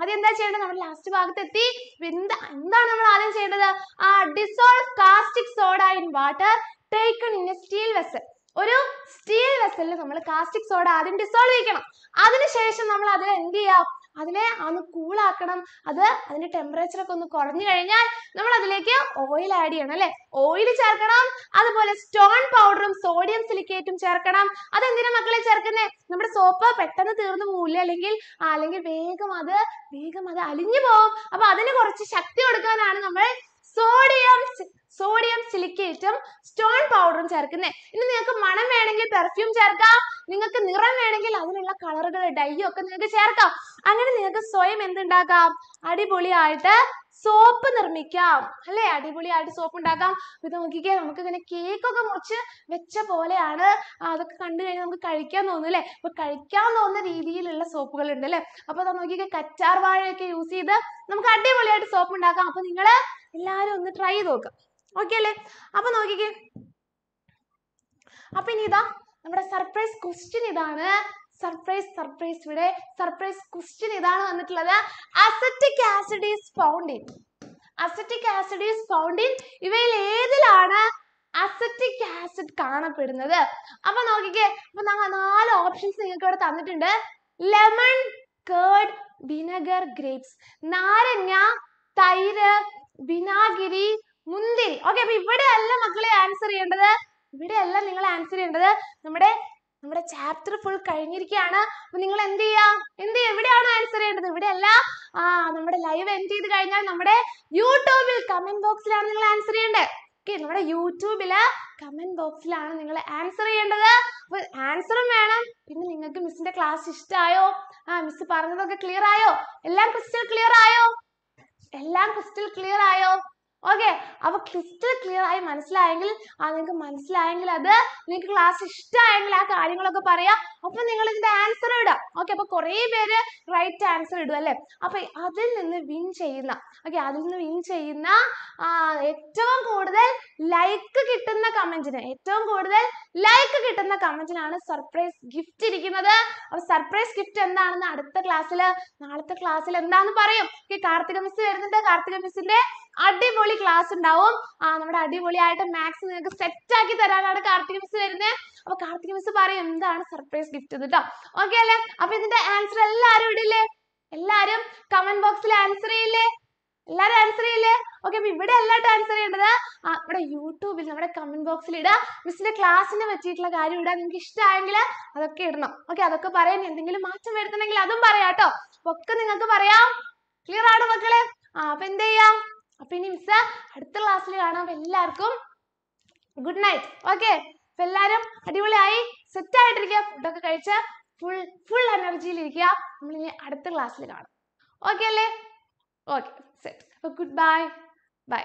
ആദ്യം എന്താ ചെയ്യേണ്ടത് നമ്മൾ ലാസ്റ്റ് ഭാഗത്ത് എത്തി എന്താ എന്താണ് നമ്മൾ ആദ്യം ചെയ്യേണ്ടത് ആ dissolve caustic soda in water taken in a steel vessel ഒരു സ്റ്റീൽ വെസലിൽ നമ്മൾ കാസ്റ്റിക് സോഡ ആദ്യം ഡിസോൾവ് ചെയ്യണം അതിനുശേഷം നമ്മൾ അതിൽ എന്ത് ചെയ്യാം അതിനെ ഒന്ന് കൂളാക്കണം അത് അതിന്റെ ടെമ്പറേച്ചർ ഒക്കെ ഒന്ന് കുറഞ്ഞു കഴിഞ്ഞാൽ നമ്മൾ അതിലേക്ക് ഓയിൽ ആഡ് ചെയ്യണം അല്ലെ ഓയിൽ ചേർക്കണം അതുപോലെ സ്റ്റോൺ പൗഡറും സോഡിയം സിലിക്കേറ്റും ചേർക്കണം അതെന്തിനാ മക്കളെ ചേർക്കുന്നേ നമ്മുടെ സോപ്പ് പെട്ടെന്ന് തീർന്നു പോവില്ല അല്ലെങ്കിൽ അല്ലെങ്കിൽ വേഗം അത് വേഗം അത് അലിഞ്ഞു പോവും അപ്പൊ അതിന് കുറച്ച് ശക്തി കൊടുക്കാനാണ് നമ്മൾ സോഡിയം സോഡിയം സിലിക്കേറ്റും സ്റ്റോൺ പൗഡറും ചേർക്കുന്നേ ഇനി നിങ്ങൾക്ക് മണം വേണമെങ്കിൽ പെർഫ്യൂം ചേർക്കാം നിങ്ങൾക്ക് നിറം വേണമെങ്കിൽ അതിനുള്ള കളറുകൾ ഡൈയോ ഒക്കെ നിങ്ങൾക്ക് ചേർക്കാം അങ്ങനെ നിങ്ങൾക്ക് സ്വയം എന്തുണ്ടാക്കാം അടിപൊളിയായിട്ട് സോപ്പ് നിർമ്മിക്കാം അല്ലേ അടിപൊളിയായിട്ട് സോപ്പ് ഉണ്ടാക്കാം ഇത് നോക്കിക്കേ നമുക്ക് ഇങ്ങനെ കേക്ക് ഒക്കെ മുറിച്ച് വെച്ച പോലെയാണ് അതൊക്കെ കണ്ടു കഴിഞ്ഞാൽ നമുക്ക് കഴിക്കാൻ തോന്നും അല്ലേ അപ്പൊ കഴിക്കാൻ തോന്നുന്ന രീതിയിലുള്ള സോപ്പുകൾ ഉണ്ട് അല്ലേ അപ്പൊ അത് നോക്കിക്കേ കച്ചാർ വാഴയൊക്കെ യൂസ് ചെയ്ത് നമുക്ക് അടിപൊളിയായിട്ട് സോപ്പ് ഉണ്ടാക്കാം അപ്പൊ നിങ്ങൾ എല്ലാവരും ഒന്ന് ട്രൈ ചെയ്ത് നോക്കാം ഓക്കെ അല്ലേ അപ്പൊ നോക്കിക്കേ അപ്പൊ ഇനി ഇതാ നമ്മുടെ സർപ്രൈസ് ക്വസ്റ്റ്യൻ ഇതാണ് സർപ്രൈസ് സർപ്രൈസ് ഇവിടെ സർപ്രൈസ് ക്വസ്റ്റ്യൻ ഇതാണ് വന്നിട്ടുള്ളത് acetic acid is found acetic acid is found ഇവയിൽ ഏതിലാണ് അസറ്റിക് ആസിഡ് കാണപ്പെടുന്നത് അപ്പൊ നോക്കിക്കേ അപ്പൊ ഞങ്ങൾ നാല് ഓപ്ഷൻസ് നിങ്ങൾക്ക് ഇവിടെ തന്നിട്ടുണ്ട് ലെമൺ കേർഡ് വിനഗർ ഗ്രേപ്സ് നാരങ്ങ തൈര് വിനാഗിരി മുന്തിരി okay അപ്പൊ ഇവിടെയല്ല മക്കളെ answer ചെയ്യേണ്ടത് ഇവിടെയല്ല നിങ്ങൾ answer ചെയ്യേണ്ടത് നമ്മുടെ നമ്മുടെ chapter full കഴിഞ്ഞിരിക്കയാണ് അപ്പൊ നിങ്ങൾ എന്ത് ചെയ്യാ എന്ത് എവിടെയാണ് answer ചെയ്യേണ്ടത് ഇവിടെയല്ല ആ നമ്മുടെ live end ചെയ്ത് കഴിഞ്ഞാൽ നമ്മുടെ യൂട്യൂബിൽ comment box നിങ്ങൾ answer ചെയ്യേണ്ടത് okay നമ്മുടെ യൂട്യൂബില് comment box നിങ്ങൾ answer ചെയ്യേണ്ടത് അപ്പൊ answer ഉം വേണം പിന്നെ നിങ്ങൾക്ക് മിസ്സിന്റെ ക്ലാസ് ഇഷ്ടായോ ആ മിസ് പറഞ്ഞതൊക്കെ ക്ലിയർ ആയോ എല്ലാം ക്രിസ്റ്റൽ ക്ലിയർ ആയോ എല്ലാം ക്രിസ്റ്റൽ ക്ലിയർ ആയോ ഓക്കെ അപ്പൊ ക്രിസ്റ്റൽ ക്ലിയർ ആയി മനസ്സിലായെങ്കിൽ ആ നിങ്ങൾക്ക് മനസ്സിലായെങ്കിൽ അത് നിങ്ങൾക്ക് ക്ലാസ് ഇഷ്ടമായെങ്കിൽ ആ കാര്യങ്ങളൊക്കെ പറയാം അപ്പൊ നിങ്ങൾ ഇതിന്റെ ആൻസർ ഇടാം ഓക്കെ അപ്പൊ കുറെ പേര് റൈറ്റ് ആൻസർ ഇടും അല്ലെ അപ്പൊ അതിൽ നിന്ന് വിൻ ചെയ്യുന്ന ഓക്കെ അതിൽ നിന്ന് വിൻ ചെയ്യുന്ന ഏറ്റവും കൂടുതൽ ലൈക്ക് കിട്ടുന്ന കമന്റിന് ഏറ്റവും കൂടുതൽ ലൈക്ക് കിട്ടുന്ന കമന്റിനാണ് സർപ്രൈസ് ഗിഫ്റ്റ് ഇരിക്കുന്നത് അപ്പൊ സർപ്രൈസ് ഗിഫ്റ്റ് എന്താണെന്ന് അടുത്ത ക്ലാസ്സിൽ നാളത്തെ ക്ലാസ്സിൽ എന്താന്ന് പറയും ഓക്കെ കാർത്തിക മിസ് വരുന്നുണ്ട് കാർത്തിക മിസ്സിന്റെ അടിപൊളി ക്ലാസ് ഉണ്ടാവും ആ നമ്മുടെ അടിപൊളിയായിട്ട് മാത്സ് നിങ്ങൾക്ക് സെറ്റ് ആക്കി തരാനാണ് കാർത്തിക മിസ് വരുന്നത് അപ്പൊ കാർത്തിക മിസ് പറയും എന്താണ് സർപ്രൈസ് ഗിഫ്റ്റ് എന്ന് കേട്ടോ ഓക്കെ അല്ലേ അപ്പൊ ഇതിന്റെ ആൻസർ എല്ലാരും ഇടില്ലേ എല്ലാരും കമന്റ് ബോക്സിൽ ആൻസർ ചെയ്യില്ലേ എല്ലാരും ആൻസർ ചെയ്യില്ലേ ഓക്കെ അപ്പൊ ഇവിടെ അല്ലാട്ടോ ആൻസർ ചെയ്യേണ്ടത് നമ്മുടെ യൂട്യൂബിൽ നമ്മുടെ കമന്റ് ബോക്സിൽ ഇടുക മിസ്സിന്റെ ക്ലാസ്സിനെ പറ്റിയിട്ടുള്ള കാര്യം ഇടുക നിങ്ങൾക്ക് ഇഷ്ടമായെങ്കിൽ അതൊക്കെ ഇടണം ഓക്കെ അതൊക്കെ പറയാൻ എന്തെങ്കിലും മാറ്റം വരുത്തണമെങ്കിൽ അതും പറയാം കേട്ടോ ഒക്കെ നിങ്ങൾക്ക് പറയാം ക്ലിയർ ആണോ മക്കളെ ആ അപ്പൊ എന്ത് ചെയ്യാം അപ്പൊ ഇനി മിസ് അടുത്ത ക്ലാസ്സിൽ കാണാം എല്ലാവർക്കും ഗുഡ് നൈറ്റ് ഓക്കെ അപ്പൊ എല്ലാരും അടിപൊളിയായി സെറ്റ് ആയിട്ടിരിക്കുക ഒക്കെ കഴിച്ച് ഫുൾ ഫുൾ എനർജിയിൽ ഇരിക്കുക നമ്മൾ അടുത്ത ക്ലാസ്സിൽ കാണാം ഓക്കെ അല്ലേ ഓക്കെ സെറ്റ് അപ്പൊ ഗുഡ് ബൈ ബൈ